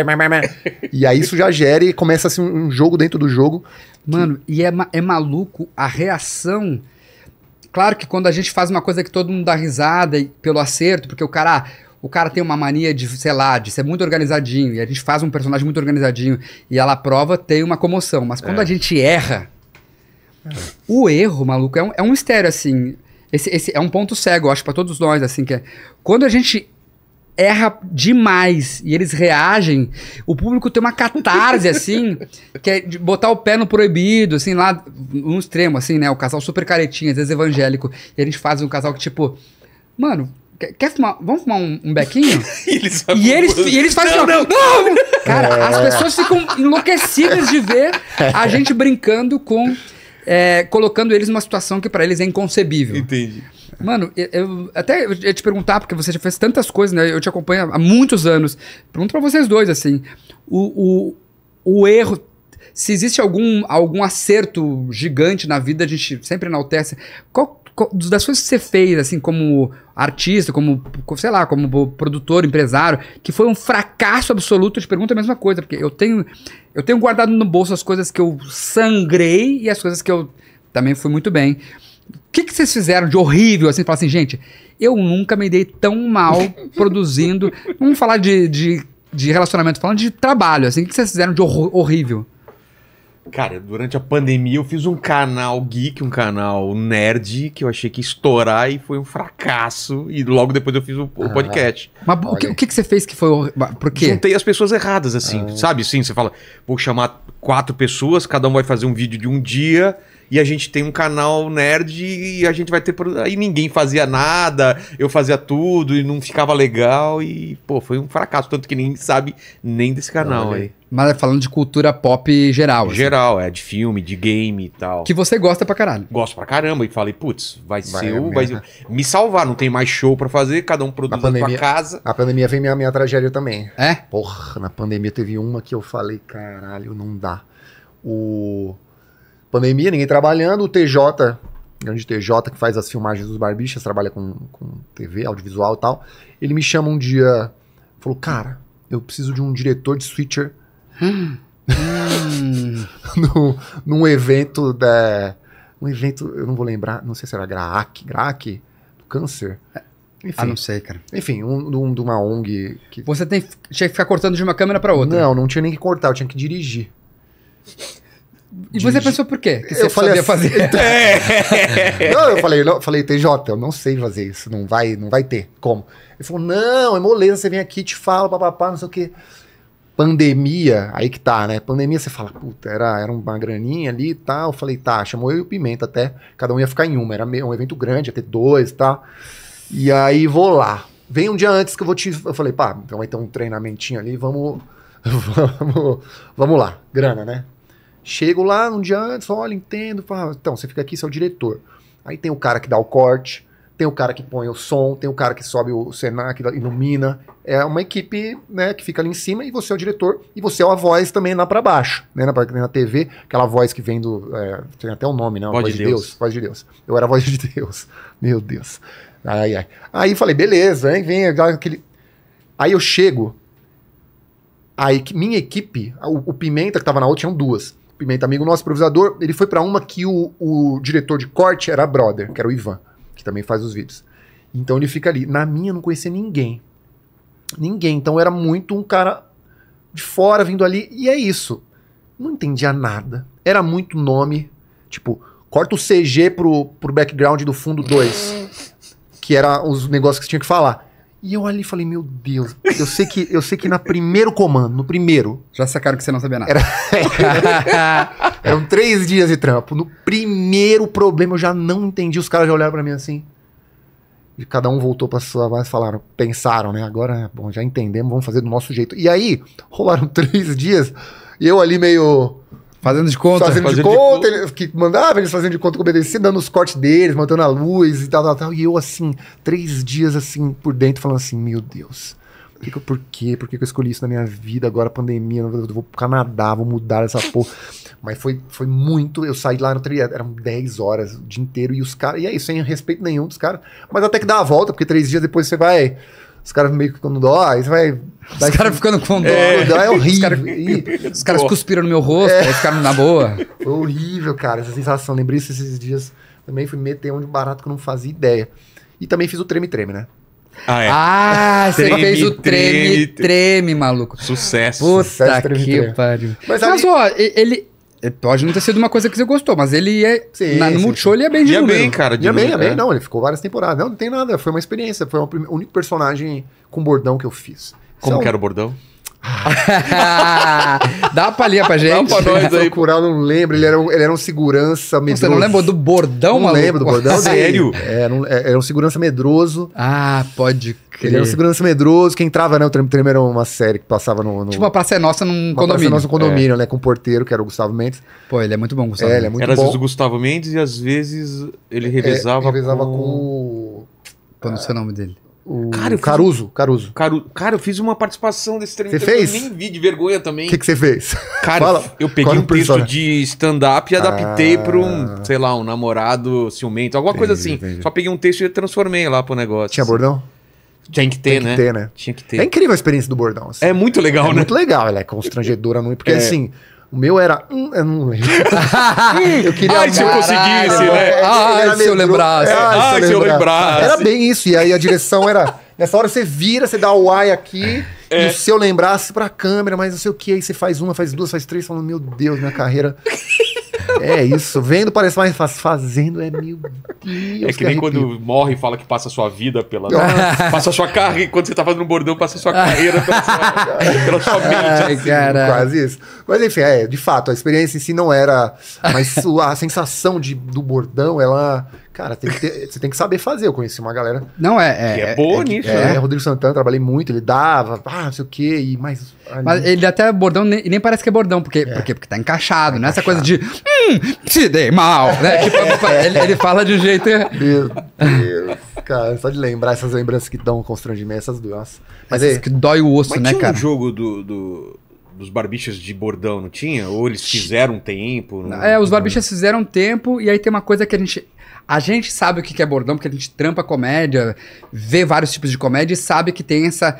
e aí isso já gera e começa assim um jogo dentro do jogo. Mano, que... e é, é maluco a reação. Claro que quando a gente faz uma coisa que todo mundo dá risada pelo acerto, porque o cara, ah, o cara tem uma mania de, sei lá, de ser muito organizadinho, e a gente faz um personagem muito organizadinho, e ela prova, tem uma comoção. Mas quando é. a gente erra, é. o erro, maluco, é um, é um mistério, assim. Esse, esse é um ponto cego, eu acho, para todos nós, assim, que é. Quando a gente erra demais e eles reagem, o público tem uma catarse, assim, que é de botar o pé no proibido, assim, lá no extremo, assim, né? O casal super caretinho às vezes evangélico, e a gente faz um casal que, tipo, mano, Quer fumar? Vamos fumar um, um bequinho? eles e, eles, e eles fazem não, assim, não. não! Cara, é. as pessoas ficam enlouquecidas de ver a gente brincando com. É, colocando eles numa situação que para eles é inconcebível. Entendi. Mano, eu, eu, até eu ia te perguntar, porque você já fez tantas coisas, né? Eu te acompanho há muitos anos. Pergunto pra vocês dois, assim. O, o, o erro. Se existe algum, algum acerto gigante na vida, a gente sempre enaltece. Qual, das coisas que você fez, assim, como artista, como, sei lá, como produtor, empresário, que foi um fracasso absoluto, eu te pergunto a mesma coisa, porque eu tenho, eu tenho guardado no bolso as coisas que eu sangrei e as coisas que eu também fui muito bem. O que, que vocês fizeram de horrível, assim, falar assim, gente, eu nunca me dei tão mal produzindo, vamos falar de, de, de relacionamento, falando de trabalho, assim, o que, que vocês fizeram de horrível? Cara, durante a pandemia eu fiz um canal geek, um canal nerd, que eu achei que ia estourar e foi um fracasso. E logo depois eu fiz o, o ah. podcast. Ah, mas o que, o que, você fez que foi. Por quê? Juntei as pessoas erradas, assim. Ah. Sabe, sim, você fala, vou chamar quatro pessoas, cada um vai fazer um vídeo de um dia e a gente tem um canal nerd e a gente vai ter. Aí ninguém fazia nada, eu fazia tudo e não ficava legal e, pô, foi um fracasso. Tanto que ninguém sabe nem desse canal aí. Mas é falando de cultura pop geral. Assim. Geral, é, de filme, de game e tal. Que você gosta pra caralho. Gosto pra caramba. E falei, putz, vai, vai ser o. Vai ser, me salvar, não tem mais show pra fazer, cada um produzindo na pandemia, casa. a pandemia vem minha, minha tragédia também. É? Porra, na pandemia teve uma que eu falei, caralho, não dá. O pandemia, ninguém trabalhando. O TJ, grande TJ que faz as filmagens dos barbichas, trabalha com, com TV, audiovisual e tal. Ele me chama um dia, falou: Cara, eu preciso de um diretor de switcher num, num evento da. Um evento, eu não vou lembrar, não sei se era Graac, Graac, do câncer. Enfim. Ah, não sei, cara. Enfim, um, de uma ONG. Que... Você tem, tinha que ficar cortando de uma câmera para outra. Não, não tinha nem que cortar, eu tinha que dirigir. E você pensou por quê? Que você eu falei assim, fazer. Então, não, eu falei, não, falei, TJ, eu não sei fazer isso, não vai, não vai ter. Como? Ele falou, não, é moleza, você vem aqui, te fala, papapá, não sei o quê. Pandemia, aí que tá, né? Pandemia, você fala, puta, era, era uma graninha ali e tá? tal. Eu falei, tá, chamou eu e o Pimenta até. Cada um ia ficar em uma, era um evento grande, ia ter dois e tá? tal. E aí vou lá. Vem um dia antes que eu vou te. Eu falei, pá, então vai ter um treinamentinho ali, vamos. Vamos, vamos lá, grana, né? Chego lá um dia antes, falo, olha, entendo. Falo, ah, então, você fica aqui, você é o diretor. Aí tem o cara que dá o corte, tem o cara que põe o som, tem o cara que sobe o cenário, que ilumina. É uma equipe né, que fica ali em cima e você é o diretor e você é a voz também lá para baixo, né, na, na TV, aquela voz que vem do. É, tem até o um nome, né? Voz, voz de Deus. Deus. Voz de Deus. Eu era a voz de Deus. Meu Deus. Ai, ai. Aí falei, beleza, hein, vem aquele. Aí eu chego, a minha equipe, o, o Pimenta que tava na outra, tinham duas. Pimenta, amigo nosso, improvisador, ele foi para uma que o, o diretor de corte era brother, que era o Ivan, que também faz os vídeos. Então ele fica ali. Na minha não conhecia ninguém. Ninguém. Então era muito um cara de fora vindo ali. E é isso. Não entendia nada. Era muito nome. Tipo, corta o CG pro, pro background do fundo 2. que era os negócios que você tinha que falar. E eu ali falei, meu Deus, eu sei que, eu sei que na primeiro comando, no primeiro. Já sacaram que você não sabia nada. Era... Eram três dias de trampo. No primeiro problema eu já não entendi. Os caras já olharam para mim assim. E cada um voltou pra sua base e falaram, pensaram, né? Agora, bom, já entendemos, vamos fazer do nosso jeito. E aí, rolaram três dias, e eu ali meio. Fazendo de conta. Fazendo, fazendo de, de conta, de... Ele, que mandava eles fazendo de conta que obedecia, dando os cortes deles, mantendo a luz e tal, tal, tal. E eu, assim, três dias, assim, por dentro, falando assim, meu Deus. Que que por quê? Por que, que eu escolhi isso na minha vida? Agora pandemia, eu vou pro Canadá, vou mudar essa porra. Mas foi, foi muito. Eu saí lá no trilha, eram dez horas o dia inteiro, e os caras. E é isso, sem respeito nenhum dos caras. Mas até que dá a volta, porque três dias depois você vai os caras meio que ficam dó, ah, aí você vai. Os caras ficando com dó. É, é dó é horrível. Os caras cuspiram no meu rosto, é. aí ficaram na boa. Foi horrível, cara, essa sensação. Lembrei isso esses dias. Também fui meter um de barato que eu não fazia ideia. E também fiz o treme-treme, né? Ah, é. ah você fez o treme, treme, treme, maluco. Sucesso. Puta Sucesso, treme, que treme. pariu. Mas, Mas aí... ó, ele, é, pode não ter sido uma coisa que você gostou, mas ele é. Sim, na, no Multishow ele é bem de Ia número. bem, cara. ia bem, ia é é. bem. Não, ele ficou várias temporadas. Não, não tem nada. Foi uma experiência. Foi o único personagem com bordão que eu fiz. Como que era o bordão? Dá uma palhinha pra gente. Dá pra nós aí. não lembra. Ele era um, ele era um segurança medroso. Você não lembra do bordão, não Não lembro do bordão Sério? É, era um, é, era um segurança medroso. Ah, pode crer. Ele era um segurança medroso. Quem entrava, né? O Trem era uma série que passava no... no... Tipo uma Praça é Nossa num uma condomínio. Praça é Nossa num condomínio, é. né? Com o um porteiro, que era o Gustavo Mendes. Pô, ele é muito bom, Gustavo. É, ele é muito era bom. às vezes o Gustavo Mendes e às vezes ele revezava, é, revezava com... com... Pô, não sei o nome dele? O cara, Caruso, Caruso. Caru... Cara, eu fiz uma participação desse treino. Você fez? Eu nem vi de vergonha também. O que, você fez? Cara, Fala, eu peguei um texto de stand-up e adaptei ah... para um, sei lá, um namorado ciumento, alguma entendi, coisa assim. Entendi. Só peguei um texto e transformei lá pro negócio. Tinha bordão? Tem que ter, Tem que né? Ter, né? Tinha que ter. É incrível a experiência do bordão. Assim. É muito legal, é né? É muito legal, ela é constrangedora, porque é. assim. O meu era. Hum, eu não lembro. eu queria Ai, se eu conseguisse, né? É, é, ai, se eu lembrasse. Ai, Ai se, eu lembrasse. lembrasse. Era bem isso. E aí a direção era. Nessa hora você vira, você dá o ai aqui. É. E se eu lembrasse pra câmera, mas não sei o que. Aí você faz uma, faz duas, faz três, falando, meu Deus, minha carreira. É isso, vendo parece mais fácil, fazendo é meu Deus. É que, que nem arrepio. quando morre e fala que passa a sua vida pela. passa a sua carreira, quando você tá fazendo um bordão, passa a sua carreira pela sua, pela sua mente. Ai, assim, cara. Quase isso. Mas enfim, é, de fato, a experiência em si não era. Mas a sensação de, do bordão, ela Cara, tem ter, você tem que saber fazer. Eu conheci uma galera. Não, é. é que é, é boa é, nisso. É, né? Rodrigo Santana, trabalhei muito, ele dava, ah, não sei o quê, e mais. Ali. Mas ele até é bordão, nem, nem parece que é bordão, porque, é. porque, porque tá encaixado, tá né? Encaixado. Essa coisa de. Hum, se dei mal, né? É. Tipo, ele, ele, fala de um jeito. Meu Deus. Cara, só de lembrar essas lembranças que dão constrangimento, essas duas Mas é. que dói o osso, Mas né, cara? um jogo do. do dos barbichas de bordão, não tinha? Ou eles fizeram um tempo? Não... É, os barbichas fizeram um tempo, e aí tem uma coisa que a gente. A gente sabe o que é bordão, porque a gente trampa comédia, vê vários tipos de comédia e sabe que tem essa.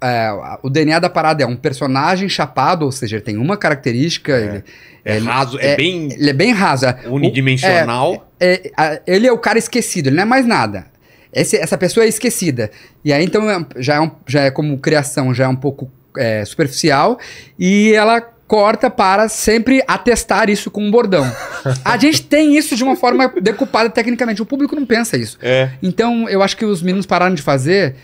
É, o DNA da parada é um personagem chapado, ou seja, ele tem uma característica. É, ele, é ele, raso, é, é, bem. Ele é bem raso. É unidimensional. O, é, é, ele é o cara esquecido, ele não é mais nada. Esse, essa pessoa é esquecida. E aí, então, já é, um, já é como criação, já é um pouco é, superficial e ela corta para sempre atestar isso com um bordão. A gente tem isso de uma forma decupada tecnicamente. O público não pensa isso. É. Então, eu acho que os meninos pararam de fazer.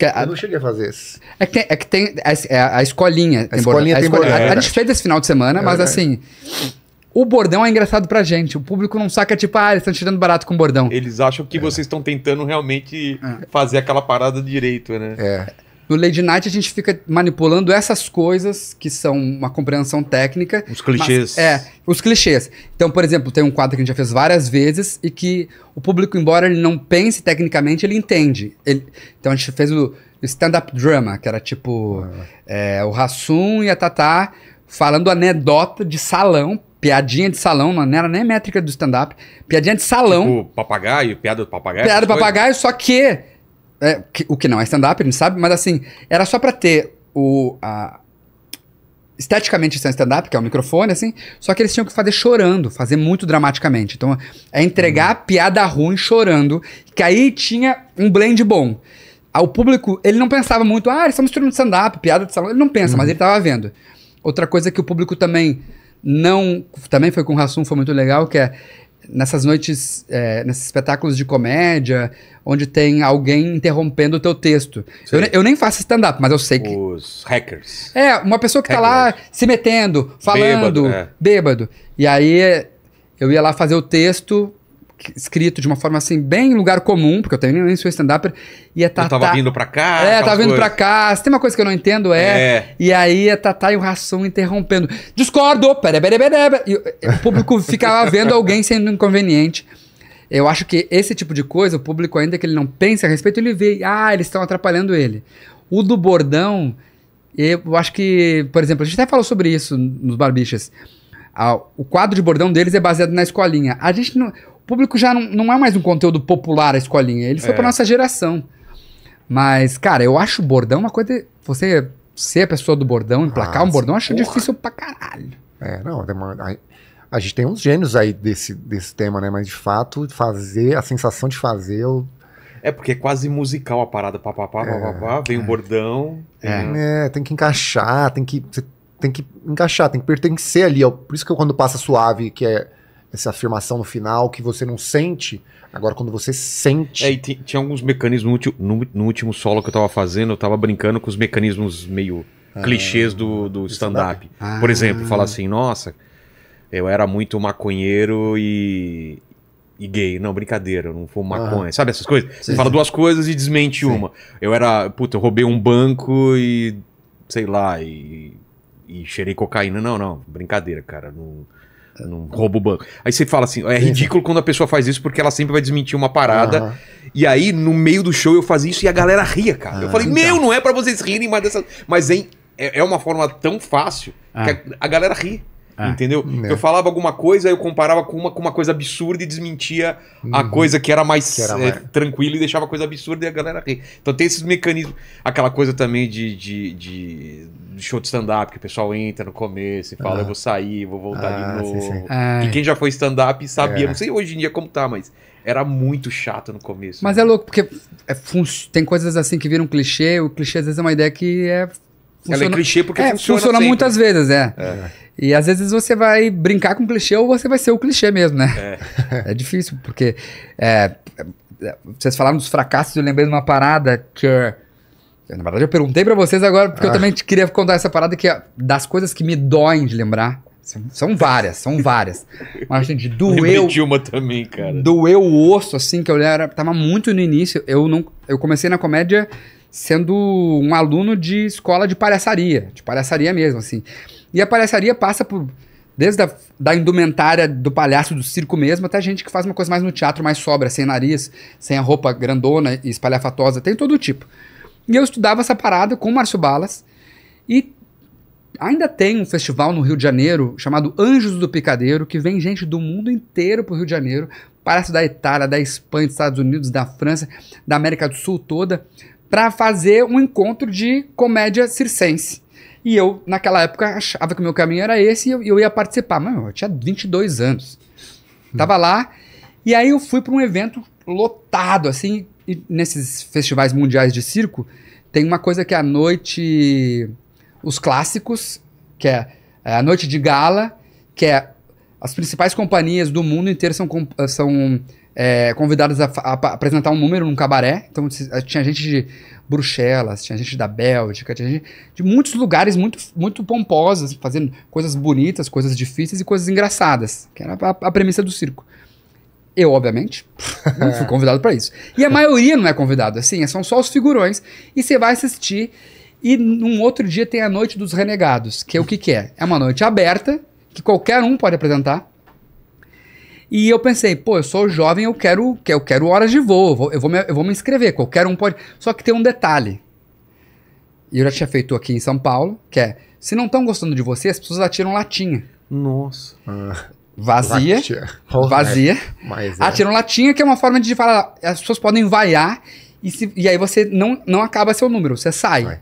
eu não cheguei a fazer isso. É que tem, é que tem é, é a, a escolinha. A escolinha tem bordão. A, é, a, gente fez esse final de semana, é mas assim... O bordão é engraçado pra gente. O público não saca, tipo, ah, eles estão tirando barato com bordão. Eles acham que vocês estão tentando realmente fazer aquela parada direito, né? É. No Lady Night a gente fica manipulando essas coisas que são uma compreensão técnica. Os clichês. é, os clichês. Então, por exemplo, tem um quadro que a gente já fez várias vezes e que o público, embora ele não pense tecnicamente, ele entende. Ele, então a gente fez o stand-up drama, que era tipo ah. é, o Rassum e a Tatá falando anedota de salão, piadinha de salão, não era nem métrica do stand-up, piadinha de salão. Tipo, papagaio, piada do papagaio. Piada do papagaio, só que é, que, o que não é stand-up, a gente sabe, mas assim, era só para ter o. A, esteticamente isso é stand-up, que é um microfone, assim, só que eles tinham que fazer chorando, fazer muito dramaticamente. Então, é entregar a uhum. piada ruim chorando, que aí tinha um blend bom. O público, ele não pensava muito, ah, eles estão misturando stand-up, piada de salão. Ele não pensa, mas uhum. ele tava vendo. Outra coisa que o público também não. Também foi com o Rassum, foi muito legal, que é nessas noites, é, nesses espetáculos de comédia, onde tem alguém interrompendo o teu texto. Eu, eu, nem faço stand-up, mas eu sei que. Os hackers. É, uma pessoa que hackers. tá lá se metendo, falando, bêbado, é. bêbado. E aí eu ia lá fazer o texto escrito de uma forma assim, bem lugar comum, porque eu também nem sou stand-up. E a Tatá. Eu tava vindo pra cá. É, tava vindo coisas. pra cá. Se tem uma coisa que eu não entendo, é. é. E aí a Tatá e o Rassum interrompendo. Discordo! Pera, pera, pera, pera. E o público ficava vendo alguém sendo inconveniente. Eu acho que esse tipo de coisa, o público, ainda que ele não pense a respeito, ele vê, ah, eles estão atrapalhando ele. O do bordão, eu acho que, por exemplo, a gente até falou sobre isso nos Barbixas. Ah, o quadro de bordão deles é baseado na escolinha. A gente não, o público já não, não é mais um conteúdo popular a escolinha. Ele foi é. para nossa geração. Mas, cara, eu acho o bordão uma coisa. De, você ser a pessoa do bordão, emplacar ah, um bordão, acho porra. difícil pra caralho. É, não, demora a gente tem uns gênios aí desse, desse tema, né? Mas de fato, fazer, a sensação de fazer. Eu... É porque é quase musical a parada, papapá, é, papapá, vem o é. um é. bordão. É. Tem... é, tem que encaixar, tem que. Tem que encaixar, tem que pertencer ali. Ó. Por isso que eu, quando passa suave, que é essa afirmação no final, que você não sente. Agora, quando você sente. É, e tinha alguns mecanismos no, no, último solo que eu tava fazendo, eu tava brincando com os mecanismos meio ah, clichês do, do stand-up. Stand ah. Por exemplo, falar assim, nossa, eu era muito maconheiro e, e gay. Não, brincadeira, eu não fui maconha. Sabe essas coisas? Sim, Você fala duas coisas e desmente sim. uma. Eu era, puta, eu roubei um banco e sei lá, e, e cheirei cocaína. Não, não, brincadeira, cara. Não, não roubo o banco. Aí você fala assim, é ridículo quando a pessoa faz isso porque ela sempre vai desmentir uma parada. Uhum. E aí, no meio do show, eu fazia isso e a galera ria, cara. eu ah, falei, então. meu, não é para vocês rirem mais dessa. Mas hein, é, é uma forma tão fácil que ah. a, a, galera ri. Ah, entendeu? Né. Eu falava alguma coisa, eu comparava com uma, com uma coisa absurda e desmentia uhum. a coisa que era mais, que era é, mais... É, tranquila e deixava a coisa absurda e a galera ri. Então tem esses mecanismos. Aquela coisa também de, de, de show de stand-up, que o pessoal entra no começo e fala, ah. eu vou sair, vou voltar ah, de novo. Sim, sim. e quem já foi stand-up sabia, é. não sei hoje em dia como tá, mas era muito chato no começo. Mas né? é louco, porque é tem coisas assim que viram clichê, o clichê às vezes é uma ideia que é Funciona, Ela é clichê porque é, funciona, funciona muitas né? vezes, é. é. E às vezes você vai brincar com clichê ou você vai ser o clichê mesmo, né? É, é difícil, porque é, vocês falaram dos fracassos, eu lembrei de uma parada que. Na verdade, eu perguntei para vocês agora, porque ah. eu também queria contar essa parada que é das coisas que me doem de lembrar. São, são várias, são várias. Mas, gente, doeu. de uma também, cara. Doeu o osso, assim, que eu era. Tava muito no início. Eu, não, eu comecei na comédia sendo um aluno de escola de palhaçaria. De palhaçaria mesmo, assim. E a palhaçaria passa por. Desde a da indumentária do palhaço do circo mesmo, até gente que faz uma coisa mais no teatro, mais sobra, sem nariz, sem a roupa grandona e espalhafatosa, tem todo tipo. E eu estudava essa parada com o Márcio Balas e ainda tem um festival no Rio de Janeiro chamado Anjos do Picadeiro, que vem gente do mundo inteiro pro Rio de Janeiro, palhaço da Itália, da Espanha, dos Estados Unidos, da França, da América do Sul toda, para fazer um encontro de comédia circense. E eu, naquela época, achava que o meu caminho era esse e eu, eu ia participar. Mas eu tinha 22 anos. Tava lá. E aí eu fui para um evento lotado, assim. nesses festivais mundiais de circo, tem uma coisa que é a noite. Os clássicos, que é, é a noite de gala, que é. As principais companhias do mundo inteiro são, são é, convidadas a, a, a, apresentar um número num cabaré. Então tinha gente de Bruxelas, tinha gente da Bélgica, tinha gente de muitos lugares muito, muito pomposas, fazendo coisas bonitas, coisas difíceis e coisas engraçadas, que era a, a premissa do circo. Eu, obviamente, não fui é. convidado para isso. E a maioria não é convidado, assim, é, são só os figurões. E você vai assistir. E num outro dia tem a Noite dos Renegados, que é o que, que é? É uma noite aberta, que qualquer um pode apresentar. E eu pensei, pô, eu sou jovem, eu quero, eu quero horas de voo, eu vou, eu vou, me, eu vou me inscrever, qualquer um pode. Só que tem um detalhe. E eu já tinha feito aqui em São Paulo, que é, se não estão gostando de você, as pessoas atiram latinha. Nossa. Ah. Vazia. vazia. Mas, é. Atiram latinha, que é uma forma de falar, as pessoas podem vaiar, e, se, e aí você não, não acaba seu número, você sai. Vai.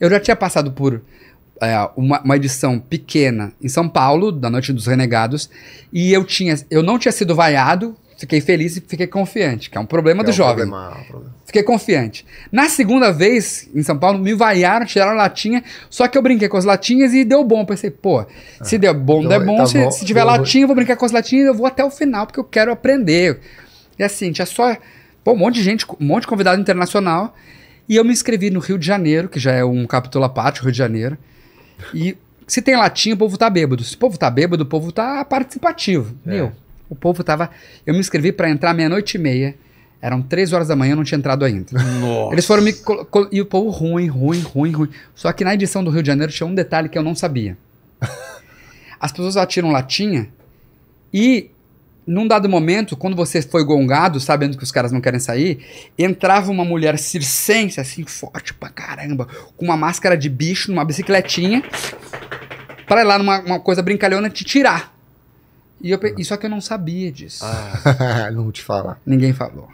Eu já tinha passado por é, uma, uma, edição pequena em São Paulo, da Noite dos Renegados, e eu, tinha, eu não tinha sido vaiado, fiquei feliz e fiquei confiante, que é um problema é do um jovem. Problema, é um problema. Fiquei confiante. Na segunda vez, em São Paulo, me vaiaram, tiraram a latinha, só que eu brinquei com as latinhas e deu bom. Pensei, pô, se é. deu der bom, então, der bom. Tá se, bom, se, tiver latinha, eu vou brincar com as latinhas e eu vou até o final, porque eu quero aprender. E assim, tinha só pô, um monte de gente, um monte de convidado internacional. E eu me inscrevi no Rio de Janeiro, que já é um capítulo à parte, Rio de Janeiro. E se tem latinha, o povo tá bêbado. Se o povo tá bêbado, o povo tá participativo. É. Meu, o povo tava. Eu me inscrevi para entrar meia-noite e meia. Eram três horas da manhã, eu não tinha entrado ainda. Nossa. Eles foram me. E o povo ruim, ruim, ruim, ruim. Só que na edição do Rio de Janeiro tinha um detalhe que eu não sabia. As pessoas atiram latinha e num dado momento, quando você foi gongado, sabendo que os caras não querem sair, entrava uma mulher circense, assim, forte pra caramba, com uma máscara de bicho, numa bicicletinha, pra ir lá numa coisa brincalhona te tirar. E, eu, e só que eu não sabia disso. Ah, não te falar. Ninguém falou.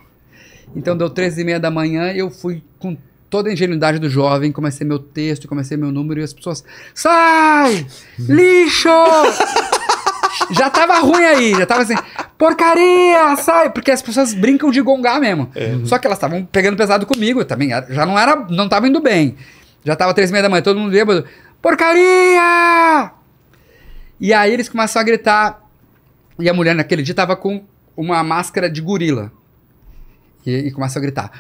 Então deu 13 e meia da manhã, eu fui com toda a ingenuidade do jovem, comecei meu texto, comecei meu número, e as pessoas. Sai! Lixo! já tava ruim aí, já tava assim porcaria, sai! Porque as pessoas brincam de gongar mesmo. É. Só que elas estavam pegando pesado comigo também. Já não era, não tava indo bem. Já tava três e meia da manhã, todo mundo bêbado. Porcaria! E aí eles começaram a gritar. E a mulher naquele dia tava com uma máscara de gorila. E, e começou a gritar.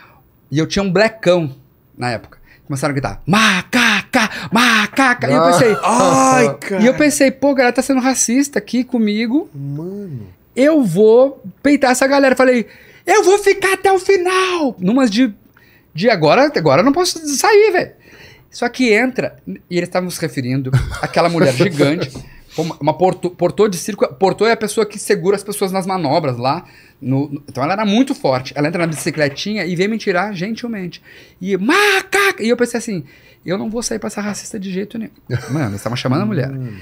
E eu tinha um blecão na época. Começaram a gritar, macaca, macaca. E eu ah. pensei, ai, cara. E eu pensei, pô, a galera tá sendo racista aqui comigo. Mano eu vou peitar essa galera. Falei, eu vou ficar até o final. Numas de, de agora, agora eu não posso sair, velho. Só que entra, e eles estavam se referindo àquela mulher gigante, uma, porto, portô de circo. Portô é a pessoa que segura as pessoas nas manobras lá. No, no, então ela era muito forte. Ela entra na bicicletinha e vem me tirar gentilmente. E, Maca! E eu pensei assim, eu não vou sair pra essa racista de jeito nenhum. Mano, você tava chamando a mulher. Hum.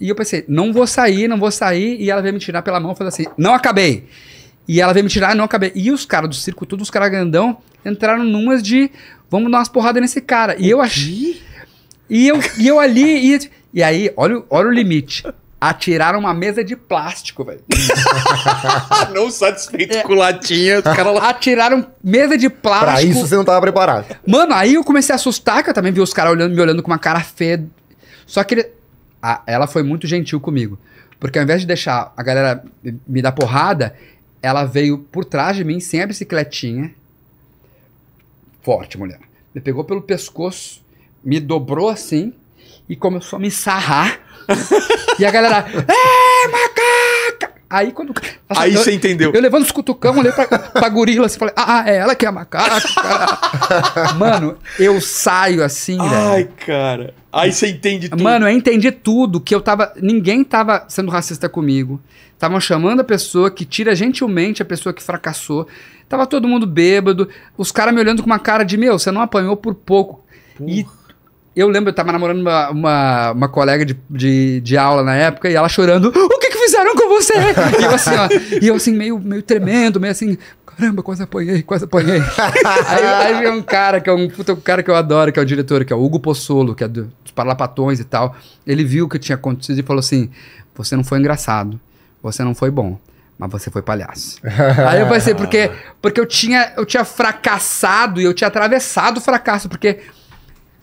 E eu pensei, não vou sair, não vou sair. E ela veio me tirar pela mão e falou assim, não acabei. E ela veio me tirar e não acabei. E os caras do circo, todos os caras grandão, entraram numas de vamos dar umas porradas nesse cara. E eu achei. E eu, e eu ali. E, e aí, olha, olha o limite atiraram uma mesa de plástico, velho. não satisfeito é. com latinha, os caras lá... Atiraram mesa de plástico. Pra isso você não tava preparado. Mano, aí eu comecei a assustar, que eu também vi os caras olhando, me olhando com uma cara feia. Só que ele... ela foi muito gentil comigo. Porque ao invés de deixar a galera me dar porrada, ela veio por trás de mim, sem a bicicletinha. Forte, mulher. Me pegou pelo pescoço, me dobrou assim e começou a me sarrar e a galera, é, macaca! Aí quando. Aí você entendeu. Eu levando os cutucão, olhei pra, pra gorila assim, falei, ah, é ela que é a macaca. Mano, eu saio assim, Ai, cara. Aí você entende tudo. Mano, eu entendi tudo que eu tava. Ninguém tava sendo racista comigo. Estavam chamando a pessoa que tira gentilmente a pessoa que fracassou. Tava todo mundo bêbado. Os caras me olhando com uma cara de: Meu, você não apanhou por pouco. Porra. E eu lembro, eu estava namorando uma, uma, uma colega de, de, de, aula na época e ela chorando: O que, que fizeram com você? e eu assim, ó, e eu assim, meio, meio tremendo, meio assim. Caramba, quase apanhei, quase apanhei. aí, aí vem um cara que é um puta um cara que eu adoro, que é o diretor, que é o Hugo Possolo, que é do, dos Parlapatões e tal. Ele viu o que tinha acontecido e falou assim: Você não foi engraçado, você não foi bom mas você foi palhaço. aí eu pensei, porque, porque eu, tinha, eu tinha fracassado e eu tinha atravessado o fracasso, porque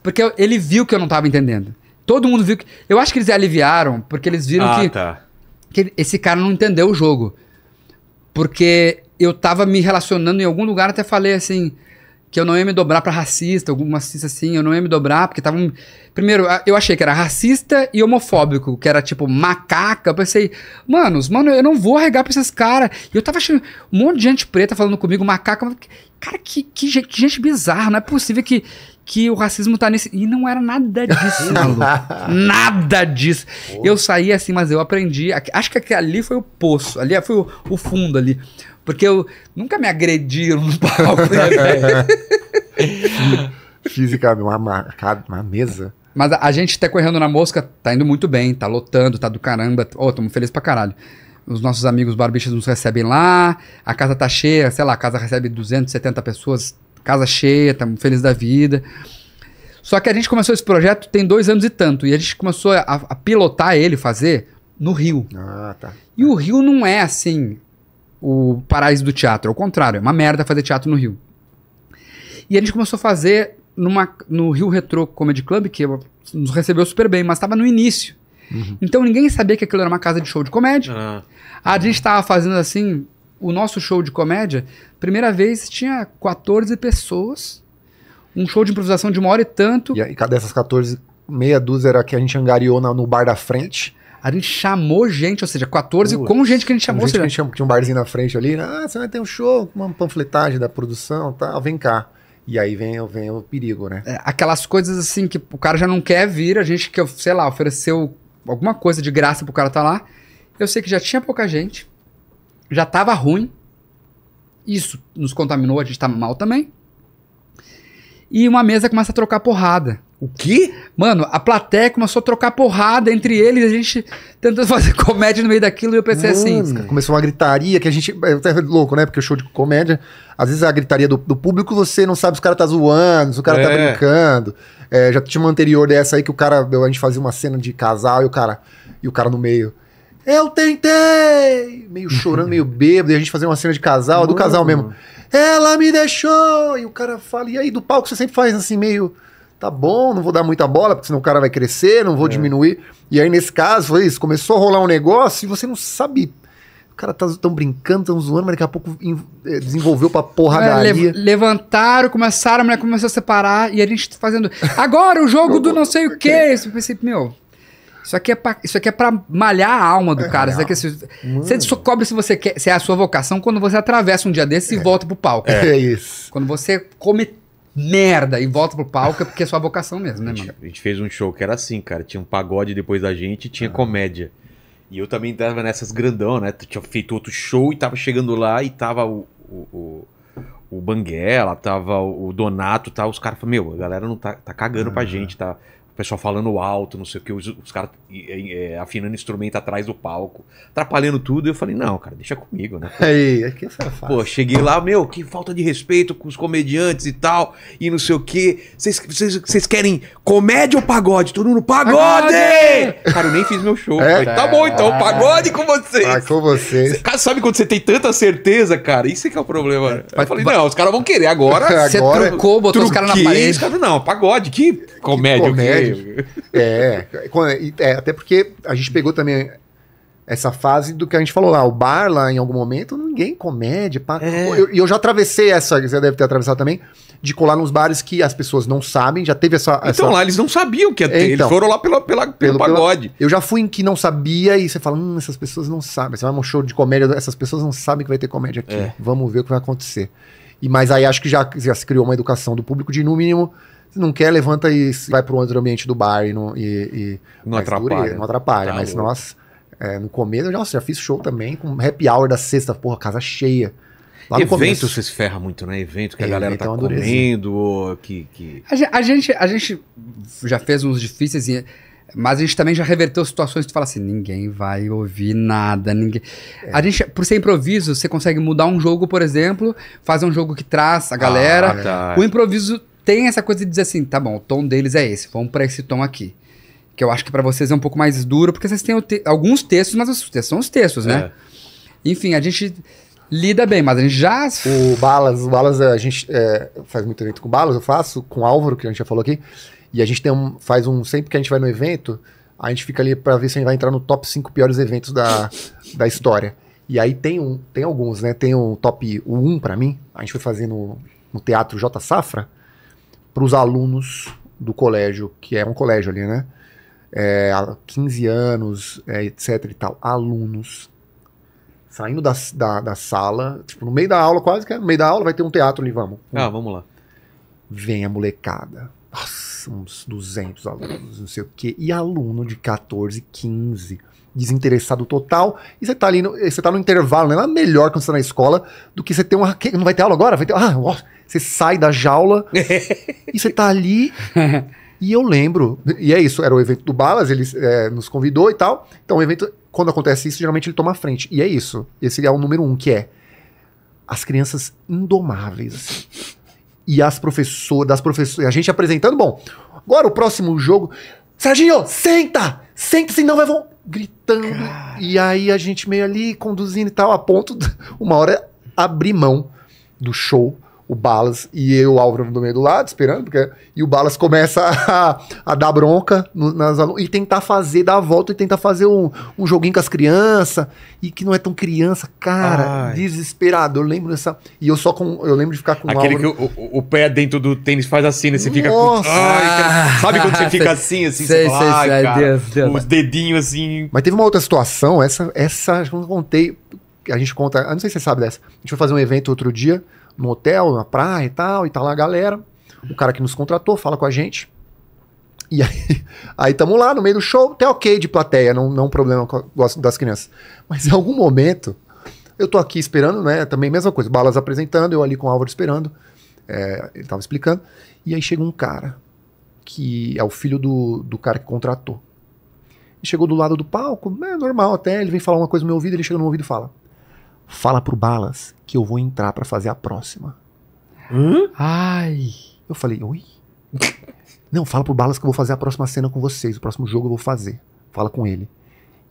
porque ele viu que eu não tava entendendo. Todo mundo viu que. Eu acho que eles aliviaram, porque eles viram ah, que, tá. que esse cara não entendeu o jogo. Porque eu tava me relacionando em algum lugar, até falei assim que eu não ia me dobrar para racista, algum racista assim, eu não ia me dobrar, porque tava Primeiro, eu achei que era racista e homofóbico, que era tipo macaca. Eu pensei, manos, mano, eu não vou arregar pra esses caras. E eu tava achando um monte de gente preta falando comigo, macaca. Cara, que, que, gente, que gente bizarra, não é possível que, que o racismo tá nesse. E não era nada disso, maluco. nada disso. Porra. Eu saí assim, mas eu aprendi. Acho que ali foi o poço, ali foi o, o fundo ali. Porque eu nunca me agrediram no palco. Né? Física, uma, uma mesa. Mas a, a, gente tá correndo na mosca, tá indo muito bem, tá lotando, tá do caramba. Ô, oh, tamo feliz pra caralho. Os nossos amigos barbichas nos recebem lá, a casa tá cheia, sei lá, a casa recebe 270 pessoas, casa cheia, tamo feliz da vida. Só que a gente começou esse projeto tem dois anos e tanto, e a gente começou a, a pilotar ele, fazer, no Rio. Ah, tá. E o Rio não é assim, o paraíso do teatro. Ao contrário, é uma merda fazer teatro no Rio. E a gente começou a fazer numa, no Rio Retro Comedy Club, que nos recebeu super bem, mas estava no início. Uhum. Então ninguém sabia que aquilo era uma casa de show de comédia. Ah. A gente estava fazendo assim, o nosso show de comédia, primeira vez tinha 14 pessoas, um show de improvisação de uma hora e tanto. E, cada dessas 14, meia dúzia era que a gente angariou no bar da frente. A gente chamou gente, ou seja, 14 com gente que a gente chamou. Gente seja... que chamou, tinha um barzinho na frente ali, ah, você vai ter um show, uma panfletagem da produção tal, tá? vem cá. E aí vem, vem o perigo, né? É, aquelas coisas assim que o cara já não quer vir, a gente que, sei lá, ofereceu alguma coisa de graça pro cara estar tá lá. Eu sei que já tinha pouca gente, já tava ruim. Isso nos contaminou, a gente tá mal também. E uma mesa começa a trocar porrada. O quê? Mano, a plateia começou a trocar porrada entre eles, a gente tentando fazer comédia no meio daquilo, e eu pensei assim, Mano, assim. começou uma gritaria que a gente. É até louco, né? Porque o show de comédia, às vezes a gritaria do, do público, você não sabe se o cara tá zoando, se o cara tá é. tá brincando. É, já tinha uma anterior dessa aí que o cara. A gente fazia uma cena de casal e o cara. E o cara no meio. Eu tentei! Meio chorando, meio bêbado, e a gente fazia uma cena de casal, Mano. do casal mesmo. Ela me deixou! E o cara fala, e aí do palco você sempre faz assim, meio tá bom, não vou dar muita bola, porque senão o cara vai crescer, não vou é. diminuir. E aí, nesse caso, foi isso, começou a rolar um negócio e você não sabe. O cara tá tão brincando, tão zoando, mas daqui a pouco eh, desenvolveu pra porra É, lev levantaram, começaram, a mulher começou a separar e a gente tá fazendo. Agora o jogo do não sei o quê. Eu pensei, meu. Isso aqui, é pra, isso aqui é pra malhar a alma do é, cara. É isso aqui é, você descobre se você quer, se é a sua vocação, quando você atravessa um dia desse e é. volta pro palco. É, isso. Quando você come merda e volta pro palco, é porque é sua vocação mesmo, né, mano? A gente fez um show que era assim, cara. Tinha um pagode depois da gente e tinha ah. comédia. E eu também tava nessas grandão, né? Tinha feito outro show e tava chegando lá e tava o, o, o, o Banguela, tava o Donato, tava tá? os caras falaram, meu, a galera não tá, tá cagando pra ah. gente, tá o pessoal falando alto, não sei o que, os, os caras é, é, afinando instrumento atrás do palco, atrapalhando tudo. E eu falei, não, cara, deixa comigo, né? Aí, é que essa é Pô, cheguei lá, meu, que falta de respeito com os comediantes e tal, e não sei o que. Vocês querem comédia ou pagode? Todo mundo, pagode! pagode! Cara, eu nem fiz meu show. É? Falei, tá bom, então, é. pagode com vocês. Ah, com vocês. Cara, sabe quando você tem tanta certeza, cara? Isso é que é o problema. Mas, é. eu falei, não, os caras vão querer agora. Você agora, trucou, botou truquei, os caras na parede. Os caras, não, pagode, que comédia, que comédia. É, é, até porque a gente pegou também essa fase do que a gente falou lá, o bar lá em algum momento, ninguém comédia. Pá. É. E eu, já atravessei essa, você deve ter atravessado também, de colar nos bares que as pessoas não sabem, já teve essa. Então lá eles não sabiam que ia ter, então, eles foram lá pela, pela, pelo, pelo pagode. Pela... Eu já fui em que não sabia e você fala, hum, essas pessoas não sabem. Você vai num show de comédia, essas pessoas não sabem que vai ter comédia aqui. É. Vamos ver o que vai acontecer. E, mas aí acho que já, já se criou uma educação do público de, no mínimo, se não quer, levanta e vai para um outro ambiente do bar e não, e, e não atrapalha. não atrapalha, tá mas louco. nós, é, no começo, eu já, fiz show também com happy hour da sexta, porra, casa cheia. Lá no evento começo. se ferra muito, né? Evento que a é, galera tá é comendo, que... que... A, a, gente, a gente já fez uns difíceis, mas a gente também já reverteu situações que tu fala assim, ninguém vai ouvir nada, ninguém... É. A gente, por ser improviso, você consegue mudar um jogo, por exemplo, fazer um jogo que traz a galera. Ah, tá. O improviso tem essa coisa de dizer assim, tá bom, o tom deles é esse, vamos para esse tom aqui. Que eu acho que para vocês é um pouco mais duro, porque vocês têm te alguns textos, mas os textos são os textos, né? É. Enfim, a gente lida bem, mas a gente já. O Balas, o Balas, é, a gente é, faz muito evento com Balas, eu faço, com o Álvaro, que a gente já falou aqui. E a gente tem um, faz um. Sempre que a gente vai no evento, a gente fica ali para ver se a gente vai entrar no top 5 piores eventos da, da história. E aí tem um, tem alguns, né? Tem um top 1 um para mim. A gente foi fazer no, no Teatro J Safra para os alunos do colégio, que é um colégio ali, né? É, há 15 anos, é, etc e tal. Alunos saindo da, da, da, sala, tipo, no meio da aula, quase que é no meio da aula vai ter um teatro ali, vamos. Ah, vamos lá. Vem a molecada. Nossa, uns 200 alunos, não sei o quê. E aluno de 14, 15, desinteressado total. E você tá ali, no, você tá no intervalo, não é melhor quando você tá na escola do que você ter uma. Não vai ter aula agora? Vai ter. Ah, nossa você sai da jaula e você tá ali. E eu lembro, e é isso, era o evento do Balas, ele é, nos convidou e tal. Então, o evento, quando acontece isso, geralmente ele toma a frente. E é isso. Esse é o número um, que é as crianças indomáveis. E as professoras, das professoras, a gente apresentando, bom, agora o próximo jogo. Serginho, senta! Senta, senão vai vão. Gritando. Cara. E aí a gente meio ali conduzindo e tal, a ponto, de, uma hora, abrir mão do show o Balas e eu, o Álvaro, do meio do lado, esperando, porque, e o Balas começa a, a dar bronca no, nas e tentar fazer, dar a volta e tentar fazer um, um joguinho com as crianças, e que não é tão criança, cara, Ai. desesperado. Eu lembro dessa. E eu só com. Eu lembro de ficar com Aquele o Álvaro. que o, o, o, pé dentro do tênis faz assim, né? Você fica. Com... Ai, ah, sabe quando você fica assim, assim, sei, você fala, sei, cara, Deus, Deus. os dedinhos assim. Mas teve uma outra situação, essa, essa, eu não contei. A gente conta, não sei se você sabe dessa. A gente foi fazer um evento outro dia, no hotel, na praia e tal, e tá lá a galera. O cara que nos contratou fala com a gente. E aí, estamos tamo lá no meio do show, até tá ok de plateia, não, não é problema das crianças. Mas em algum momento, eu tô aqui esperando, né? Também mesma coisa, Balas apresentando, eu ali com o Álvaro esperando. É, ele tava explicando. E aí chega um cara, que é o filho do, do cara que contratou. chegou do lado do palco, é normal até, ele vem falar uma coisa no meu ouvido, ele chega no meu ouvido e fala: Fala pro Balas que eu vou entrar para fazer a próxima. Hã? Ai. Eu falei, oi? Não, fala pro Balas que eu vou fazer a próxima cena com vocês, o próximo jogo eu vou fazer. Fala com ele.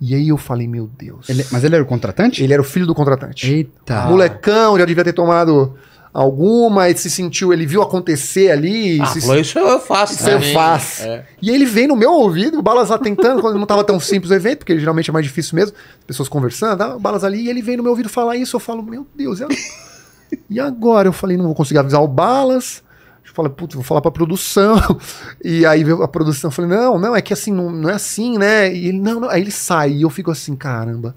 E aí eu falei, meu Deus. Ele, mas ele era o contratante? Ele era o filho do contratante. Eita. Molecão, já devia ter tomado alguma, ele se sentiu, ele viu acontecer ali. Ah, se, falou, isso eu é faço. Isso eu é né? faço. É. E ele vem no meu ouvido, o Balas lá tentando, quando não estava tão simples o evento, porque geralmente é mais difícil mesmo, pessoas conversando, tá, o Balas ali, e ele vem no meu ouvido falar isso, eu falo, meu Deus, e agora? Eu falei, não vou conseguir avisar o Balas, fala, putz, vou falar pra produção. E aí a produção falou, não, não, é que assim, não, não é assim, né? E ele, não, não, aí ele sai, e eu fico assim, caramba,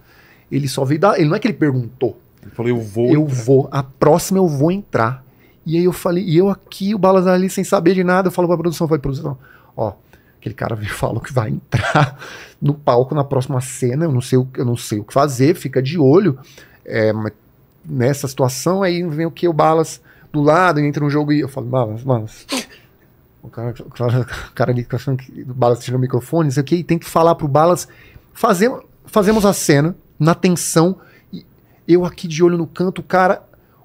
ele só veio dar. Ele não é que ele perguntou. Ele falou, eu vou. Eu entrar. vou. A próxima eu vou entrar. E aí eu falei, e eu aqui, o Balas ali, sem saber de nada, eu falo pra produção, falei, produção, ó, aquele cara me falou que vai entrar no palco na próxima cena, eu não sei o, eu não sei o que fazer, fica de olho é, nessa situação, aí vem o que o Balas do lado, entra no jogo e eu falo, Balas, Balas. O cara, o cara, o cara ali tá achando que o Balas tá tira o microfone, não sei o que, e tem que falar pro Balas, fazemos fazemos a cena na tensão eu aqui de olho no canto, o cara,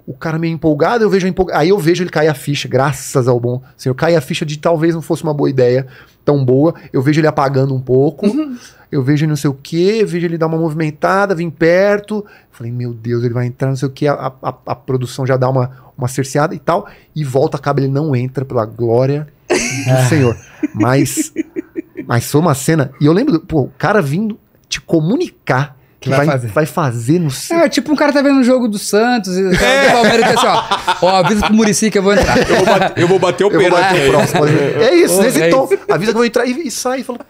o cara meio empolgado, eu vejo empolg... aí eu vejo ele cair a ficha, graças ao bom Senhor, cair a ficha de talvez não fosse uma boa ideia tão boa. Eu vejo ele apagando um pouco. Uhum. Eu vejo ele não sei o que, vejo ele dar uma movimentada, vim perto. Falei, meu Deus, ele vai entrar, não sei o que. A, a, a produção já dá uma, uma cerceada e tal. E volta, acaba, ele não entra pela glória do é. Senhor. Mas, mas foi uma cena. E eu lembro, pô, o cara vindo te comunicar que vai, vai, fazer. vai fazer no É, tipo, um cara tá vendo um jogo do Santos e é. o Palmeiras assim, ó. Ó, avisa pro Murici que eu vou entrar. Eu vou bater, eu vou bater o pênalti. É. é isso, nesse é tom. Avisa que eu vou entrar e, e sai e fala.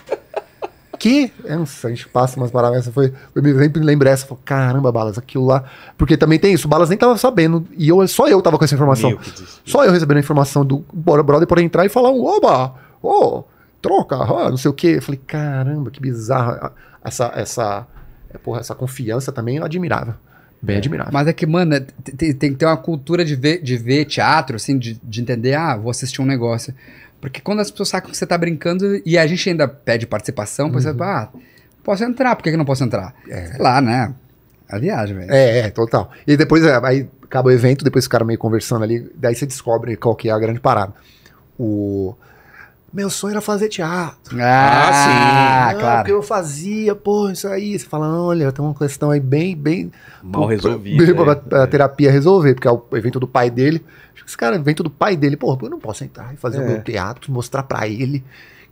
Que? É, a gente passa umas maravilhas. Foi, eu sempre lembro essa. Falei, caramba, Balas, aquilo lá. Porque também tem isso. Balas nem tava sabendo. E eu, só eu tava com essa informação. Só eu recebendo a informação do brother por entrar e falar: oba, ô, oh, troca, oh, não sei o quê. Eu falei, caramba, que bizarro essa, essa é, porra, essa confiança também é admirável. Bem é. admirável. Mas é que, mano, é, tem, tem, que ter uma cultura de ver, de ver teatro, assim, de, de entender, ah, vou assistir um negócio. Porque quando as pessoas sacam que você tá brincando e a gente ainda pede participação, uhum. você fala, ah, posso entrar, por que, que não posso entrar? É. Sei lá, né? A viagem, velho. É, é, total. E depois, é, aí acaba o evento, depois ficaram meio conversando ali, daí você descobre qual que é a grande parada. O meu sonho era fazer teatro. Ah, ah sim. não, claro. O que eu fazia, pô, isso aí. Você fala, olha, tem uma questão aí bem, bem. Mal resolvida. Bem, é, pra, é. terapia resolver, porque é o evento do pai dele. Esse cara, evento do pai dele, pô, eu não posso entrar e fazer é. o meu teatro, mostrar para ele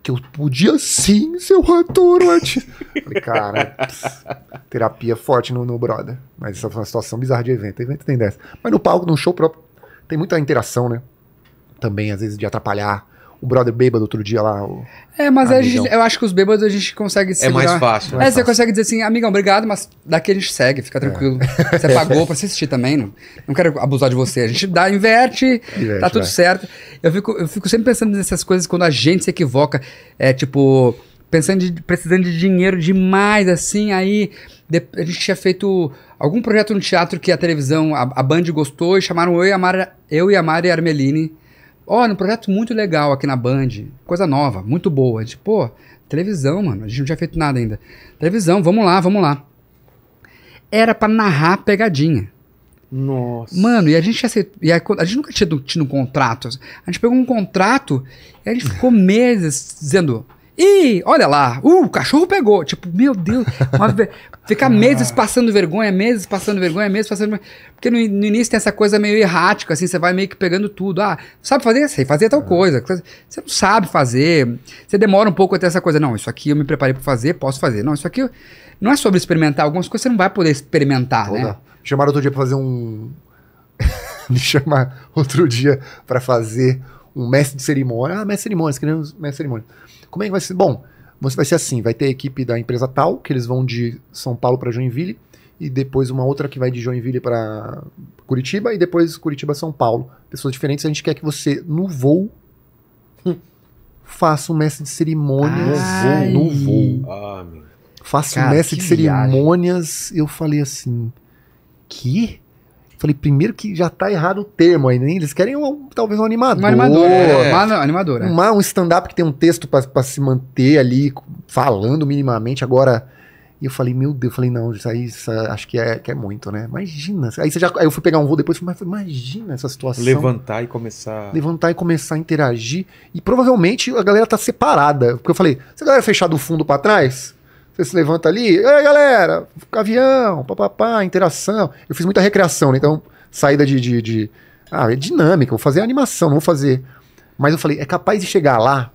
que eu podia sim ser o ator. Falei, cara, pss, terapia é forte no, no brother. Mas essa é uma situação bizarra de evento. Evento tem dessa. Mas no palco, no show próprio, tem muita interação, né? Também, às vezes, de atrapalhar o brother bêbado outro dia lá. O... É, mas a gente, eu acho que os bêbados a gente consegue segurar. É mais fácil. é, mais você fácil. consegue dizer assim, amigão, obrigado, mas daqui a gente segue, fica tranquilo. É. Você pagou pra assistir também, não, não quero abusar de você. A gente dá, inverte, inverte tá tudo vai. certo. Eu fico, eu fico sempre pensando nessas coisas quando a gente se equivoca. É tipo, pensando de, precisando de dinheiro demais, assim, aí de, a gente tinha feito algum projeto no teatro que a televisão, a, a Band gostou e chamaram eu e a, Mara, eu e a Mari Armelini Olha, um projeto muito legal aqui na Band. Coisa nova, muito boa. A gente, pô, televisão, mano. A gente não tinha feito nada ainda. Televisão, vamos lá, vamos lá. Era para narrar pegadinha. Nossa. Mano, e a gente aceitou, e a, a, gente nunca tinha tido, tido um contrato. A gente pegou um contrato e a gente ficou meses dizendo: Ih, olha lá, uh, o cachorro pegou. Tipo, meu Deus, ve... ficar ah. meses passando vergonha, meses passando vergonha, meses passando vergonha. Porque no, no, início tem essa coisa meio errática, assim, você vai meio que pegando tudo. Ah, sabe fazer? Sei fazer tal é. coisa. Você não sabe fazer, você demora um pouco até essa coisa. Não, isso aqui eu me preparei para fazer, posso fazer. Não, isso aqui não é sobre experimentar. Algumas coisas você não vai poder experimentar, Toda. né? Chamaram outro dia pra fazer um. Me chamar outro dia para fazer um mestre de cerimônia. Ah, mestre de cerimônia, escrevemos mestre de cerimônia. Como é que vai ser? Bom, você vai ser assim, vai ter a equipe da empresa tal, que eles vão de São Paulo para Joinville, e depois uma outra que vai de Joinville para Curitiba, e depois Curitiba São Paulo. Pessoas diferentes, a gente quer que você, no voo, faça um mestre de cerimônias Ai. Ah, no voo. Ah, faça um mestre de cerimônias. Viagem. Eu falei assim, que? Falei, primeiro que já tá errado o termo ainda, né? eles querem um, talvez um animador. Um animador, é. é. uma um stand-up que tem um texto para se manter ali, falando minimamente, agora... E eu falei, meu Deus, eu falei, não, isso aí isso, acho que é, que é muito, né? Imagina. Aí, você já, aí eu fui pegar um voo depois, mas imagina essa situação. Levantar e começar. Levantar e começar a interagir. E provavelmente a galera tá separada. Porque eu falei, se a galera é fechar do fundo para trás, você se levanta ali, ei galera, avião, papapá, interação. Eu fiz muita recreação, né? Então, saída de, de, de. Ah, é dinâmica, vou fazer animação, não vou fazer. Mas eu falei, é capaz de chegar lá,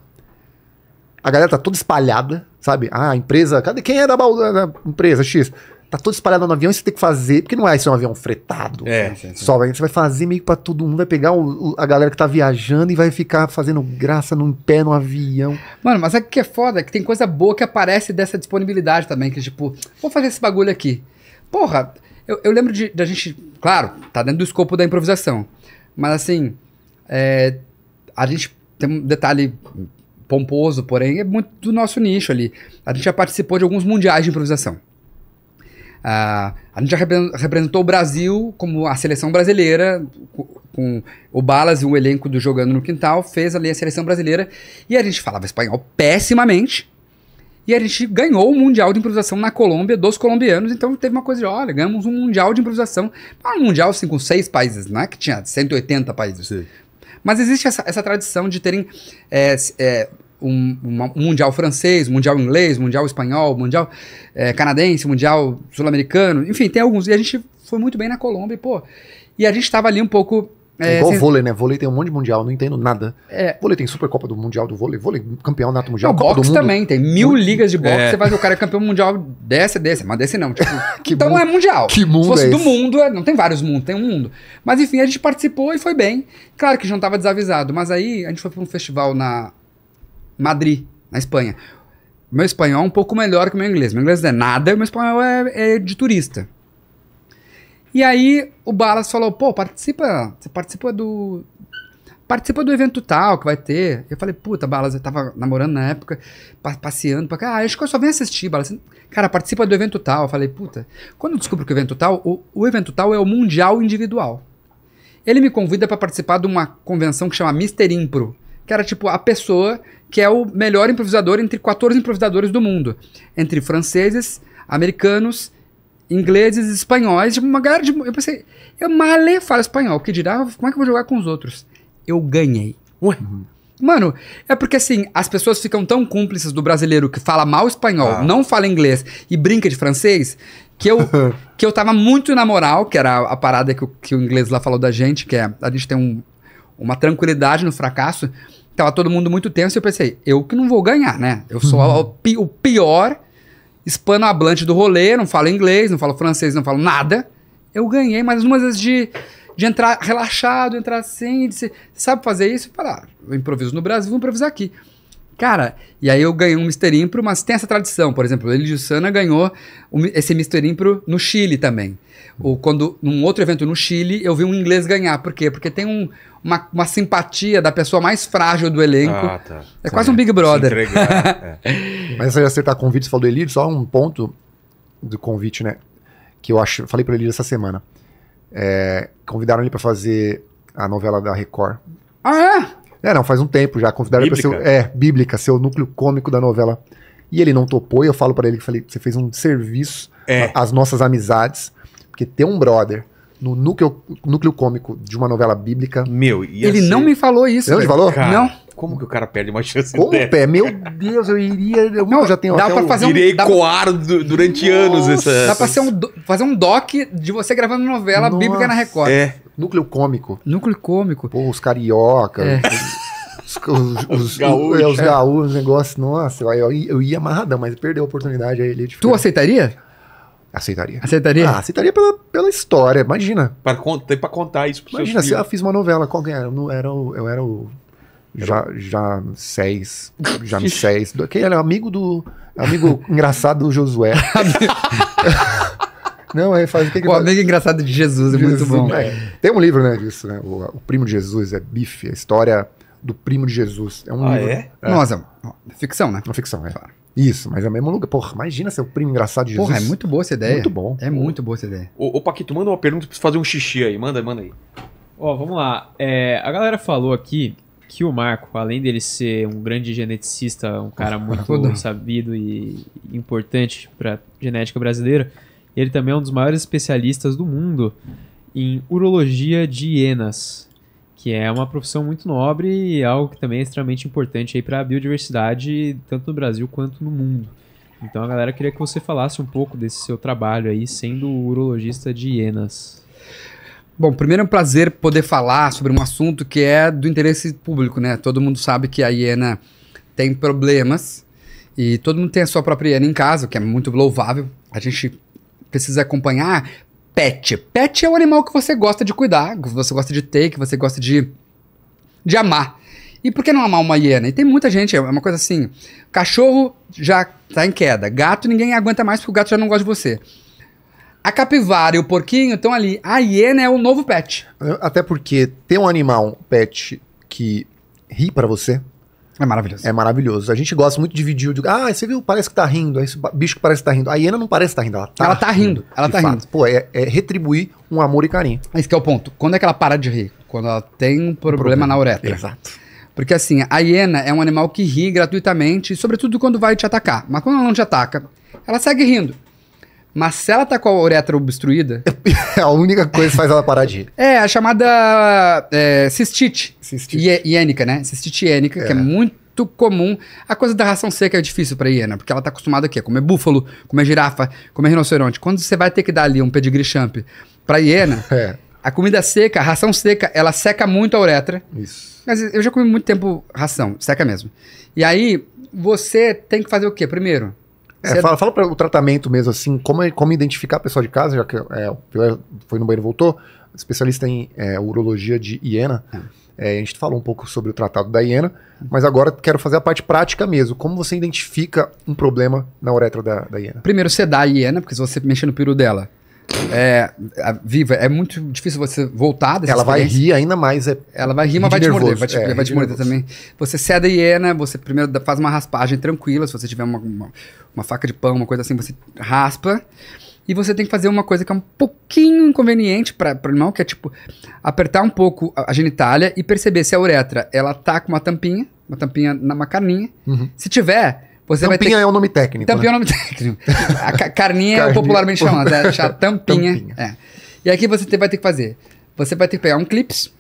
a galera tá toda espalhada, sabe? Ah, a empresa, cadê, quem é da, da, da empresa X? tá todo espalhado no avião e você tem que fazer, porque não é isso é um avião fretado. É. Sim, sim. Só vai, você vai fazer meio para todo mundo, vai pegar o, o, a galera que tá viajando e vai ficar fazendo graça no pé no avião. Mano, mas é que é foda, é que tem coisa boa que aparece dessa disponibilidade também, que é tipo, vou fazer esse bagulho aqui. Porra, eu, eu lembro de, da gente, claro, tá dentro do escopo da improvisação, mas assim, é, a gente tem um detalhe pomposo, porém, é muito do nosso nicho ali. A gente já participou de alguns mundiais de improvisação. Ah, a gente já representou o Brasil como a seleção brasileira, com o Balas e o elenco do Jogando no Quintal, fez ali a seleção brasileira. E a gente falava espanhol pessimamente. E a gente ganhou o Mundial de Improvisação na Colômbia, dos colombianos. Então teve uma coisa de, olha, ganhamos um Mundial de Improvisação. Ah, um Mundial assim, com seis países, né? Que tinha 180 países. Sim. Mas existe essa, essa tradição de terem é, é, um, um, mundial francês, mundial inglês, mundial espanhol, mundial é, canadense, mundial sul-americano, enfim, tem alguns. E a gente foi muito bem na Colômbia, pô. E a gente estava ali um pouco é, é igual sem... vôlei, né? Vôlei tem um monte de mundial, não entendo nada. É. Vôlei tem Supercopa do Mundial do vôlei, vôlei campeão nato mundial, não, Copa boxe do Mundo. também, tem mil Muito... ligas de boxe, é. você vai ver o cara é campeão mundial, dessa, dessa, mas desse não. Tipo, então mundo... é mundial. Que mundo Se fosse é do mundo, é, não tem vários mundos, tem um mundo. Mas enfim, a gente participou e foi bem. Claro que a gente não estava desavisado, mas aí a gente foi para um festival na Madrid, na Espanha. Meu espanhol é um pouco melhor que o meu inglês. Meu inglês não é nada, meu espanhol é, é de turista. E aí o Balas falou, pô, participa, você participa do... Participa do evento tal que vai ter. Eu falei, puta, Balas, eu tava namorando na época, passeando pra cá. Ah, acho que eu só venho assistir, Balas. Cara, participa do evento tal. Eu falei, puta. Quando eu descubro que o evento tal, o, o evento tal é o Mundial Individual. Ele me convida para participar de uma convenção que chama Mister Impro, que era tipo a pessoa que é o melhor improvisador entre 14 improvisadores do mundo, entre franceses, americanos, ingleses, espanhóis, tipo uma galera de eu pensei, eu malé falo espanhol, que dirá, como é que eu vou jogar com os outros? Eu ganhei. Ué. Uhum. Mano, é porque assim, as pessoas ficam tão cúmplices do brasileiro que fala mal espanhol, ah. não fala inglês e brinca de francês, que eu, que eu tava muito na moral, que era a parada que o, que o inglês lá falou da gente, que é a gente tem um, uma tranquilidade no fracasso. Tava todo mundo muito tenso e eu pensei, eu que não vou ganhar, né? Eu sou uhum. o, pi o pior hispanohablante do rolê, não falo inglês, não falo francês, não falo nada. Eu ganhei, mas umas vezes de, de entrar relaxado, entrar sem, assim, de ser, sabe fazer isso? Falar, ah, eu improviso no Brasil, vou improvisar aqui. Cara, e aí eu ganhei um Mr. Impro, mas tem essa tradição. Por exemplo, o Eligio Sana ganhou esse Mr. Impro no Chile também. Ou quando, num outro evento no Chile, eu vi um inglês ganhar. Por quê? Porque tem um, uma, uma, simpatia da pessoa mais frágil do elenco. Ah, tá. É Sim, quase um Big Brother. é. mas você acertar convite, você falou do Elidio, só um ponto do convite, né? Que eu acho, falei para ele essa semana. É, convidaram ele para fazer a novela da Record. Ah, é? É, não, faz um tempo já. Convidaram bíblica. ser. É, bíblica, ser o núcleo cômico da novela. E ele não topou, e eu falo para ele que falei, você fez um serviço é. às nossas amizades. Porque ter um brother no núcleo, núcleo cômico de uma novela bíblica. Meu, Ele ser... não me falou isso. Não te falou? Cara, não. Como que o cara perde uma chance Como dessa? pé? Meu Deus, eu iria. Eu não, já tenho. Dá pra fazer um. Irei dá... coar durante Nossa, anos essa. Dá pra ser um, fazer um doc de você gravando novela Nossa. bíblica na Record. É núcleo cômico. Núcleo cômico. Pô, os carioca. É. Os, os, os, os gaúchos, é, os nossa, eu, eu ia amarradão, mas perdeu a oportunidade aí. É tu aceitaria? Aceitaria. Aceitaria? Ah, aceitaria pela, pela história, imagina. Para contar, contar isso Imagina, se eu fiz uma novela, qual que era? Eu, não, era o, eu era o. Já, já seis, já me seis. Que era amigo do. Amigo engraçado do Josué. Não, aí é, faz o que, que O faz? amigo engraçado de Jesus, é muito bom. É. Tem um livro, né, disso, né? O, o Primo de Jesus, é Bife, a história do Primo de Jesus. É um ah, livro. É? é. Nossa, é é ficção, né? Uma ficção, é. Claro. Isso, mas é o mesmo lugar. Porra, imagina ser o primo engraçado de Jesus. Porra, é muito boa essa ideia. Muito bom. É muito boa essa ideia. Ô, ô Paquito, manda uma pergunta, preciso fazer um xixi aí. Manda, manda aí. Ó, vamos lá. É, a galera falou aqui que o Marco, além dele ser um grande geneticista, um cara muito sabido e importante para genética brasileira, ele também é um dos maiores especialistas do mundo em urologia de hienas, que é uma profissão muito nobre e algo que também é extremamente importante para a biodiversidade, tanto no Brasil quanto no mundo. Então, a galera queria que você falasse um pouco desse seu trabalho aí, sendo urologista de hienas. Bom, primeiro é um prazer poder falar sobre um assunto que é do interesse público, né? Todo mundo sabe que a hiena tem problemas e todo mundo tem a sua própria hiena em casa, o que é muito louvável. A gente precisa acompanhar, pet. Pet é o animal que você gosta de cuidar, que você gosta de ter, que você gosta de, de amar. E por que não amar uma hiena? E tem muita gente, é uma coisa assim: cachorro já tá em queda, gato ninguém aguenta mais porque o gato já não gosta de você. A capivara e o porquinho estão ali. A hiena é o novo pet. Até porque ter um animal pet que ri para você é maravilhoso. É maravilhoso. A gente gosta muito de dividir. de. Ah, você viu? Parece que tá rindo. esse bicho que parece que tá rindo. A hiena não parece que tá rindo. Ela tá, ela tá rindo. rindo. Ela tá fato. rindo. Pô, é, é, retribuir um amor e carinho. Esse é que é o ponto. Quando é que ela para de rir? Quando ela tem um problema, um problema. na uretra. Exato. Porque assim, a hiena é um animal que ri gratuitamente, sobretudo quando vai te atacar. Mas quando ela não te ataca, ela segue rindo. Mas se ela tá com a uretra obstruída. É a única coisa que faz ela parar de ir. É, a chamada é, cistite. Cistite. Ie, iênica, né? Cistite iênica, é. que é muito comum. A coisa da ração seca é difícil pra hiena, porque ela tá acostumada aqui a comer búfalo, comer girafa, comer rinoceronte. Quando você vai ter que dar ali um pedigree champ pra hiena. É. A comida seca, a ração seca, ela seca muito a uretra. Isso. Mas eu já comi muito tempo ração, seca mesmo. E aí, você tem que fazer o quê? Primeiro, é, é, Fala, fala para o tratamento mesmo, assim, como, é, como identificar a pessoa de casa, já que é, é foi no banheiro e voltou, especialista em urologia de hiena. a gente falou um pouco sobre o tratado da hiena, mas agora quero fazer a parte prática mesmo. Como você identifica um problema na uretra da, da hiena? Primeiro, dá a hiena, porque se você mexer no peru dela, é, a, viva, é muito difícil você voltar dessa Ela vai rir ainda mais. É, ela vai rir, mas vai te nervoso. morder. Vai te, é, vai te morder também. Você ceda a hiena, é, né? você primeiro faz uma raspagem tranquila. Se você tiver uma, uma, uma faca de pão, uma coisa assim, você raspa. E você tem que fazer uma coisa que é um pouquinho inconveniente para o irmão, que é tipo apertar um pouco a, a genitália e perceber se a uretra ela tá com uma tampinha, uma tampinha na macaninha. Uhum. Se tiver, você tampinha é o nome técnico. Tampinha é né? é o nome técnico. A ca carninha, é carninha é popularmente chamada. É, tampinha. tampinha. É. E aqui você vai ter que fazer. Você vai ter que pegar um clips,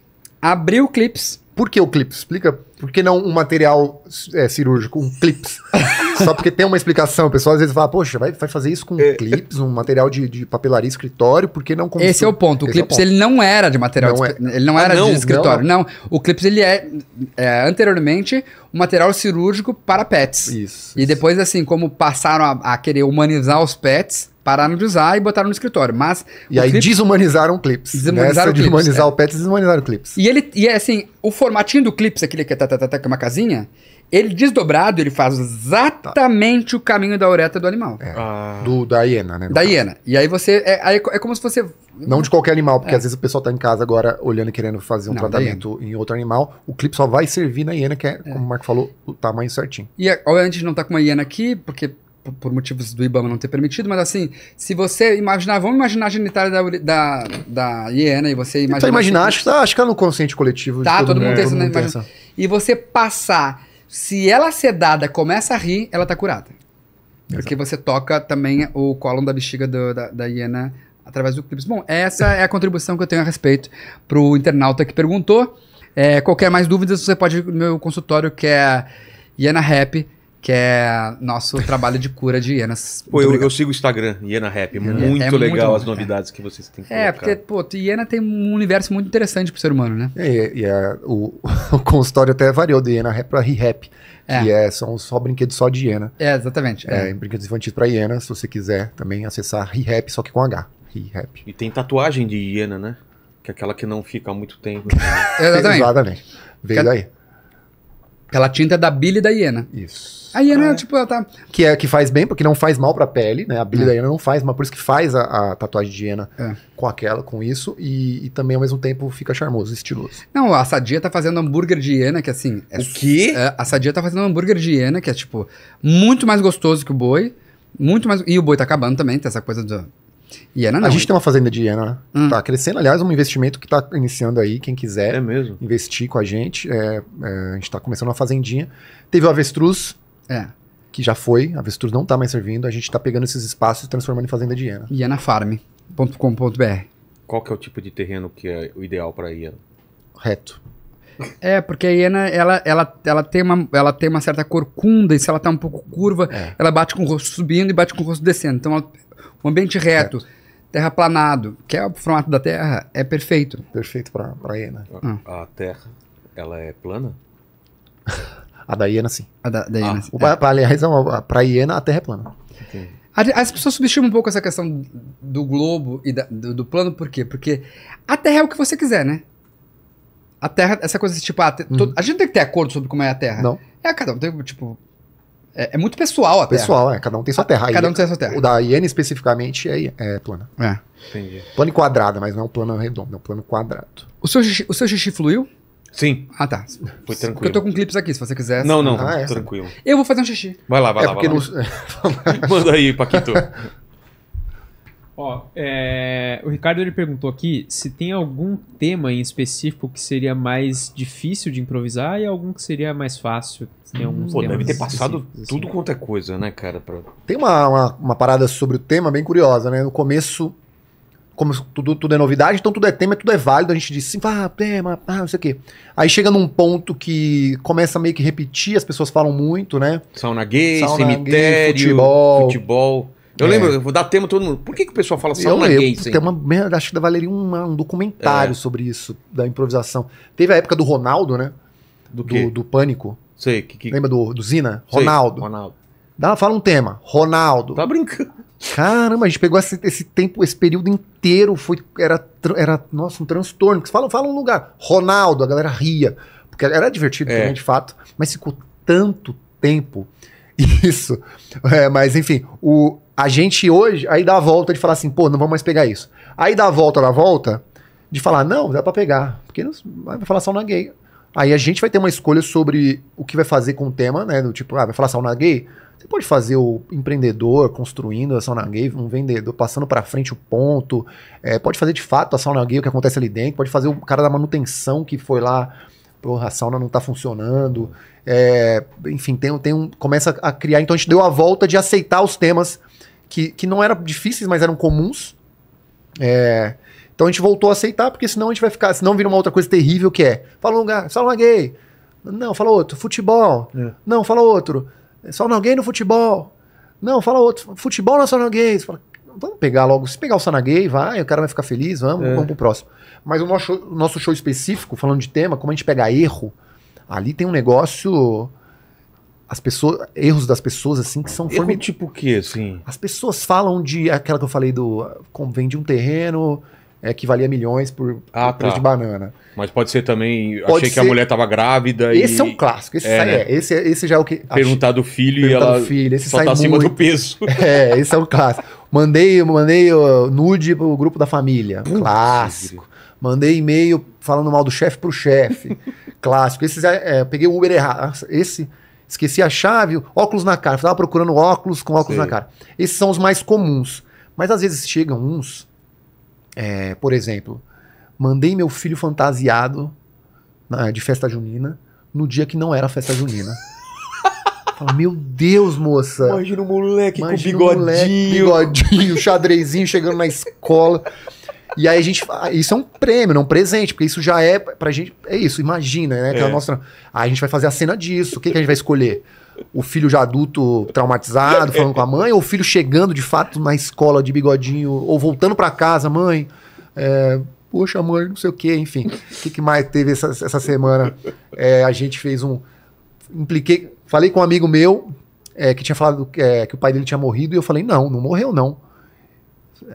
abrir o clips por que o clips? Explica por que não um material é, cirúrgico, um clips? Só porque tem uma explicação. O pessoal às vezes fala, poxa, vai, vai fazer isso com um é. clips, um material de, de papelaria escritório, por que não com Esse é o ponto. O é clips, é ele não era de material. Não de, é. Ele não ah, era não, de escritório. Não, não. O clips, ele é, é, anteriormente um material cirúrgico para pets. Isso. E isso. depois, assim, como passaram a, a querer humanizar os pets pararam de usar e botaram no escritório. Mas. E aí clip... desumanizaram o Clips. Desumanizaram Nessa o Clips. Desumanizar é. o Pets, desumanizaram o Clips. E ele, e é assim, o formatinho do Clips, aquele que é, tá, tá, tá, que é uma casinha, ele desdobrado, ele faz exatamente o caminho da ureta do animal. É. Ah. Do, da hiena, né? Da caso. hiena. E aí você. É, é, como se você. Não de qualquer animal, porque é. às vezes o pessoal tá em casa agora olhando e querendo fazer um Não, tratamento em outro animal. O clipe só vai servir na hiena, que é, é, como o Marco falou, o tamanho certinho. E obviamente a gente não tá com uma hiena aqui, porque por motivos do IBAMA não ter permitido, mas assim, se você imaginar, vamos imaginar a genitália da, da, da hiena e você imaginar... Então imaginar, acho, assim, acho que tá, ela tá no consciente coletivo... Tá, todo, todo, mundo, é, mundo né, E você passar, se ela sedada começa a rir, ela tá curada. Exato. Porque você toca também o colo da bexiga do, da, da hiena através do clipe. Bom, essa é a contribuição que eu tenho a respeito pro internauta que perguntou. É, qualquer mais dúvidas, você pode ir no meu consultório que é hiena Happy que é nosso trabalho de cura de hienas. Pô, eu, eu, sigo o Instagram, Hiena Rap, Hiena muito é legal muito, as novidades é. que vocês têm que É, colocar. porque, pô, Hiena tem um universo muito interessante pro ser humano, né? É, e a, o, o consultório até variou de Hiena Rap pra Re-Rap, é. que é, são só brinquedos só de hiena. É, exatamente. É, é. brinquedos infantis pra hiena, se você quiser também acessar Re-Rap, só que com H, Re-Rap. E tem tatuagem de hiena, né? Que é aquela que não fica há muito tempo. exatamente. exatamente. Veio daí. Aquela tinta é da bile da hiena. Isso. A hiena, ah, é. tipo, ela tá. Que, é, que faz bem, porque não faz mal pra pele, né? A bile é. da hiena não faz, mas por isso que faz a, a tatuagem de hiena é. com aquela, com isso, e, e, também ao mesmo tempo fica charmoso, estiloso. Não, a Sadia tá fazendo hambúrguer de hiena, que assim. É o quê? É, a Sadia tá fazendo hambúrguer de hiena, que é, tipo, muito mais gostoso que o boi. Muito mais. E o boi tá acabando também, tem essa coisa do Hiena não. A gente tem uma fazenda de hiena, né? Hum. Tá crescendo, aliás, um investimento que tá iniciando aí, quem quiser é mesmo. investir com a gente. É, é, a gente tá começando uma fazendinha. Teve o avestruz. É. Que já foi, a avestruz não tá mais servindo. A gente tá pegando esses espaços e transformando em fazenda de hiena. hienafarm.com.br Qual que é o tipo de terreno que é o ideal para hiena? Reto. É, porque a hiena, ela, ela, ela, tem uma, ela tem uma certa corcunda, e se ela tá um pouco curva, é. ela bate com o rosto subindo e bate com o rosto descendo. Então, ela, um ambiente reto. reto terraplanado, que é o formato da Terra, é perfeito. Perfeito pra, hiena. A, ah. a Terra, ela é plana? a da hiena, sim. A da, da hiena, ah, sim. O, é. pra, aliás, pra hiena, a Terra é plana. Entendi. As pessoas subestimam um pouco essa questão do globo e da, do, do, plano, por quê? Porque a Terra é o que você quiser, né? A Terra, essa coisa de tipo, a, ah, uhum. a gente não tem que ter acordo sobre como é a Terra. Não. É, cada um tem, tipo, é, é, muito pessoal a terra. Pessoal, é. Cada um tem sua terra. Cada um tem sua terra. O da Iene especificamente, é, é plana. É. Entendi. Plano quadrado, mas não é um plano redondo, é um plano quadrado. O seu xixi, o seu xixi fluiu? Sim. Ah, tá. Foi tranquilo. Porque eu tô com clipes aqui, se você quiser. Não, não, ah, é, tranquilo. Eu vou fazer um xixi. Vai lá, vai é lá, vai lá. No... Manda aí, Paquito. Ó, é, o Ricardo ele perguntou aqui se tem algum tema em específico que seria mais difícil de improvisar e algum que seria mais fácil. Tem alguns Pô, deve ter passado assim. tudo quanto é coisa, né, cara? Pra... Tem uma, uma, uma, parada sobre o tema bem curiosa, né? No começo, como tudo, tudo é novidade, então tudo é tema, tudo é válido, a gente diz assim, ah, tema, ah, não sei o quê. Aí chega num ponto que começa meio que repetir, as pessoas falam muito, né? Sauna gay, Sauna cemitério, gay, futebol. futebol. Eu é. lembro, vou dar tema todo mundo. Por que, que o pessoal fala sauna eu, gay? Eu, tem uma, acho que valeria uma, um documentário é. sobre isso, da improvisação. Teve a época do Ronaldo, né? Do, do, do Pânico. Sei. Que, que... Lembra do, do Zina? Sei. Ronaldo. Ronaldo. Dá, fala um tema. Ronaldo. Tá brincando. Caramba, a gente pegou esse, esse tempo, esse período inteiro, foi, era, era, nossa, um transtorno. Fala, fala um lugar. Ronaldo, a galera ria. Porque era divertido é. também, de fato. Mas ficou tanto tempo isso. É, mas, enfim, o, a gente hoje, aí dá a volta de falar assim, pô, não vamos mais pegar isso. Aí dá a volta na volta de falar, não, dá para pegar, porque vai falar sauna gay. Aí a gente vai ter uma escolha sobre o que vai fazer com o tema, né? Do tipo, ah, vai falar sauna gay? Você pode fazer o empreendedor construindo a sauna gay, um vendedor passando para frente o ponto, é, pode fazer de fato a sauna gay, o que acontece ali dentro, pode fazer o cara da manutenção que foi lá, porra, a sauna não tá funcionando, é, enfim, tem, tem um, começa a criar, então a gente deu a volta de aceitar os temas que, que não eram difíceis, mas eram comuns. É, então a gente voltou a aceitar, porque senão a gente vai ficar, senão vira uma outra coisa terrível que é, fala um lugar, fala uma gay. Não, fala outro, futebol. É. Não, fala outro. Só não é gay no futebol. Não, fala outro, futebol não é é gay. Você fala, vamos pegar logo, se pegar o Sana gay, vai, o cara vai ficar feliz, vamos, é. vamos pro próximo. Mas o nosso, o nosso show específico, falando de tema, como a gente pega erro, ali tem um negócio as pessoas, erros das pessoas assim que são formidáveis. tipo o quê, assim? As pessoas falam de aquela que eu falei do vende um terreno é, que valia milhões por, ah, tá. de banana. Mas pode ser também, pode achei ser... que a mulher estava grávida Esse e... é um clássico, esse, é, sai, né? é, esse, esse já é o que perguntar do filho perguntar e ela do filho, esse só sai tá muito. acima do peso. É, esse é um clássico. Mandei, mandei uh, nude pro grupo da família, clássico. Mandei e-mail falando mal do chefe pro chefe. Clássico. Esse é, é, peguei o Uber errado. Esse esqueci a chave, óculos na cara. Estava procurando óculos com óculos na cara. Esses são os mais comuns. Mas às vezes chegam uns, é, por exemplo, mandei meu filho fantasiado na, de festa junina no dia que não era festa junina. meu Deus, moça. Imagina o moleque Imagina com bigodinho. Um moleque, bigodinho, xadrezinho chegando na escola. E aí a gente. Ah, isso é um prêmio, não é um presente, porque isso já é pra gente. É isso, imagina, né? Aquela é. é. nossa. Aí a gente vai fazer a cena disso. O que, que a gente vai escolher? O filho já adulto traumatizado, falando com a mãe, ou o filho chegando de fato na escola de bigodinho, ou voltando para casa, mãe. É, poxa, mãe, não sei o quê, enfim. O que, que mais teve essa, essa semana? É, a gente fez um. Impliquei. Falei com um amigo meu é, que tinha falado é, que o pai dele tinha morrido, e eu falei, não, não morreu, não.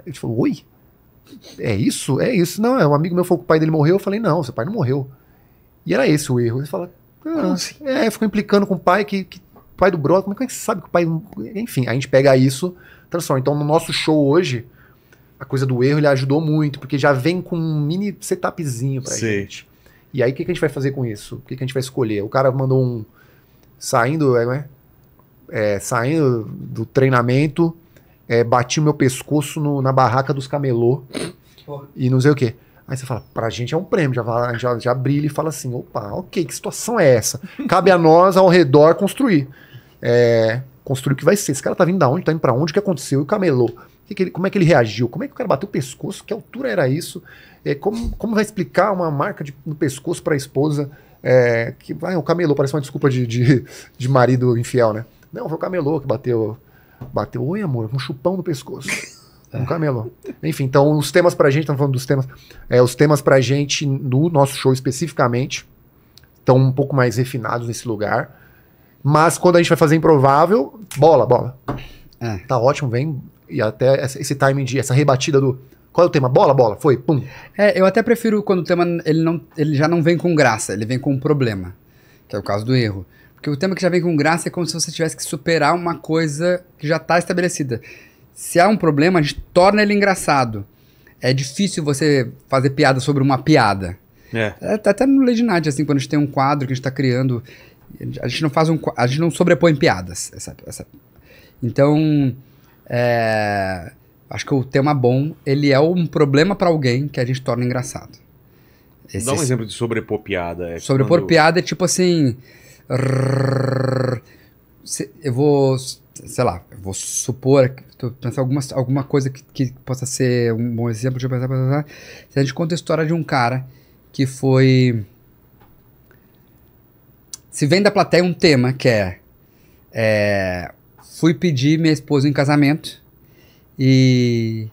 Ele falou, oi? é isso? É isso? Não, é um amigo meu falou que o pai dele morreu. Eu falei, não, seu pai não morreu. E era esse o erro. Ele fala, ah, assim? é, ficou implicando com o pai que, que pai do brother, como é que a gente sabe que o pai. Enfim, a gente pega isso, transforma. Então, no nosso show hoje, a coisa do erro ele ajudou muito, porque já vem com um mini setupzinho pra Sei. gente. E aí, o que, que, a gente vai fazer com isso? O que, que, a gente vai escolher? O cara mandou um. Saindo, é, né? é, saindo do treinamento, é, bati o meu pescoço no, na barraca dos camelô e não sei o quê. Aí você fala, pra gente é um prêmio, já, já, já brilha e fala assim, opa, ok, que situação é essa? Cabe a nós, ao redor, construir. É, construir o que vai ser. Esse cara tá vindo da onde, tá indo pra onde, o que aconteceu? E o camelô? Que que ele, como é que ele reagiu? Como é que o cara bateu o pescoço? Que altura era isso? É, como, como vai explicar uma marca de, no pescoço pra esposa? É, que vai, o camelô, parece uma desculpa de, de, de marido infiel, né? Não, foi o camelô que bateu Bateu, oi amor, um chupão no pescoço. um camelo. Enfim, então os temas pra gente, estamos falando dos temas, é, os temas pra gente no nosso show especificamente estão um pouco mais refinados nesse lugar. Mas quando a gente vai fazer improvável, bola, bola. É. Tá ótimo, vem. E até esse timing de, essa rebatida do. Qual é o tema? Bola, bola, foi, pum. É, eu até prefiro quando o tema ele, não, ele já não vem com graça, ele vem com um problema, que é o caso do erro. Porque o tema que já vem com graça é como se você tivesse que superar uma coisa que já está estabelecida. Se há um problema, a gente torna ele engraçado. É difícil você fazer piada sobre uma piada. É. é tá até no Legionite, assim, quando a gente tem um quadro que a gente está criando, a gente não faz um, a gente não sobrepõe piadas. Essa, essa. Então, é, acho que o tema bom ele é um problema para alguém que a gente torna engraçado. Esse, Dá um é exemplo de sobrepor piada. É sobrepor quando... piada é tipo assim. Eu vou, sei lá, vou supor, pensando alguma, alguma coisa que, que possa ser um bom exemplo. Deixa eu pensar, pensar, pensar. Se a gente conta a história de um cara que foi. Se vem da plateia um tema que é, é fui pedir minha esposa em casamento e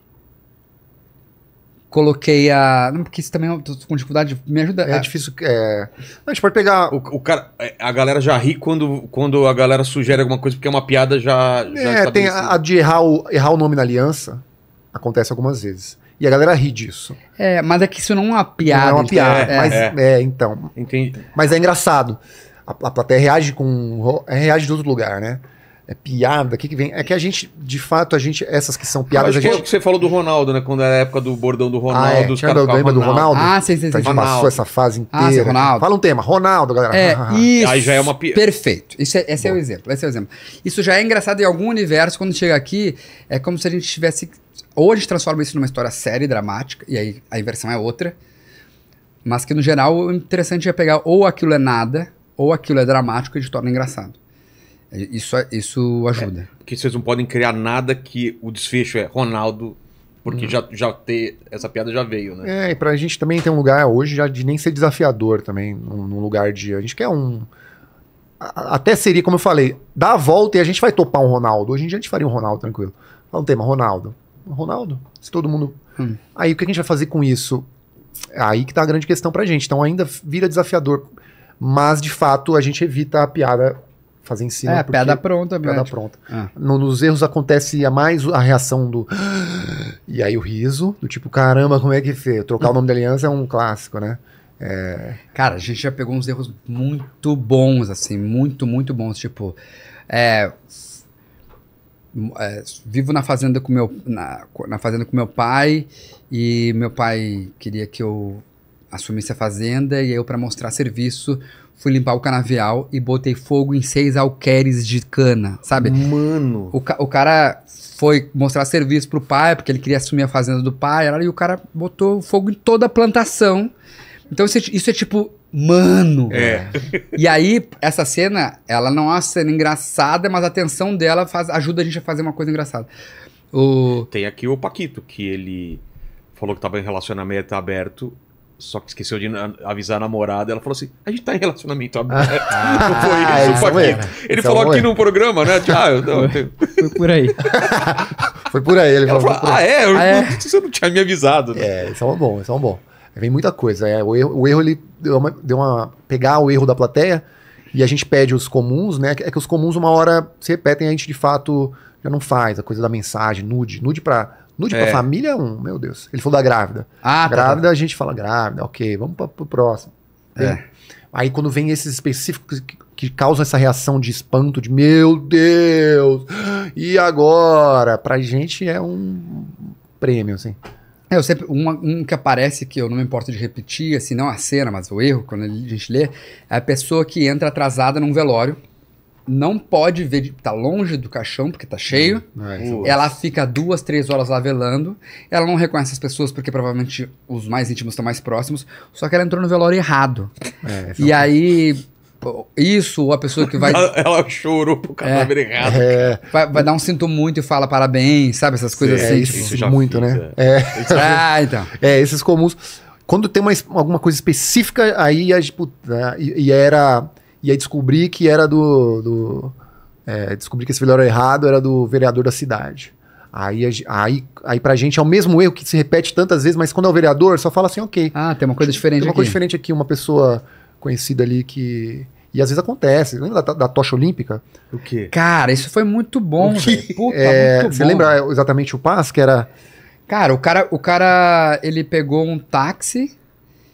Coloquei a. Não, porque isso também eu é tô com dificuldade. Me ajuda. É, difícil. É... Não, a gente pode pegar. O, o, cara, é, a galera já ri quando, quando a galera sugere alguma coisa, porque é uma piada já. já é, tem a, a, de errar o, errar o nome na aliança. Acontece algumas vezes. E a galera ri disso. É, mas é que isso não é uma piada. Não é uma então, piada. É, mas, é. é então. Entendi. Mas é engraçado. A, a plateia reage com. reage de outro lugar, né? é piada, o que, que vem? É que a gente, de fato, a gente, essas que são piadas. Mas a é gente... que você falou do Ronaldo, né? Quando era a época do bordão do Ronaldo. Ah, é. os cara Ronaldo. do Ronaldo? Ah, sim, sim, sim. a gente Ronaldo. passou essa fase inteira. Ah, sim, Ronaldo. Fala um tema, Ronaldo, galera. É, isso. Aí já é uma piada. Perfeito. Isso é, esse Bom. é o exemplo. Esse é o exemplo. Isso já é engraçado em algum universo, quando chega aqui, é como se a gente tivesse. Ou a gente transforma isso numa história séria e dramática, e aí a inversão é outra. Mas que no geral o interessante é pegar ou aquilo é nada, ou aquilo é dramático e a gente torna engraçado. Isso, isso ajuda. É, porque vocês não podem criar nada que o desfecho é Ronaldo, porque hum. já, já ter essa piada já veio, né? É, e pra gente também tem um lugar hoje já de nem ser desafiador também, num, num lugar de. A gente quer um. até seria, como eu falei, dá a volta e a gente vai topar um Ronaldo. Hoje em dia a gente faria um Ronaldo, tranquilo. Fala um tema, Ronaldo. Ronaldo? Se todo mundo. Hum. Aí o que a gente vai fazer com isso? É aí que tá a grande questão pra gente. Então ainda vira desafiador. Mas, de fato, a gente evita a piada fazer em cima. É, pedra pronta, mesmo. Pedra pronta. Ah. No, nos erros acontece a mais a reação do. E aí o riso, do tipo, caramba, como é que fez? Trocar o nome da aliança é um clássico, né? É... Cara, a gente já pegou uns erros muito bons, assim, muito, muito bons. Tipo, é, é, vivo na fazenda com meu na, na, fazenda com meu pai e meu pai queria que eu assumisse a fazenda e eu para mostrar serviço fui limpar o canavial e botei fogo em seis alqueires de cana, sabe? Mano. O, ca o cara foi mostrar serviço pro pai, porque ele queria assumir a fazenda do pai, e o cara botou fogo em toda a plantação. Então isso é, isso é tipo, mano. É. E aí, essa cena, ela não é uma cena engraçada, mas a tensão dela faz, ajuda a gente a fazer uma coisa engraçada. O... Tem aqui o Paquito, que ele falou que estava em relacionamento aberto só que esqueceu de avisar a namorada. Ela falou assim: a gente tá em relacionamento aberto. Ah, foi isso, é Ele é falou aqui no programa, né? Tipo, ah, eu, não, foi, foi por aí. foi por aí. Ele ela falou: ah, é? Eu, ah, é? Você não tinha me avisado. Né? É, isso é um bom, isso é um bom. Vem muita coisa. É, o, erro, o erro, ele deu uma, deu uma. Pegar o erro da plateia e a gente pede os comuns, né? É que os comuns, uma hora se repetem, a gente de fato já não faz. A coisa da mensagem, nude. Nude pra Nude é. pra família é um, meu Deus. Ele falou da grávida. Ah, grávida tá, tá. tá. a gente fala grávida, ok, vamos pra, pro próximo. É. Aí quando vem esses específicos que, que, causam essa reação de espanto, de meu Deus, e agora? Pra gente é um prêmio, assim. É, eu sempre, um que aparece que eu não me importo de repetir, assim, não a cena, mas o erro, quando a gente lê, é a pessoa que entra atrasada num velório não pode ver, tá longe do caixão, porque tá cheio. Uhum. É, é ela fica duas, três horas lá velando. Ela não reconhece as pessoas, porque provavelmente os mais íntimos estão mais próximos. Só que ela entrou no velório errado. É, é e aí, isso, a pessoa que vai. Ela, chorou pro cadáver é, errado. É. Vai, vai, dar um sinto muito e fala parabéns, sabe? Essas coisas Sim, assim. É, isso, tipo, muito, fiz, né? É. é. Ah, então. É, esses comuns. Quando tem uma, alguma coisa específica, aí tipo, né, e, e era e aí descobri que era do. do é, descobri que esse velório errado era do vereador da cidade. Aí, aí, aí pra gente é o mesmo erro que se repete tantas vezes, mas quando é o vereador, só fala assim, ok. Ah, tem uma coisa diferente Tem uma aqui. coisa diferente aqui, uma pessoa conhecida ali que... E às vezes acontece. Lembra da, da tocha olímpica? O quê? Cara, isso foi muito bom, velho. Puta, é, muito bom. Você lembra exatamente o passo que era... Cara, o cara, o cara ele pegou um táxi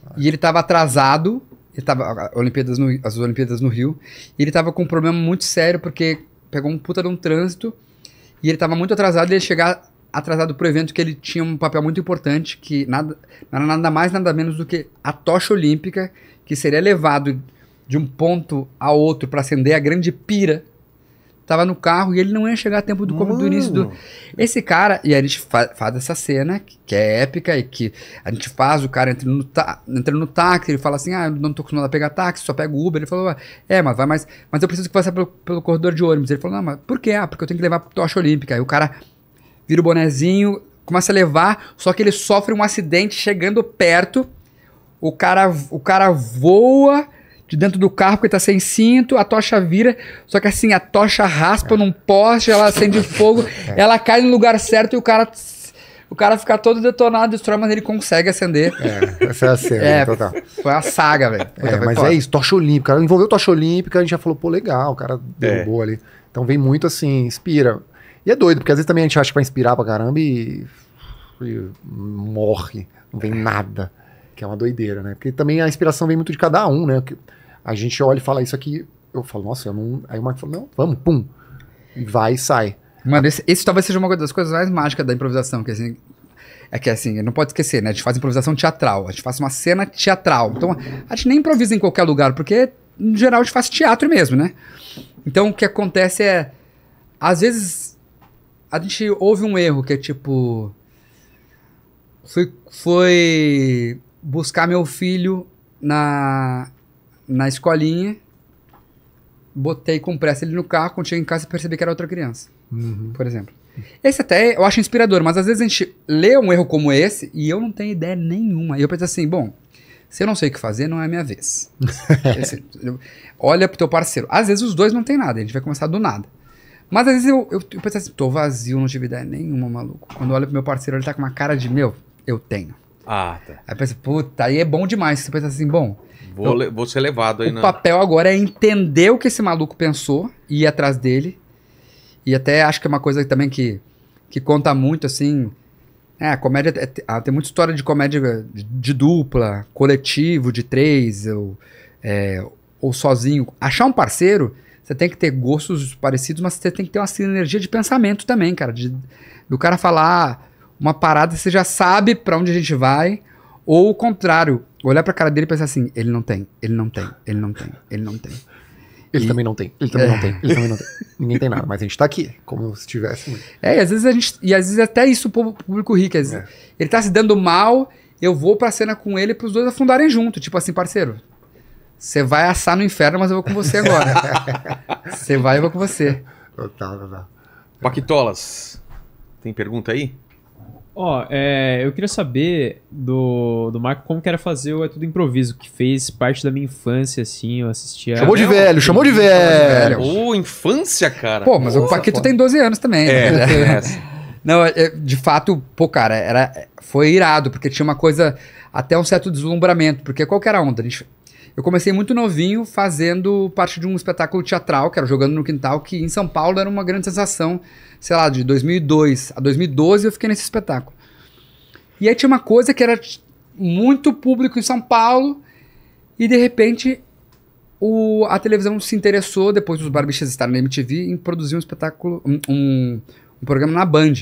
ah. e ele tava atrasado ele tava. Olimpíadas no, as Olimpíadas no Rio. E ele tava com um problema muito sério, porque pegou um puta de um trânsito. E ele tava muito atrasado, e ele chegar atrasado pro evento que ele tinha um papel muito importante, que nada, nada mais, nada menos do que a tocha olímpica, que seria levado de um ponto a outro para acender a grande pira tava no carro e ele não ia chegar a tempo do, do início do. Esse cara, e a gente fa faz essa cena, que é épica, e que a gente faz o cara entrando no, entrando no táxi, ele fala assim: ah, eu não tô acostumado a pegar táxi, só pego Uber. Ele falou: é, mas vai mais. Mas eu preciso que passe pelo, pelo corredor de ônibus. Ele falou: não, mas por quê? Ah, porque eu tenho que levar pro tocha olímpica. Aí o cara vira o bonezinho, começa a levar, só que ele sofre um acidente chegando perto, o cara, o cara voa de dentro do carro, porque tá sem cinto, a tocha vira, só que assim, a tocha raspa num poste, ela acende fogo, é. ela cai no lugar certo e o cara o cara fica todo detonado, destrói, mas ele consegue acender. É, essa é a cena, é, total. Foi uma saga, velho. É, mas foda. é isso, tocha olímpica. Ela envolveu tocha olímpica, a gente já falou, pô, legal, o cara derrubou é. ali. Então vem muito assim, inspira. E é doido, porque às vezes também a gente acha que vai inspirar pra caramba e, e morre, não vem nada. Que é uma doideira, né? Porque também a inspiração vem muito de cada um, né? A gente olha e fala isso aqui. Eu falo, nossa, eu não. Aí o Marco falou, não, vamos, pum. E vai e sai. Mano, esse, esse talvez seja uma das coisas mais mágicas da improvisação, que assim, é que assim, não pode esquecer, né? A gente faz improvisação teatral, a gente faz uma cena teatral. Então, a gente nem improvisa em qualquer lugar, porque, no geral, a gente faz teatro mesmo, né? Então, o que acontece é. Às vezes, a gente ouve um erro que é tipo. Fui, foi buscar meu filho na na escolinha, botei com pressa ele no carro, quando cheguei em casa percebi que era outra criança, uhum. por exemplo. Esse até eu acho inspirador, mas às vezes a gente lê um erro como esse e eu não tenho ideia nenhuma. E eu penso assim, bom, se eu não sei o que fazer, não é minha vez. olha pro teu parceiro. Às vezes os dois não tem nada, a gente vai começar do nada. Mas às vezes eu, eu, eu penso assim, tô vazio, não tive ideia nenhuma, maluco. Quando eu olho pro meu parceiro, ele tá com uma cara de, meu, eu tenho. Ah, tá. Aí penso, puta, aí é bom demais. Você pensa assim, bom, Vou, então, vou ser levado aí. O na... papel agora é entender o que esse maluco pensou e ir atrás dele. E até acho que é uma coisa também que, que conta muito, assim. É, comédia. É, ah, tem muita história de comédia de, de dupla, coletivo, de três, ou, é, ou sozinho. Achar um parceiro, você tem que ter gostos parecidos, mas você tem que ter uma sinergia de pensamento também, cara. De, do cara falar uma parada, você já sabe para onde a gente vai. Ou o contrário, olhar pra cara dele e pensar assim, ele não tem, ele não tem, ele não tem, ele não tem. Ele e... também não tem, ele também é. não tem, ele também não tem. Ninguém tem nada, mas a gente tá aqui, como se tivesse. É, e às vezes a gente. E às vezes até isso o público rico. é. Ele tá se dando mal, eu vou pra cena com ele pros dois afundarem junto. Tipo assim, parceiro, você vai assar no inferno, mas eu vou com você agora. Você vai, eu vou com você. Total, tá, total. Tá, tá. Paquitolas, tem pergunta aí? Ó, oh, é, eu queria saber do, do Marco como que era fazer o É Tudo Improviso, que fez parte da minha infância, assim, eu assistia... Chamou de velho, chamou de velho! Ô, oh, infância, cara! Pô, mas Nossa, o Paquito pô. tem 12 anos também. Né? É, né? é. Não, é, de fato, pô, cara, era, foi irado, porque tinha uma coisa, até um certo deslumbramento, porque qual que era a onda? A gente eu comecei muito novinho fazendo parte de um espetáculo teatral, que era Jogando no Quintal, que em São Paulo era uma grande sensação. Sei lá, de 2002 a 2012 eu fiquei nesse espetáculo. E aí tinha uma coisa que era muito público em São Paulo e de repente o, a televisão se interessou, depois dos barbixas estarem na MTV, em produzir um espetáculo, um, um, um programa na Band.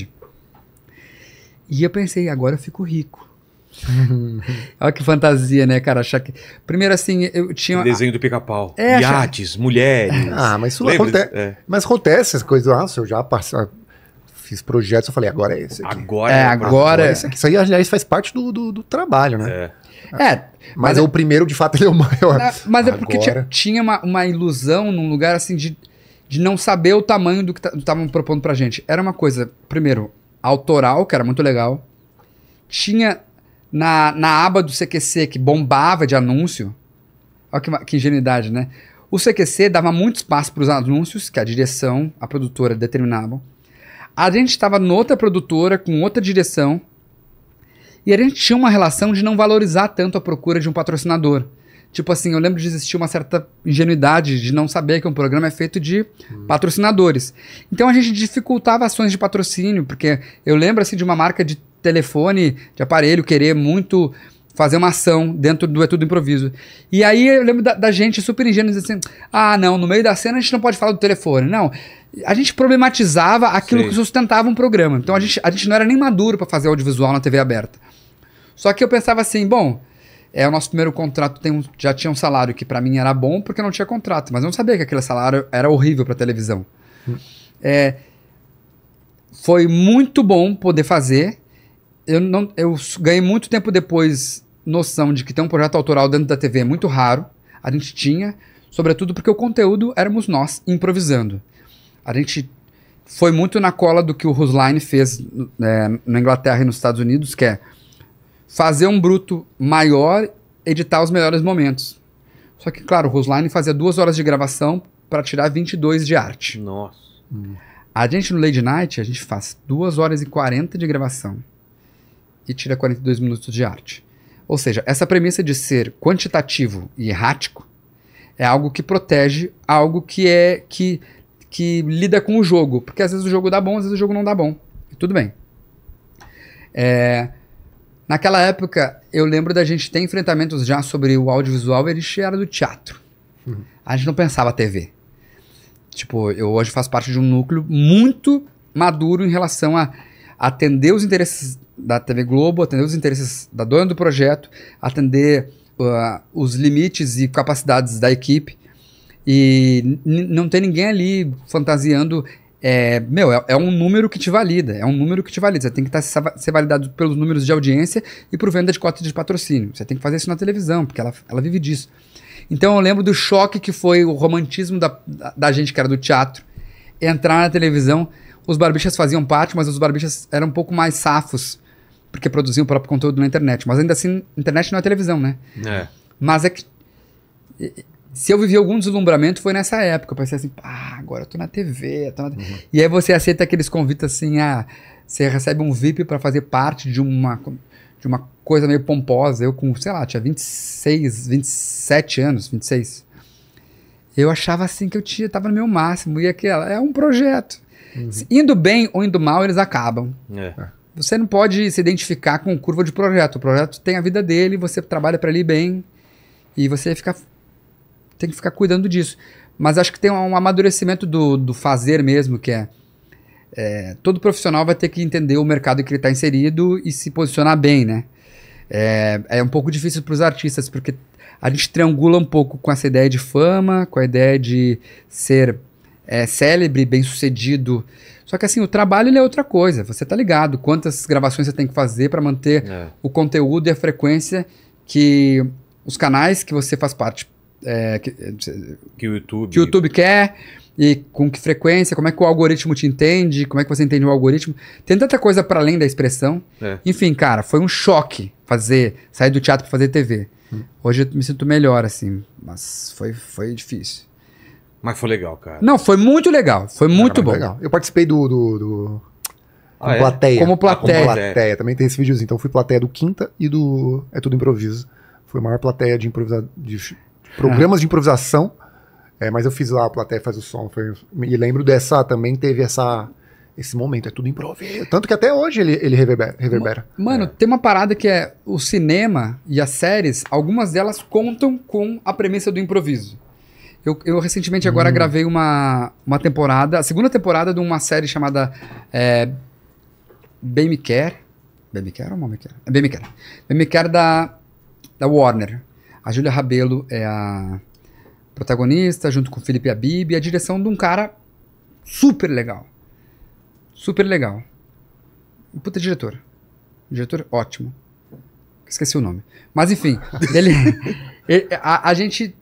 E eu pensei, agora eu fico rico. Olha que fantasia, né, cara? Achar que. Primeiro, assim, eu tinha. Desenho do pica-pau. É, Iates, achar... mulheres. Ah, mas isso acontece. É. Mas acontece as coisas. Ah, eu já passei, ah, fiz projetos, eu falei, agora é esse. Aqui. Agora é. é, é. Agora é. Isso aí, aliás, faz parte do, do, do trabalho, né? É. é mas, mas é... é- o primeiro, de fato, ele é o maior. Na... Mas agora... é porque tinha, tinha uma, uma ilusão num lugar, assim, de, de não saber o tamanho do que estavam propondo pra gente. Era uma coisa, primeiro, autoral, que era muito legal. Tinha na, na aba do CQC que bombava de anúncio, olha que, que ingenuidade, né? O CQC dava muito espaço para os anúncios que a direção, a produtora determinavam. A gente estava noutra produtora com outra direção e a gente tinha uma relação de não valorizar tanto a procura de um patrocinador. Tipo assim, eu lembro de existir uma certa ingenuidade de não saber que um programa é feito de patrocinadores. Então a gente dificultava ações de patrocínio, porque eu lembro assim de uma marca de telefone, de aparelho, querer muito fazer uma ação dentro do É Tudo Improviso. E aí eu lembro da, da gente super ingênua dizendo assim: ah, não, no meio da cena a gente não pode falar do telefone. Não. A gente problematizava aquilo Sim. que sustentava um programa. Então a gente, a gente não era nem maduro para fazer audiovisual na TV aberta. Só que eu pensava assim: bom, é o nosso primeiro contrato tem um, já tinha um salário que para mim era bom porque não tinha contrato, mas eu não sabia que aquele salário era horrível para televisão. Hum. É, foi muito bom poder fazer eu, não, eu ganhei muito tempo depois noção de que ter um projeto autoral dentro da TV é muito raro. A gente tinha, sobretudo porque o conteúdo éramos nós improvisando. A gente foi muito na cola do que o Rusline fez é, na Inglaterra e nos Estados Unidos, que é fazer um bruto maior, editar os melhores momentos. Só que, claro, o Rusline fazia duas horas de gravação para tirar 22 de arte. Nossa. Hum. A gente no Lady Night, a gente faz duas horas e 40 de gravação e tira 42 minutos de arte. Ou seja, essa premissa de ser quantitativo e errático é algo que protege algo que é que, que lida com o jogo, porque às vezes o jogo dá bom, às vezes o jogo não dá bom. E tudo bem. É, naquela época, eu lembro da gente ter enfrentamentos já sobre o audiovisual, ele era do teatro. Uhum. A gente não pensava TV. Tipo, eu hoje faço parte de um núcleo muito maduro em relação a atender os interesses da TV Globo, atender os interesses da dona do projeto, atender uh, os limites e capacidades da equipe. E não tem ninguém ali fantasiando. É, meu, é, é, um número que te valida, é um número que te valida. Você tem que tá, ser validado pelos números de audiência e por venda de cota de patrocínio. Você tem que fazer isso na televisão, porque ela, ela vive disso. Então eu lembro do choque que foi o romantismo da, da, da gente que era do teatro entrar na televisão. Os barbichas faziam parte, mas os barbichas eram um pouco mais safos porque produziam o próprio conteúdo na internet. Mas ainda assim, internet não é televisão, né? É. Mas é que. Se eu vivi algum deslumbramento foi nessa época. Eu pensei assim, ah, agora eu tô na TV. Tô na... Uhum. E aí você aceita aqueles convites assim, ah, você recebe um VIP para fazer parte de uma, de uma coisa meio pomposa. Eu com, sei lá, tinha 26, 27 anos, 26. Eu achava assim que eu tinha, tava no meu máximo. E aquela, é um projeto. Uhum. Indo bem ou indo mal, eles acabam. É. é. Você não pode se identificar com curva de projeto. O projeto tem a vida dele, você trabalha para ele bem e você fica, tem que ficar cuidando disso. Mas acho que tem um amadurecimento do, do fazer mesmo, que é, é todo profissional vai ter que entender o mercado em que ele está inserido e se posicionar bem, né? É, é um pouco difícil para os artistas, porque a gente triangula um pouco com essa ideia de fama, com a ideia de ser é, célebre, bem sucedido, só que assim, o trabalho é outra coisa. Você tá ligado quantas gravações você tem que fazer para manter é. o conteúdo e a frequência que os canais que você faz parte é, que, é, que, o YouTube que o YouTube quer e com que frequência, como é que o algoritmo te entende, como é que você entende o algoritmo. Tem tanta coisa para além da expressão. É. Enfim, cara, foi um choque fazer, sair do teatro para fazer TV. Hum. Hoje eu me sinto melhor assim, mas foi foi difícil. Mas foi legal, cara. Não, foi muito legal. Foi muito bom. Legal. Eu participei do. do, do... Ah, é? Como, ah, é? como plateia. Ah, como plateia. Também tem esse videozinho. Então fui plateia do Quinta e do É Tudo Improviso. Foi a maior plateia de improvisação. De programas de improvisação. É, mas eu fiz lá, a plateia faz o som. Foi... E lembro dessa também, teve essa esse momento é tudo improviso. Tanto que até hoje ele, ele reverbera. reverbera. Mano, é. tem uma parada que é o cinema e as séries, algumas delas contam com a premissa do improviso. Eu, eu recentemente agora hum. gravei uma, uma temporada, a segunda temporada de uma série chamada é, Bem Me Care. Bem Me Care ou Mal Me Care? É Bem Me Care. Bem Me Quer da, da Warner. A Julia Rabelo é a protagonista, junto com o Felipe Abib, e a direção de um cara super legal. Super legal. Um puta diretor. diretor ótimo. Esqueci o nome. Mas enfim, ele, ele a, a gente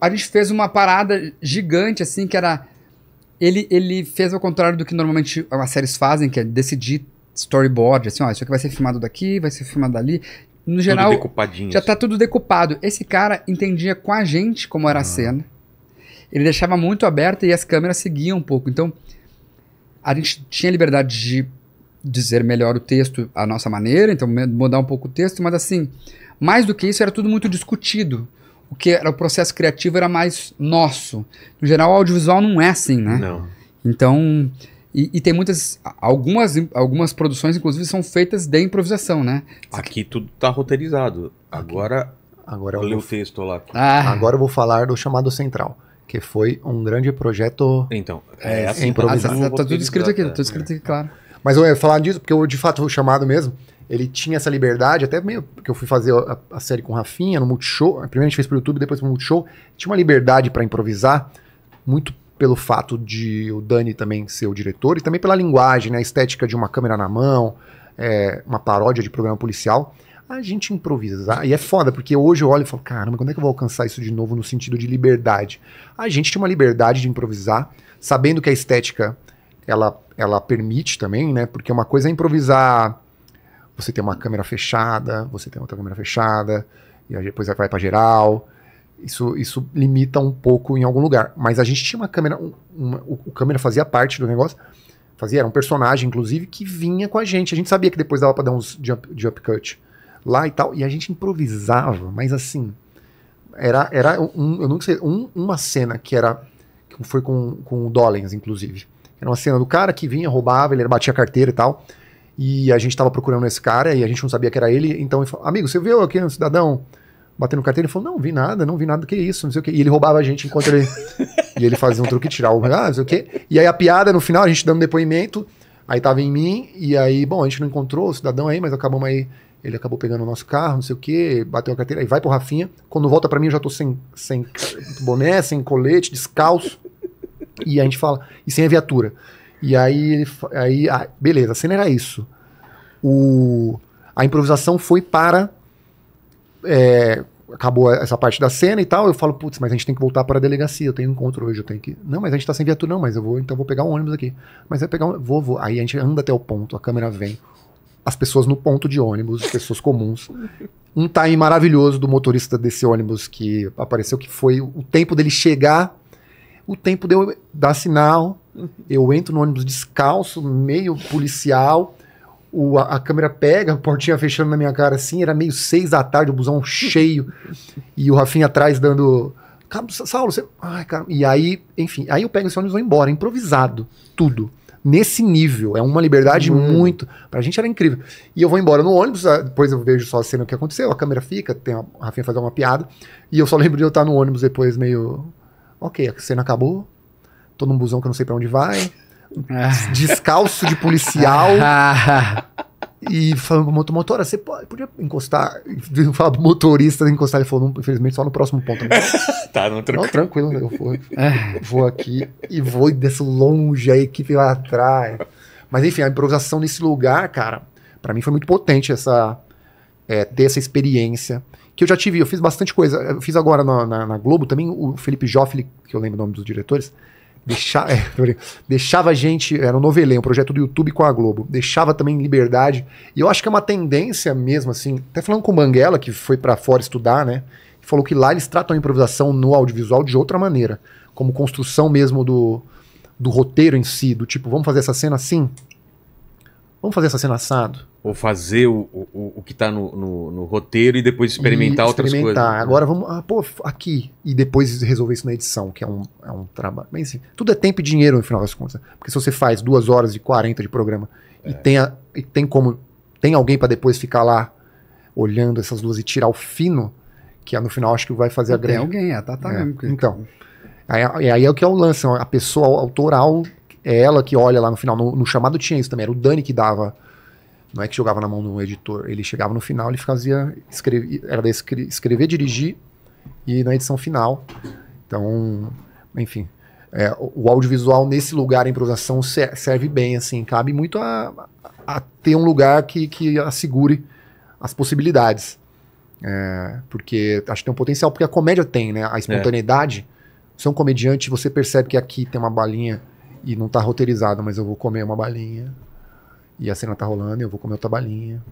a gente fez uma parada gigante, assim, que era. Ele, ele fez ao contrário do que normalmente as séries fazem, que é decidir storyboard, assim, ó, isso aqui vai ser filmado daqui, vai ser filmado dali. No geral, já assim. tá tudo decupado. Esse cara entendia com a gente como era ah. a cena. Ele deixava muito aberto e as câmeras seguiam um pouco. Então, a gente tinha liberdade de dizer melhor o texto à nossa maneira, então mudar um pouco o texto, mas assim, mais do que isso, era tudo muito discutido o que era o processo criativo era mais nosso. No geral, o audiovisual não é assim, né? Não. Então, e, e tem muitas, algumas, algumas produções, inclusive, são feitas de improvisação, né? Aqui tudo tá roteirizado. Agora, agora eu, eu vou... o texto lá. Ah. Agora eu vou falar do chamado central que foi um grande projeto. Então, é, é assim, improvisado. tá, tá, tudo escrito aqui, tá tudo escrito aqui, é. claro. Mas eu ia falar disso, porque eu, de fato o chamado mesmo ele tinha essa liberdade, até meio que eu fui fazer a, a série com o Rafinha no Multishow, primeiro a gente fez pro YouTube, depois pro Multishow, tinha uma liberdade para improvisar, muito pelo fato de o Dani também ser o diretor e também pela linguagem, né, a estética de uma câmera na mão, é, uma paródia de programa policial a gente improvisa E é foda, porque hoje eu olho e falo, caramba, quando é que eu vou alcançar isso de novo no sentido de liberdade? A gente tinha uma liberdade de improvisar, sabendo que a estética ela, ela permite também, né? Porque uma coisa é improvisar você tem uma câmera fechada, você tem outra câmera fechada, e aí depois vai para geral. Isso, isso limita um pouco em algum lugar. Mas a gente tinha uma câmera, uma, o câmera fazia parte do negócio, fazia, era um personagem, inclusive, que vinha com a gente. A gente sabia que depois dava para dar uns jump, jump cut lá e tal, e a gente improvisava, mas assim, era, era um, eu nunca sei, um, uma cena que era, que foi com, com o Dollens, inclusive. Era uma cena do cara que vinha, roubava, ele batia a carteira e tal. E a gente estava procurando esse cara e a gente não sabia que era ele. Então ele falou: Amigo, você viu aqui um cidadão batendo carteira? Ele falou: Não, vi nada, não vi nada, que isso, não sei o quê. E ele roubava a gente enquanto ele. e ele fazia um truque, tirar o. Ah, não sei o quê. E aí a piada no final, a gente dando depoimento. Aí tava em mim, e aí, bom, a gente não encontrou o cidadão aí, mas acabamos aí. Ele acabou pegando o nosso carro, não sei o quê, bateu a carteira, aí vai pro Rafinha. Quando volta para mim, eu já tô sem, sem boné, sem colete, descalço. E a gente fala, e sem a viatura. E aí ele. Aí, ah, beleza, a cena era isso. O, a improvisação foi para. É, acabou essa parte da cena e tal. Eu falo, putz, mas a gente tem que voltar para a delegacia. Eu tenho um encontro hoje, eu tenho que. Não, mas a gente tá sem viatura, não, mas eu vou, então vou pegar um ônibus aqui. Mas vai é pegar um. Vou, vou. Aí a gente anda até o ponto, a câmera vem. As pessoas no ponto de ônibus, pessoas comuns. Um time maravilhoso do motorista desse ônibus que apareceu, que foi o tempo dele chegar, o tempo de eu dar sinal, eu entro no ônibus descalço, meio policial. O, a, a, câmera pega, a portinha fechando na minha cara assim, era meio seis da tarde, o busão cheio, e o Rafinha atrás dando. Saulo, você. Ai, cara. E aí, enfim, aí eu pego esse ônibus e vou embora, improvisado, tudo. Nesse nível, é uma liberdade hum. muito. Pra gente era incrível. E eu vou embora no ônibus, ah, depois eu vejo só a cena o que aconteceu, a câmera fica, tem a, a Rafinha fazer uma piada, e eu só lembro de eu estar no ônibus depois, meio. Ok, a cena acabou, tô num busão que eu não sei para onde vai, ah. descalço de policial. e falando pro motora você pode, podia encostar, falar pro motorista encostar, ele falou, não, infelizmente, só no próximo ponto. tá, não, tranquilo. Não, tranquilo, eu vou, é. vou aqui e vou desse longe, a equipe lá atrás. Mas enfim, a improvisação nesse lugar, cara, para mim foi muito potente essa, é, ter essa experiência. Que eu já tive, eu fiz bastante coisa, eu fiz agora na, na, na Globo também, o Felipe Joffre, que eu lembro o nome dos diretores, Deixa, é, deixava a gente. Era um novelé um projeto do YouTube com a Globo. Deixava também liberdade. E eu acho que é uma tendência mesmo, assim. Até falando com o Banguela, que foi para fora estudar, né? Falou que lá eles tratam a improvisação no audiovisual de outra maneira. Como construção mesmo do, do roteiro em si. Do tipo, vamos fazer essa cena assim? Vamos fazer essa cena assado? ou fazer o, o, o que está no, no, no, roteiro e depois experimentar, e experimentar outras coisas. Experimentar. Agora vamos, ah, pô, aqui. E depois resolver isso na edição, que é um, é um trabalho. Mas assim, tudo é tempo e dinheiro no final das contas. Porque se você faz duas horas e quarenta de programa é. e, tem a, e tem como. Tem alguém para depois ficar lá olhando essas duas e tirar o fino, que é, no final acho que vai fazer a grande. Tem alguém, é, tá, tá é. mesmo. Então. Aí, aí é o que é o lance, a pessoa autoral, é ela que olha lá no final. No, no chamado tinha isso também, era o Dani que dava não é que jogava na mão de um editor. Ele chegava no final, ele fazia. escrever, era escre, escrever, dirigir e na edição final. Então, enfim. É, o audiovisual nesse lugar, a improvisação, serve bem, assim, cabe muito a, a ter um lugar que, que assegure as possibilidades. É, porque acho que tem um potencial, porque a comédia tem, né? A espontaneidade. É. Se Você é um comediante, você percebe que aqui tem uma balinha e não está roteirizado, mas eu vou comer uma balinha. E a cena tá rolando, eu vou comer outra balinha.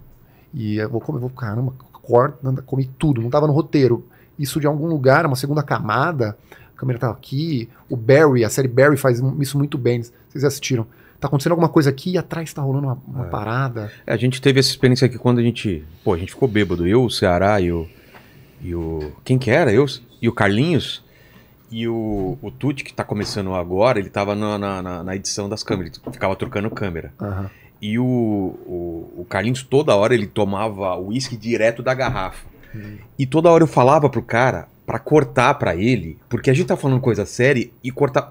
E eu vou comer, vou, caramba, corta, comi tudo, não tava no roteiro. Isso de algum lugar, uma segunda camada, a câmera tá aqui, o Barry, a série Barry faz isso muito bem, vocês assistiram. Tá acontecendo alguma coisa aqui e atrás tá rolando uma, uma é. parada. É, a gente teve essa experiência aqui quando a gente, pô, a gente ficou bêbado, eu, o Ceará e o, e o quem que era? Eu e o Carlinhos. E o, o Tuti, que tá começando agora, ele tava na, na, na edição das câmeras, ele ficava trocando câmera. Uhum. E o, o, o Carlinhos, toda hora, ele tomava uísque direto da garrafa. E toda hora eu falava pro cara para cortar para ele, porque a gente tá falando coisa séria e cortar.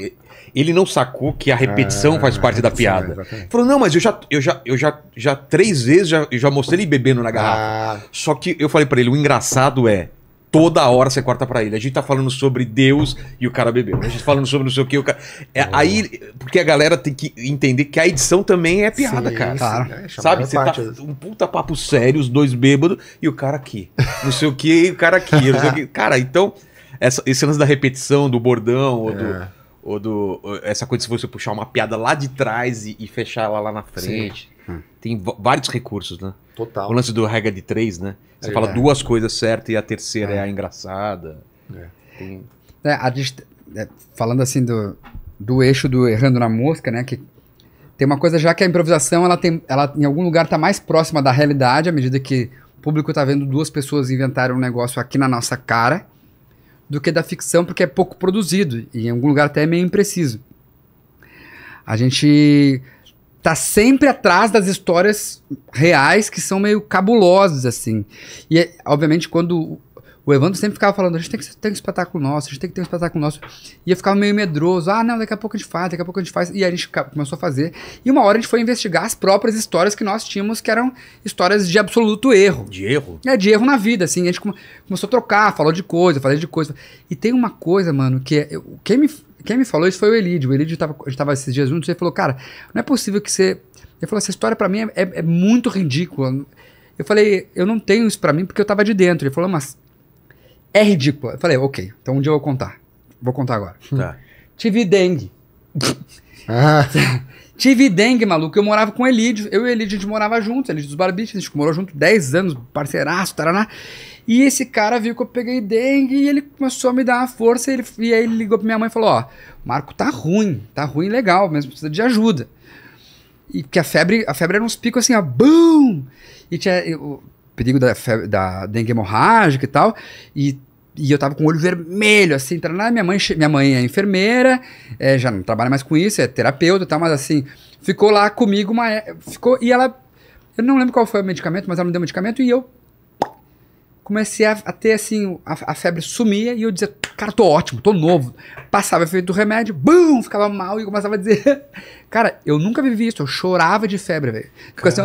Ele não sacou que a repetição ah, faz parte da piada. Exatamente. Falou, não, mas eu já, eu já, eu já, já três vezes já, eu já mostrei ele bebendo na garrafa. Ah. Só que eu falei para ele, o engraçado é toda hora você corta para ele. A gente tá falando sobre Deus e o cara bebeu. A gente tá falando sobre não sei o que o cara. É, oh. Aí, porque a galera tem que entender que a edição também é piada, Sim, cara. Claro. É, Sabe? Você tá um puta papo sério, os dois bêbados e o cara aqui. Não sei o que e o cara aqui. Não sei o Cara, então, essa, esse lance da repetição, do bordão ou é. do. Ou do, ou essa coisa se você puxar uma piada lá de trás e, e fechar ela lá na frente. Sim tem vários recursos, né? Total. O lance do regra de três, né? Você é, fala é. duas coisas certas e a terceira é, é. É. é a engraçada. Tem... A dist... É, falando assim do, do eixo do errando na mosca, né? Que tem uma coisa já que a improvisação, ela tem, ela em algum lugar está mais próxima da realidade à medida que o público está vendo duas pessoas inventarem um negócio aqui na nossa cara, do que da ficção porque é pouco produzido e em algum lugar até é meio impreciso. A gente tá sempre atrás das histórias reais que são meio cabulosas, assim. E, é, obviamente, quando o Evandro sempre ficava falando, a gente tem que ter um espetáculo nosso, a gente tem que ter um espetáculo nosso. E eu ficava meio medroso, ah, não, daqui a pouco a gente faz, daqui a pouco a gente faz. E a gente começou a fazer. E uma hora a gente foi investigar as próprias histórias que nós tínhamos, que eram histórias de absoluto erro. De erro? É, de erro na vida, assim. A gente come começou a trocar, falou de coisa, falei de coisa. E tem uma coisa, mano, que é, quem me quem me falou isso foi o Elidio. O Elidio tava, estava esses dias juntos e ele falou, cara, não é possível que você. Ele falou, essa história para mim é, é, é, muito ridícula. Eu falei, eu não tenho isso para mim porque eu tava de dentro. Ele falou, mas é ridícula. Eu falei, ok, então um dia eu vou contar. Vou contar agora. Tá. Tive dengue. ah. Tive dengue, maluco. Eu morava com o Elidio. Eu e o Elidio, a gente morava junto. Elidio dos Barbichos, a gente morou junto 10 anos, parceiraço, taraná. E esse cara viu que eu peguei dengue e ele começou a me dar uma força. E, ele, e aí ele ligou pra minha mãe e falou: Ó, Marco tá ruim, tá ruim legal, mas precisa de ajuda. E que a febre, a febre era uns picos assim, ó, BUM! E tinha o perigo da, febre, da dengue hemorrágica e tal. E e eu tava com o olho vermelho, assim, entrando lá, minha mãe, minha mãe é enfermeira, é, já não trabalha mais com isso, é terapeuta e tal, mas assim, ficou lá comigo uma... É, ficou, e ela... Eu não lembro qual foi o medicamento, mas ela me deu medicamento e eu comecei a, a ter assim, a, a, febre sumia e eu dizia, cara, tô ótimo, tô novo. Passava efeito do remédio, bum, ficava mal e começava a dizer, cara, eu nunca vivi isso, eu chorava de febre, velho. Ficou assim,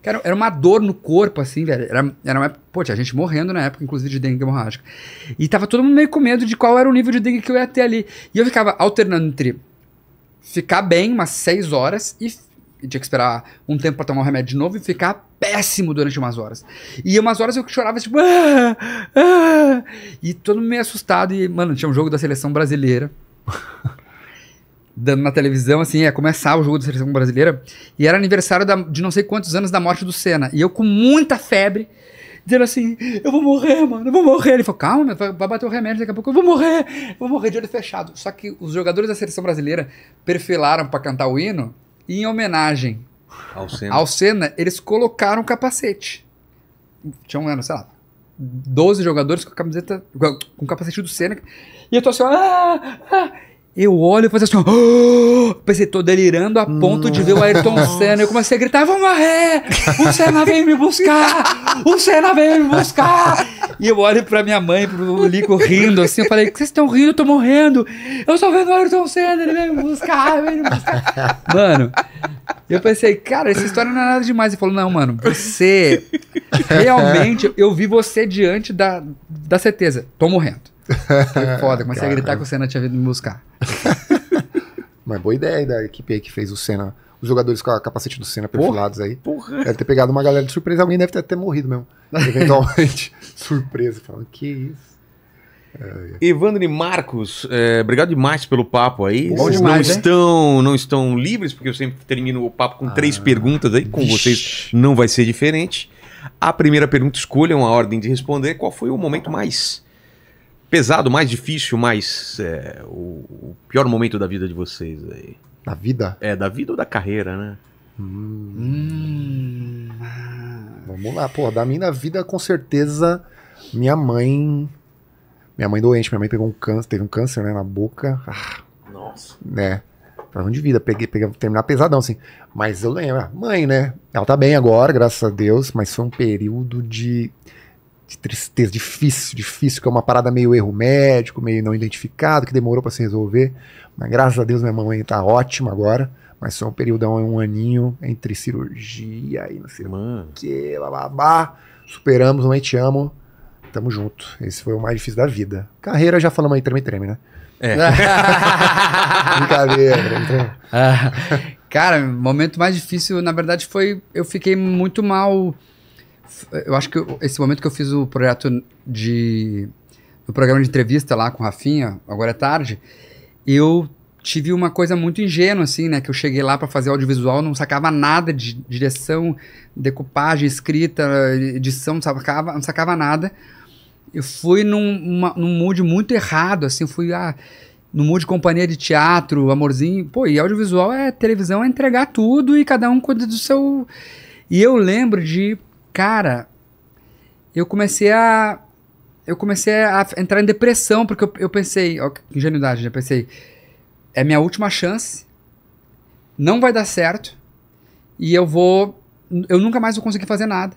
cara, era uma dor no corpo, assim, velho. Era, era uma, pô, tinha gente morrendo na época, inclusive de dengue hemorrágica. E tava todo mundo meio com medo de qual era o nível de dengue que eu ia ter ali. E eu ficava alternando entre ficar bem umas seis horas e tinha que esperar um tempo para tomar o remédio de novo e ficar péssimo durante umas horas. E umas horas eu chorava tipo. Ah, ah, e todo meio assustado. E, mano, tinha um jogo da seleção brasileira. dando na televisão, assim, é começar o jogo da seleção brasileira. E era aniversário da, de não sei quantos anos da morte do Senna. E eu com muita febre. Dizendo assim, eu vou morrer, mano, eu vou morrer. Ele falou, calma, vai bater o remédio daqui a pouco, eu vou morrer, eu vou morrer de olho fechado. Só que os jogadores da seleção brasileira perfilaram para cantar o hino e em homenagem ao Senna. ao Senna, eles colocaram capacete. Tinham, sei lá, 12 jogadores com a camiseta, com o capacete do Senna. E eu tô assim, ah, ah. Eu olho e faço assim, oh! pensei, tô delirando a ponto de ver o Ayrton Senna. Eu comecei a gritar, vamos morrer! O Senna veio me buscar! O Senna veio me buscar! E eu olho pra minha mãe, pro Lico rindo, assim, eu falei, vocês estão rindo, eu tô morrendo! Eu só vendo o Ayrton Senna, ele veio me buscar, veio me buscar! Mano, eu pensei, cara, essa história não é nada demais. Ele falou, não, mano, você... Realmente, eu vi você diante da, da certeza, tô morrendo. Foi foda, comecei a gritar que o Senna tinha vindo me buscar. Mas boa ideia da equipe aí que fez o Senna. Os jogadores com a capacete do Senna perfilados porra, aí. Porra. Deve ter pegado uma galera de surpresa. Alguém deve ter até morrido mesmo. Eventualmente. surpresa. Falando, que isso. É, é. Evandro e Marcos, é, obrigado demais pelo papo aí. Bom vocês demais, não, né? estão, não estão livres, porque eu sempre termino o papo com ah, três perguntas aí. Com vocês não vai ser diferente. A primeira pergunta, escolham a ordem de responder. Qual foi o momento mais pesado, mais difícil, mais. É, o, o, pior momento da vida de vocês aí? Da vida? É, da vida ou da carreira, né? Hum. hum. Vamos lá, pô, da minha vida, com certeza, minha mãe. Minha mãe doente, minha mãe pegou um câncer, teve um câncer né, na boca. Ah, Nossa. Né? Problema de vida, peguei, peguei, terminar pesadão, assim. Mas eu lembro, ah, mãe, né? Ela tá bem agora, graças a Deus, mas foi um período de tristeza, difícil, difícil, que é uma parada meio erro médico, meio não identificado, que demorou para se resolver. Mas graças a Deus minha mamãe tá ótima agora. Mas só um período, um aninho entre cirurgia e não sei o que, bababá. Superamos, mãe, te amo. Tamo junto. Esse foi o mais difícil da vida. Carreira, já falamos aí, treme-treme, né? É. Brincadeira. Treme, ah, cara, o momento mais difícil, na verdade, foi... Eu fiquei muito mal eu acho que eu, esse momento que eu fiz o projeto de. o programa de entrevista lá com o Rafinha, agora é tarde, eu tive uma coisa muito ingênua, assim, né? Que eu cheguei lá para fazer audiovisual, não sacava nada de direção, decupagem, escrita, edição, não sacava, não sacava nada. Eu fui num, uma, num mood muito errado, assim, fui ah, no mood de companhia de teatro, amorzinho. Pô, e audiovisual é televisão, é entregar tudo e cada um cuida do seu. E eu lembro de cara, eu comecei a. Eu comecei a entrar em depressão, porque eu, eu pensei, ó, ingenuidade, né? Pensei, é minha última chance, não vai dar certo, e eu vou. Eu nunca mais vou conseguir fazer nada.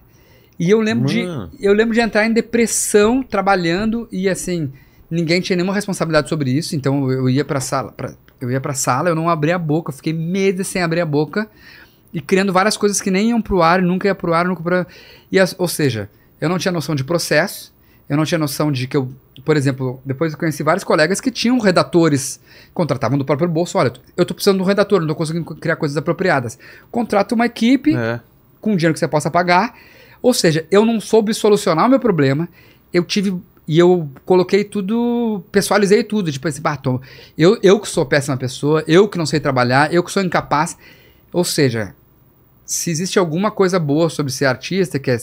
E eu lembro, de, hum. eu lembro de entrar em depressão trabalhando e assim, ninguém tinha nenhuma responsabilidade sobre isso, então eu ia pra sala, pra, eu ia pra sala, eu não abria a boca, eu fiquei meses sem abrir a boca e criando várias coisas que nem iam pro ar, nunca ia pro ar, nunca pro ar. E ou seja, eu não tinha noção de processo, eu não tinha noção de que eu, por exemplo, depois eu conheci vários colegas que tinham redatores, contratavam do próprio bolso. Olha, eu tô precisando de um redator, não tô conseguindo criar coisas apropriadas. Contrata uma equipe é. com dinheiro que você possa pagar. Ou seja, eu não soube solucionar o meu problema, eu tive. E eu coloquei tudo, pessoalizei tudo, tipo esse assim, batom. Eu, eu que sou péssima pessoa, eu que não sei trabalhar, eu que sou incapaz. Ou seja, se existe alguma coisa boa sobre ser artista, que é,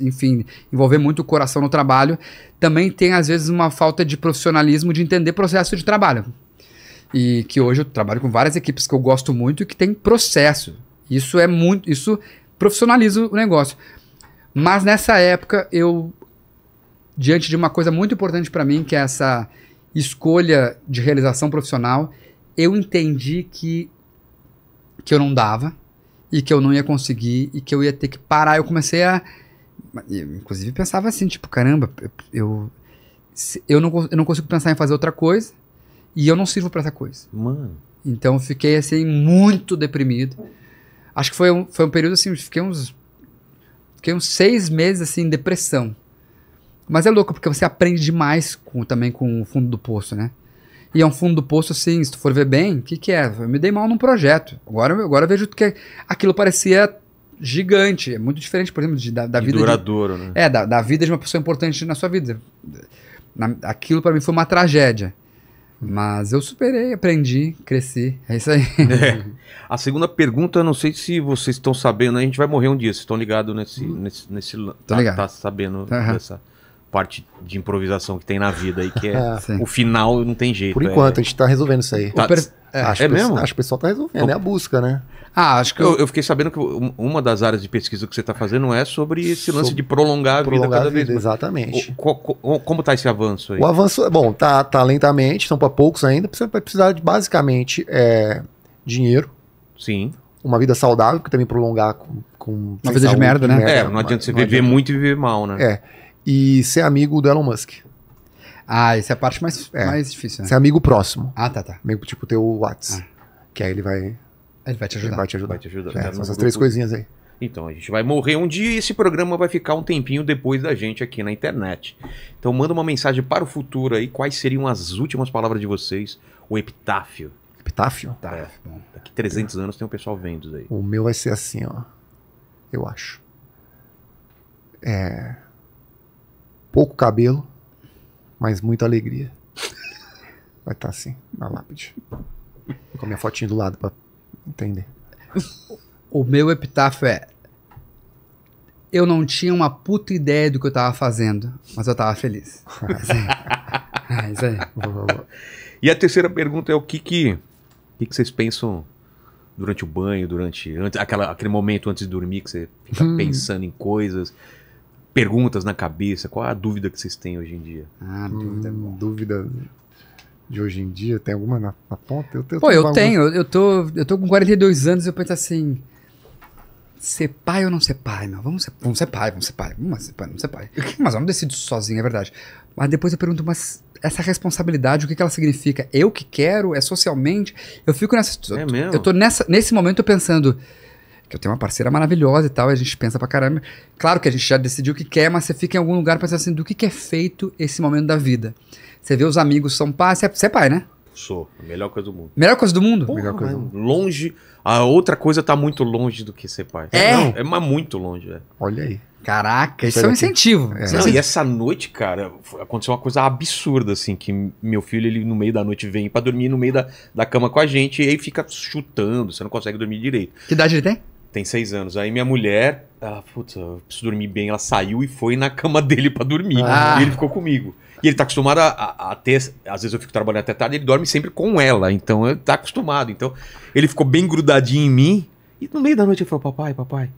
enfim, envolver muito o coração no trabalho, também tem às vezes uma falta de profissionalismo de entender processo de trabalho. E que hoje eu trabalho com várias equipes que eu gosto muito e que tem processo. Isso é muito, isso profissionaliza o negócio. Mas nessa época eu diante de uma coisa muito importante para mim, que é essa escolha de realização profissional, eu entendi que que eu não dava e que eu não ia conseguir e que eu ia ter que parar. Eu comecei a. Eu, inclusive pensava assim, tipo, caramba, eu, eu, não, eu não consigo pensar em fazer outra coisa e eu não sirvo para essa coisa. Mano. Então fiquei assim, muito deprimido. Acho que foi um, foi um período assim, fiquei uns. Fiquei uns seis meses assim, em depressão. Mas é louco, porque você aprende demais com, também com o fundo do poço, né? E é um fundo do poço assim, se tu for ver bem, o que, que é? Eu me dei mal num projeto. Agora, agora eu vejo que aquilo parecia gigante. É muito diferente, por exemplo, de, da, da vida. Duradouro, de, né? É, da, da, vida de uma pessoa importante na sua vida. Na, aquilo para mim foi uma tragédia. Mas eu superei, aprendi, cresci. É isso aí. É. A segunda pergunta, eu não sei se vocês estão sabendo, a gente vai morrer um dia, vocês estão ligados nesse, uhum. nesse, nesse. Tô tá, ligado. tá sabendo uhum. dessa parte de improvisação que tem na vida aí, que é, é o final não tem jeito. Por é. enquanto, é... a gente tá resolvendo isso aí. Tá, per... é, acho é que, mesmo? Acho que o pessoal tá resolvendo, é então- a busca, né? Ah, acho que eu, eu, fiquei sabendo que uma das áreas de pesquisa que você está fazendo é sobre esse lance sobre de prolongar a prolongar vida cada vida, Exatamente. O, co, como está esse avanço aí? O avanço, é, bom, tá, tá lentamente, são para poucos ainda. Você vai precisar de basicamente é, dinheiro. Sim. Uma vida saudável, que também prolongar com. com uma vida saúde, de merda, né? De merda, é, não adianta você viver adianta. muito e viver mal, né? É e ser amigo do Elon Musk. Ah, essa é a parte mais, é, mais difícil, né? Ser amigo próximo. Ah, tá, tá. Amigo, tipo, ter o WhatsApp. Ah. Que aí ele vai... Ele vai te ajudar. Ele vai te ajudar. Vai te ajudar. É, tá, essas três coisinhas aí. Então, a gente vai morrer um dia e esse programa vai ficar um tempinho depois da gente aqui na internet. Então, manda uma mensagem para o futuro aí. Quais seriam as últimas palavras de vocês? O epitáfio. Epitáfio? Tá. É. Daqui 300 é. anos tem um pessoal vendo isso aí. O meu vai ser assim, ó. Eu acho. É pouco cabelo, mas muita alegria. Vai estar tá assim, na lápide. Com a minha fotinha do lado para entender. O meu epitáfio é: Eu não tinha uma puta ideia do que eu tava fazendo, mas eu tava feliz. é isso é. aí. E a terceira pergunta é: O que que, que, que vocês pensam durante o banho, durante antes, aquela, aquele momento antes de dormir que você fica hum. pensando em coisas? perguntas na cabeça? Qual é a dúvida que vocês têm hoje em dia? Ah, hum. dúvida, hum. dúvida de hoje em dia? Tem alguma na, na ponta? Eu, eu Pô, eu tenho. Eu, tô, eu tô com 42 anos e eu penso assim. Ser pai ou não ser pai, meu? Vamos ser, vamos ser pai, vamos ser pai. Vamos ser pai, vamos ser pai. Mas eu não decido sozinho, é verdade. Mas depois eu pergunto, mas essa responsabilidade, o que, que ela significa? Eu que quero? É socialmente? Eu fico nessa. É eu, mesmo? eu tô nessa, nesse momento pensando que eu tenho uma parceira maravilhosa e tal, e a gente pensa pra caramba. Claro que a gente já decidiu o que quer, mas você fica em algum lugar pensando assim, do que, que é feito esse momento da vida. Você vê os amigos são pai, você é, você é pai, né? Sou, a melhor coisa do mundo. Melhor coisa do mundo? Porra, melhor coisa do mundo. Longe, a outra coisa tá muito longe do que ser pai. É? Não, é mas muito longe, é. Olha aí. Caraca, isso é um incentivo. É. Não, e essa noite, cara, aconteceu uma coisa absurda, assim, que meu filho, ele no meio da noite vem para dormir no meio da, da cama com a gente, e aí fica chutando, você não consegue dormir direito. Que idade ele tem? Tem seis anos. Aí minha mulher, ela, putz, eu preciso dormir bem. Ela saiu e foi na cama dele para dormir. Ah. E ele ficou comigo. E ele tá acostumado a, a, a, ter. Às vezes eu fico trabalhando até tarde, ele dorme sempre com ela. Então ele tá acostumado. Então ele ficou bem grudadinho em mim. E no meio da noite ele falou: Papai, papai.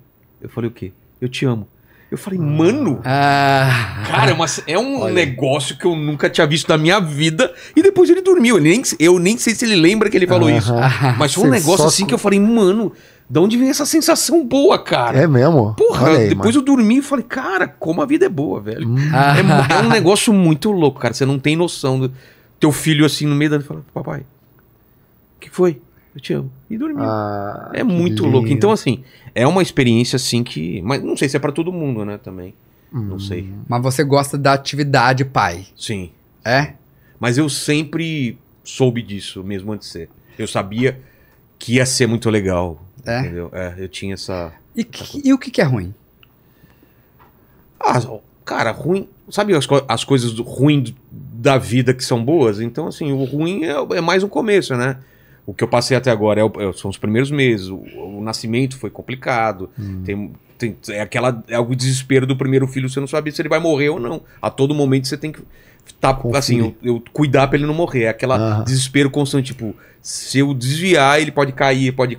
Eu falei: O quê? Eu te amo. Eu falei, ah. mano, ah, cara, é, é um olha. negócio que eu nunca tinha visto na minha vida. E depois ele dormiu. Ele nem, eu nem sei se ele lembra que ele falou ah, isso. Mas foi um negócio assim que eu falei, mano, de onde vem essa sensação boa, cara? É mesmo? Porra, aí, depois mano. eu dormi e falei, cara, como a vida é boa, velho. Hum. É, é, um negócio muito louco, cara. Você não tem noção. Do... Teu filho assim no meio da. fala, papai, o que foi? Eu te amo. E dormiu. Ah, é muito lindo. louco. Então, assim, é uma experiência assim que. Mas não sei se é para todo mundo, né, também. Hum. Não sei. Hum. Mas você gosta da atividade, pai. Sim. É? Mas eu sempre soube disso, mesmo antes de ser. Eu sabia que ia ser muito legal é? Entendeu? É, eu tinha essa. E, que, e o que, que, é ruim? Ah, cara, ruim. Sabe as, co as coisas ruins da vida que são boas? Então, assim, o ruim é, é mais um começo, né? O que eu passei até agora é o, é, são os primeiros meses. O, o nascimento foi complicado. Hum. Tem, tem, é, aquela, é o desespero do primeiro filho. Você não sabe se ele vai morrer ou não. A todo momento você tem que tá, assim, eu, eu cuidar para ele não morrer. É aquela ah. desespero constante. Tipo, se eu desviar, ele pode cair, pode.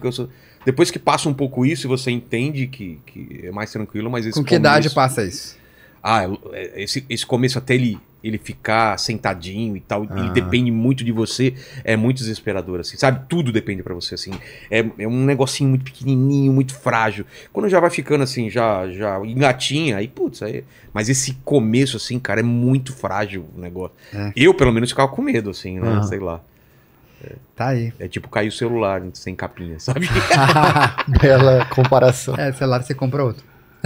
Depois que passa um pouco isso você entende que, que é mais tranquilo, mas esse Com que começo... idade passa isso? Ah, é, é, esse, esse começo até ele, ele ficar sentadinho e tal, ah. ele depende muito de você, é muito desesperador, assim, sabe? Tudo depende para você, assim. É, é um negocinho muito pequenininho, muito frágil. Quando já vai ficando assim, já, já engatinha, aí, putz, aí... Mas esse começo, assim, cara, é muito frágil o negócio. É. Eu, pelo menos, ficava com medo, assim, né? Ah. Sei lá. Tá aí. É tipo cair o celular sem capinha, sabe? Bela comparação. É, celular você compra outro.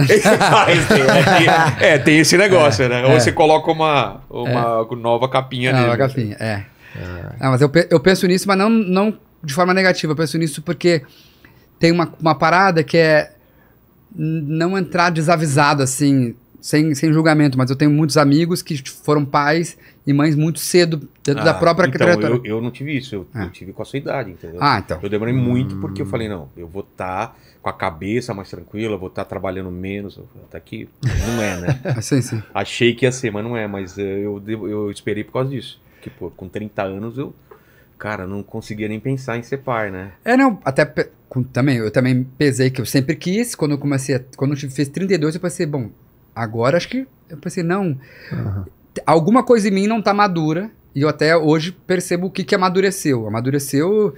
é, tem, esse negócio, é, né? Ou é. você coloca uma, uma é. nova capinha nova nele. Nova capinha, é. Não, ah. ah, mas eu, eu penso nisso, mas não, não de forma negativa. Eu penso nisso porque tem uma, uma parada que é não entrar desavisado, assim, sem, sem julgamento, mas eu tenho muitos amigos que foram pais e mães muito cedo, dentro ah, da própria então, trajetória. Eu, eu não tive isso, eu, eu, ah. tive com a sua idade, entendeu? Ah, então. Eu demorei muito hum. porque eu hum. falei, não, eu vou estar tá com a cabeça mais tranquila, vou estar tá trabalhando menos, tá aqui, não é, né? Ah, sim, sim. Achei que ia ser, mas não é, mas eh, eu, eu esperei por causa disso. Que, pô, com 30 anos eu cara, não conseguia nem pensar em ser pai, né? É, não, até com, também, eu também pesei que eu sempre quis, quando eu comecei, a, quando eu fiz 32, eu pensei, bom, Agora acho que eu pensei, não. Uhum. Alguma coisa em mim não tá madura. E eu até hoje percebo o que, que amadureceu. Amadureceu,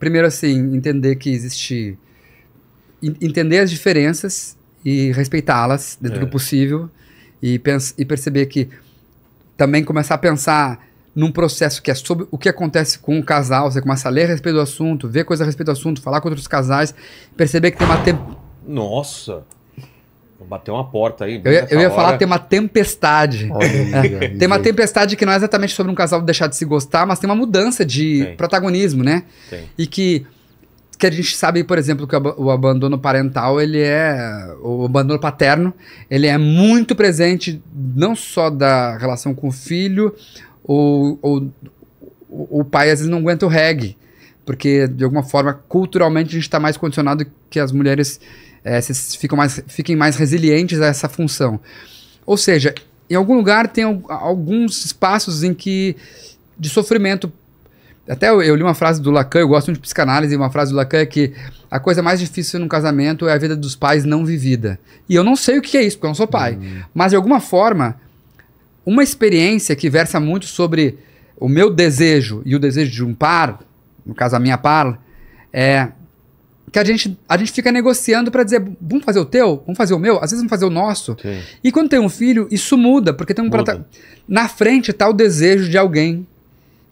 primeiro assim, entender que existe. Entender as diferenças e respeitá-las dentro é. do possível. E, pens e perceber que também começar a pensar num processo que é sobre o que acontece com o casal, você começa a ler a respeito do assunto, ver coisa a respeito do assunto, falar com outros casais, perceber que tem uma Nossa! Bateu uma porta aí. Eu ia, eu ia hora... falar, tem uma tempestade. tem uma tempestade que não é exatamente sobre um casal deixar de se gostar, mas tem uma mudança de tem. protagonismo, né? Tem. E que, que a gente sabe, por exemplo, que o abandono parental, ele é. O abandono paterno, ele é muito presente, não só da relação com o filho, ou, ou o, o pai às vezes não aguenta o reggae. Porque, de alguma forma, culturalmente, a gente está mais condicionado que as mulheres é, vocês ficam mais, fiquem mais resilientes a essa função. Ou seja, em algum lugar tem alguns espaços em que de sofrimento. Até eu, eu, li uma frase do Lacan, eu gosto muito de psicanálise, uma frase do Lacan é que a coisa mais difícil num casamento é a vida dos pais não vivida. E eu não sei o que é isso, porque eu não sou pai. Uhum. Mas de alguma forma, uma experiência que versa muito sobre o meu desejo e o desejo de um par, no caso a minha par, é que a gente, a gente fica negociando para dizer, vamos fazer o teu, vamos fazer o meu, às vezes vamos fazer o nosso. E quando tem um filho, isso muda, porque tem um muda. na frente tá o desejo de alguém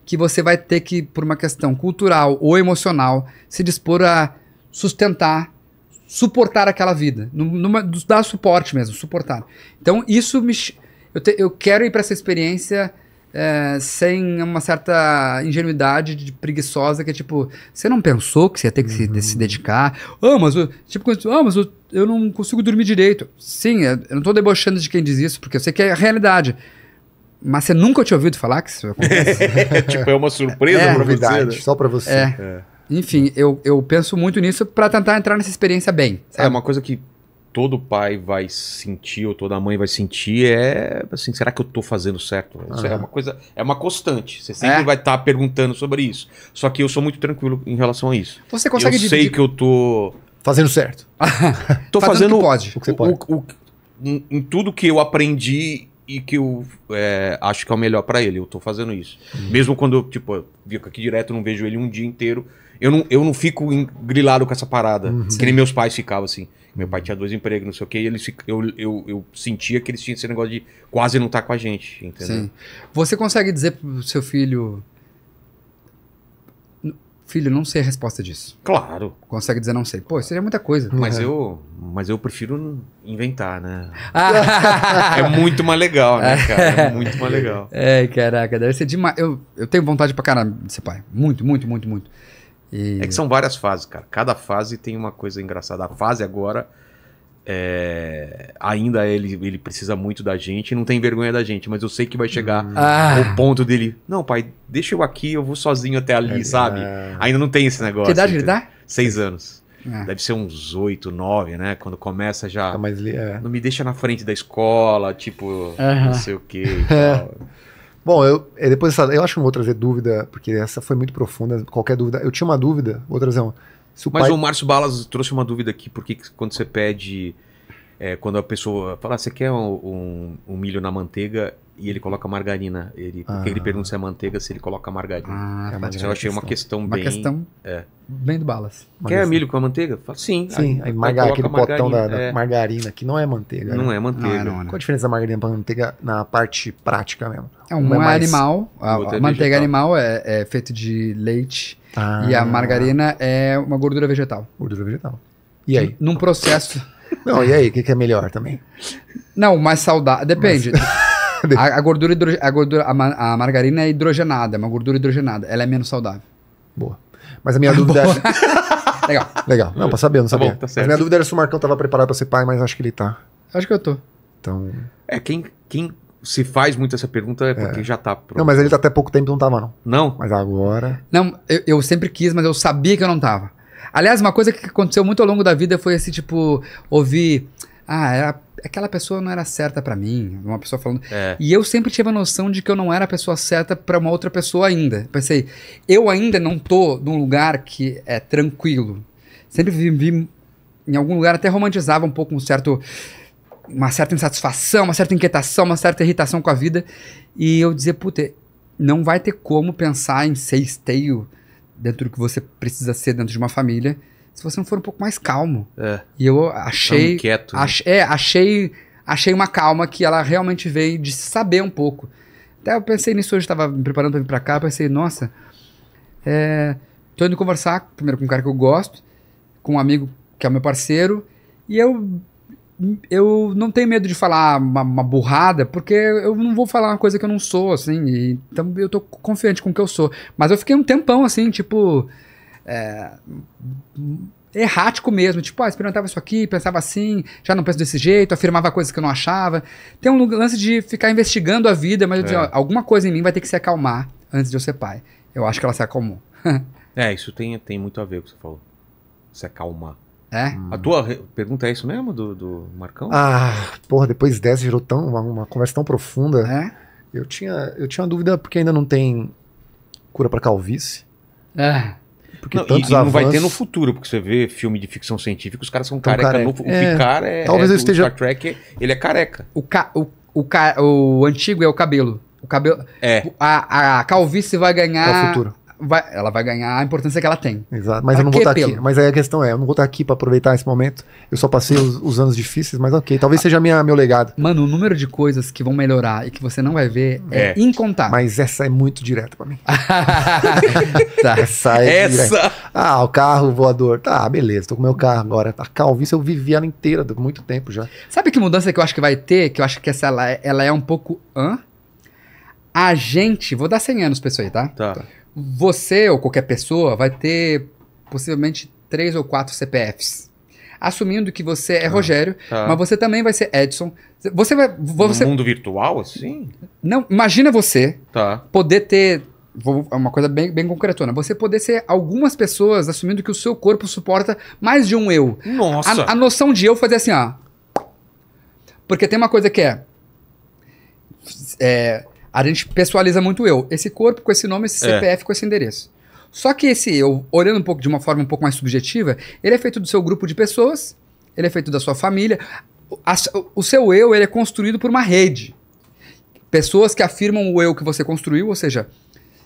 que você vai ter que por uma questão cultural ou emocional se dispor a sustentar, suportar aquela vida, numa, dar suporte mesmo, suportar. Então isso me eu, te, eu quero ir para essa experiência é, sem uma certa ingenuidade de preguiçosa que é tipo, você não pensou que você ia ter que uhum. se, se, dedicar? Ah, oh, mas eu, tipo, ah, oh, mas eu, eu, não consigo dormir direito. Sim, eu não estou debochando de quem diz isso, porque eu sei que é a realidade. Mas você nunca tinha ouvido falar que isso acontece? É, tipo, é uma surpresa é, novidade, é você, né? só para você. É. é. Enfim, eu, eu penso muito nisso para tentar entrar nessa experiência bem. Sabe? É uma coisa que todo pai vai sentir ou toda mãe vai sentir é assim, será que eu estou fazendo certo? Isso uhum. é uma coisa, é uma constante. Você sempre é? vai estar tá perguntando sobre isso. Só que eu sou muito tranquilo em relação a isso. Então você consegue Eu dividir... sei que eu tô fazendo certo. tô fazendo, fazendo o pode, o, o que você pode. O, em, tudo que eu aprendi e que eu é, acho que é o melhor para ele, eu estou fazendo isso. Uhum. Mesmo quando tipo, eu fico aqui direto, não vejo ele um dia inteiro eu não, eu não fico grilado com essa parada. Uhum. Que nem meus pais ficavam assim. Meu pai tinha dois empregos, não sei o quê, e eles, eu, eu, eu sentia que eles tinham esse negócio de quase não estar tá com a gente, entendeu? Sim. Você consegue dizer pro seu filho. Filho, não sei a resposta disso. Claro. Consegue dizer não sei. Pô, seria muita coisa. Mas, uhum. eu, mas eu prefiro inventar, né? Ah. é muito mais legal, né, cara? É muito mais legal. É, caraca, deve ser demais. Eu, eu tenho vontade pra caramba de ser pai. Muito, muito, muito, muito. E... É que são várias fases, cara. Cada fase tem uma coisa engraçada. A fase agora é... ainda ele, ele precisa muito da gente, não tem vergonha da gente, mas eu sei que vai chegar hum. ah. ponto dele. Não, pai, deixa eu aqui, eu vou sozinho até ali, é, sabe? É... Ainda não tem esse negócio. Que idade ele dá? Seis anos. Ah. Deve ser uns oito, nove, né? Quando começa já. Ah, é. Não me deixa na frente da escola, tipo, uh -huh. não sei o que. Bom, eu, é, depois dessa, eu acho que não vou trazer dúvida, porque essa foi muito profunda. Qualquer dúvida. Eu tinha uma dúvida, vou trazer uma. O Mas pai... o Márcio Balas trouxe uma dúvida aqui, porque quando você pede é, quando a pessoa fala, ah, você quer um, um, um, milho na manteiga e ele coloca margarina. Ele, ah. Porque ele ah. pergunta se é manteiga, se ele coloca margarina. Ah, é, mas eu achei uma questão, bem... Uma questão é. bem do balas. Quer questão. milho com a manteiga? Fala, sim. Sim, aí, aí margar, aquele margarina, potão da, da é. margarina, que não é manteiga. Não né? é manteiga. Não, não, não. Qual a diferença da margarina para manteiga na parte prática mesmo? É, um, um é, é mais... animal, a, é a manteiga é animal é, é feito de leite ah. e a margarina é uma gordura vegetal. Gordura vegetal. E aí? Num processo não, e aí, o que, que, é melhor também? Não, mais saudável. Depende. Mas... a, a, gordura, hidro... a, gordura a, a, margarina é hidrogenada, é uma gordura hidrogenada. Ela é menos saudável. Boa. Mas a minha dúvida era. É- Legal. Legal. Não, pra saber, não tá sabia. Tá bom, tá certo. Mas minha dúvida era se o Marcão tava preparado pra ser pai, mas acho que ele tá. Acho que eu tô. Então. É, quem, quem se faz muito essa pergunta é porque é. já tá pronto. Não, mas ele tá até pouco tempo não tava, não. Não? Mas agora. Não, eu, eu sempre quis, mas eu sabia que eu não tava. Aliás, uma coisa que aconteceu muito ao longo da vida foi esse tipo, ouvir. Ah, era, é aquela pessoa não era certa para mim. Uma pessoa falando. É. E eu sempre tive a noção de que eu não era a pessoa certa para uma outra pessoa ainda. Pensei, eu ainda não tô num lugar que é tranquilo. Sempre vivi em algum lugar, até romantizava um pouco um certo uma certa insatisfação, uma certa inquietação, uma certa irritação com a vida. E eu dizer, puta, não vai ter como pensar em ser esteio, dentro do que você precisa ser dentro de uma família, se você não for um pouco mais calmo. É. E eu achei. Tão quieto. Né? Ach, né? É, achei, achei uma calma que ela realmente veio de saber um pouco. Até eu pensei nisso hoje, estava me preparando para vir para cá, pensei, nossa, é, tô indo conversar primeiro com um cara que eu gosto, com um amigo que é meu parceiro, e eu eu não tenho medo de falar uma, uma, burrada, porque eu não vou falar uma coisa que eu não sou, assim, e, então eu tô confiante com o que eu sou. Mas eu fiquei um tempão, assim, tipo. É, errático mesmo, tipo, ah, experimentava isso aqui, pensava assim, já não penso desse jeito, afirmava coisas que eu não achava. Tem um lance de ficar investigando a vida, mas é. eu dizia, é. alguma coisa em mim vai ter que se acalmar antes de eu ser pai. Eu acho que ela se acalmou. é, isso tem, tem muito a ver com o que você falou. Se acalmar. É? A tua pergunta é isso mesmo, do, do Marcão? Ah, porra, depois dessa virou tão, uma, uma, conversa tão profunda. É? Eu tinha, eu tinha uma dúvida porque ainda não tem cura para calvície. É. Porque não, tantos e, avanços... não vai ter no futuro, porque você vê filme de ficção científica, os caras são tão careca. careca. No, é. O Picard é, Talvez é, eu esteja... Star Trek, ele é careca. O, ca, o, o, ca, o antigo é o cabelo. O cabelo. É. A, a calvície vai ganhar. É o futuro vai, ela vai ganhar a importância que ela tem. Exato, mas pra eu não vou estar aqui. Mas aí a questão é, eu não vou estar aqui para aproveitar esse momento. Eu só passei os, os, anos difíceis, mas ok, talvez seja minha, meu legado. Mano, o número de coisas que vão melhorar e que você não vai ver é, é incontável. Mas essa é muito direta para mim. tá. Essa é essa. Direta. Ah, o carro voador. Tá, beleza, tô com meu carro agora. A tá calvície eu vivi ela inteira, há muito tempo já. Sabe que mudança que eu acho que vai ter, que eu acho que essa ela, é, ela é um pouco... Hã? A gente, vou dar 100 anos pra isso aí, tá? Tá. tá você ou qualquer pessoa vai ter possivelmente três ou quatro CPFs. Assumindo que você é ah, Rogério, tá. mas você também vai ser Edson. Você vai. Você... No mundo virtual, assim? Não, imagina você tá. poder ter. É uma coisa bem, bem concretona. Você poder ser algumas pessoas assumindo que o seu corpo suporta mais de um eu. Nossa! A, a noção de eu fazer assim, ó. Porque tem uma coisa que é. é a gente pessoaliza muito eu. Esse corpo com esse nome, esse CPF é. com esse endereço. Só que esse eu, olhando um pouco de uma forma um pouco mais subjetiva, ele é feito do seu grupo de pessoas, ele é feito da sua família. A, o seu eu ele é construído por uma rede. Pessoas que afirmam o eu que você construiu, ou seja,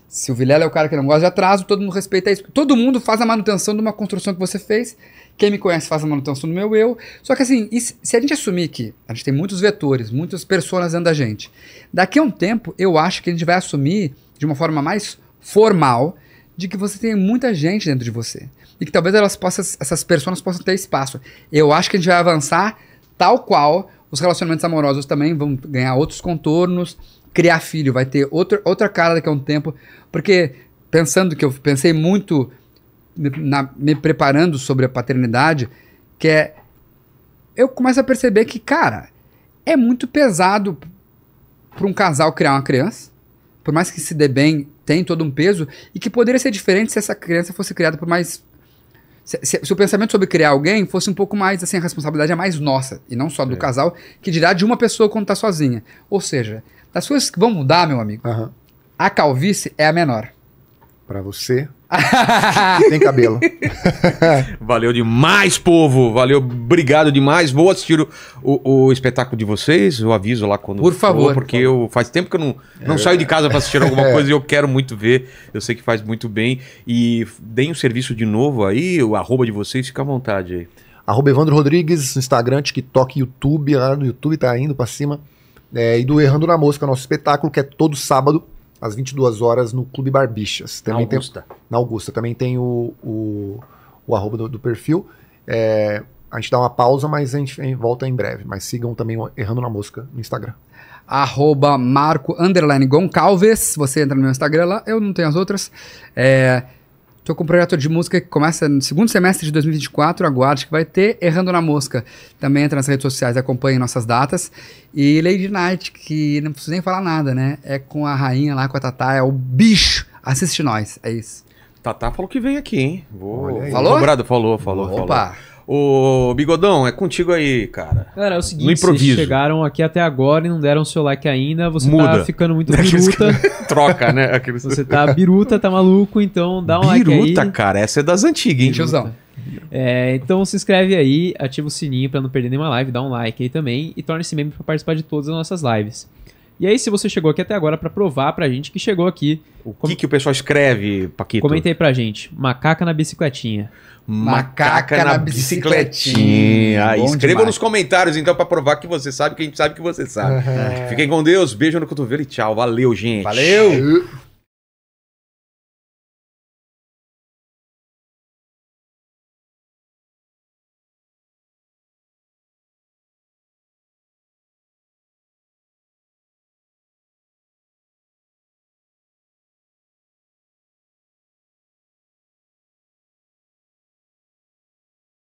se o Vilela é o cara que não gosta de atraso, todo mundo respeita isso. Todo mundo faz a manutenção de uma construção que você fez quem me conhece faz a manutenção do meu eu. Só que assim, se a gente assumir que a gente tem muitos vetores, muitas pessoas dentro da gente, daqui a um tempo eu acho que a gente vai assumir de uma forma mais formal de que você tem muita gente dentro de você. E que talvez elas possam, essas pessoas possam ter espaço. Eu acho que a gente vai avançar tal qual os relacionamentos amorosos também vão ganhar outros contornos, criar filho vai ter outro, outra cara daqui a um tempo, porque pensando que eu pensei muito na, me preparando sobre a paternidade, que é eu começo a perceber que, cara, é muito pesado para um casal criar uma criança, por mais que se dê bem, tem todo um peso, e que poderia ser diferente se essa criança fosse criada por mais. Se, se, se o pensamento sobre criar alguém fosse um pouco mais, assim, a responsabilidade é mais nossa, e não só do é. casal, que dirá de uma pessoa quando está sozinha. Ou seja, das coisas que vão mudar, meu amigo, uhum. a calvície é a menor para você. Tem cabelo. Valeu demais, povo. Valeu, obrigado demais. Vou assistir o, o, o espetáculo de vocês. Eu aviso lá quando. Por favor. For, porque por eu faz tempo que eu não, não é. saio de casa para assistir alguma é. coisa e eu quero muito ver. Eu sei que faz muito bem. E deem o serviço de novo aí, o arroba de vocês, fica à vontade aí. Arroba Evandro Rodrigues, Instagram, TikTok, YouTube. Lá no YouTube tá indo para cima. É, e do Errando na Mosca, nosso espetáculo, que é todo sábado às 22 horas, no Clube Barbixas. Também na Augusta. Tem, na Augusta. Também tem o, o, o arroba do, do perfil. É, a gente dá uma pausa, mas a gente volta em breve. Mas sigam também Errando na Mosca no Instagram. Arroba Marco Underline Goncalves. Você entra no meu Instagram lá, eu não tenho as outras. É, Tô com um projeto de música que começa no segundo semestre de 2024, aguarde que vai ter Errando na Mosca. Também entra nas redes sociais, acompanhe nossas datas. E Lady Night, que não preciso nem falar nada, né? É com a rainha lá, com a Tatá, é o bicho. Assiste nós, é isso. Tatá falou que vem aqui, hein? Vou... Falou? Cobrado, falou, falou, Opa. falou. Ô, Bigodão, é contigo aí, cara. Cara, é o seguinte, vocês chegaram aqui até agora e não deram o seu like ainda, você tá Muda. tá ficando muito biruta. Troca, né? Aqueles... Você tá biruta, tá maluco, então dá um biruta, like aí. Biruta, cara, essa é das antigas, hein, tiozão? É, então se inscreve aí, ativa o sininho para não perder nenhuma live, dá um like aí também e torne-se membro para participar de todas as nossas lives. E aí, se você chegou aqui até agora para provar pra gente que chegou aqui. O que, com... que o pessoal escreve, Paquito? Comenta aí pra gente. Macaca na bicicletinha. Macaca, Macaca na, bicicletinha. bicicletinha. Escreva demais. nos comentários, então, para provar que você sabe, que a gente sabe que você sabe. Uhum. Fiquem com Deus, beijo no cotovelo e tchau. Valeu, gente. Valeu!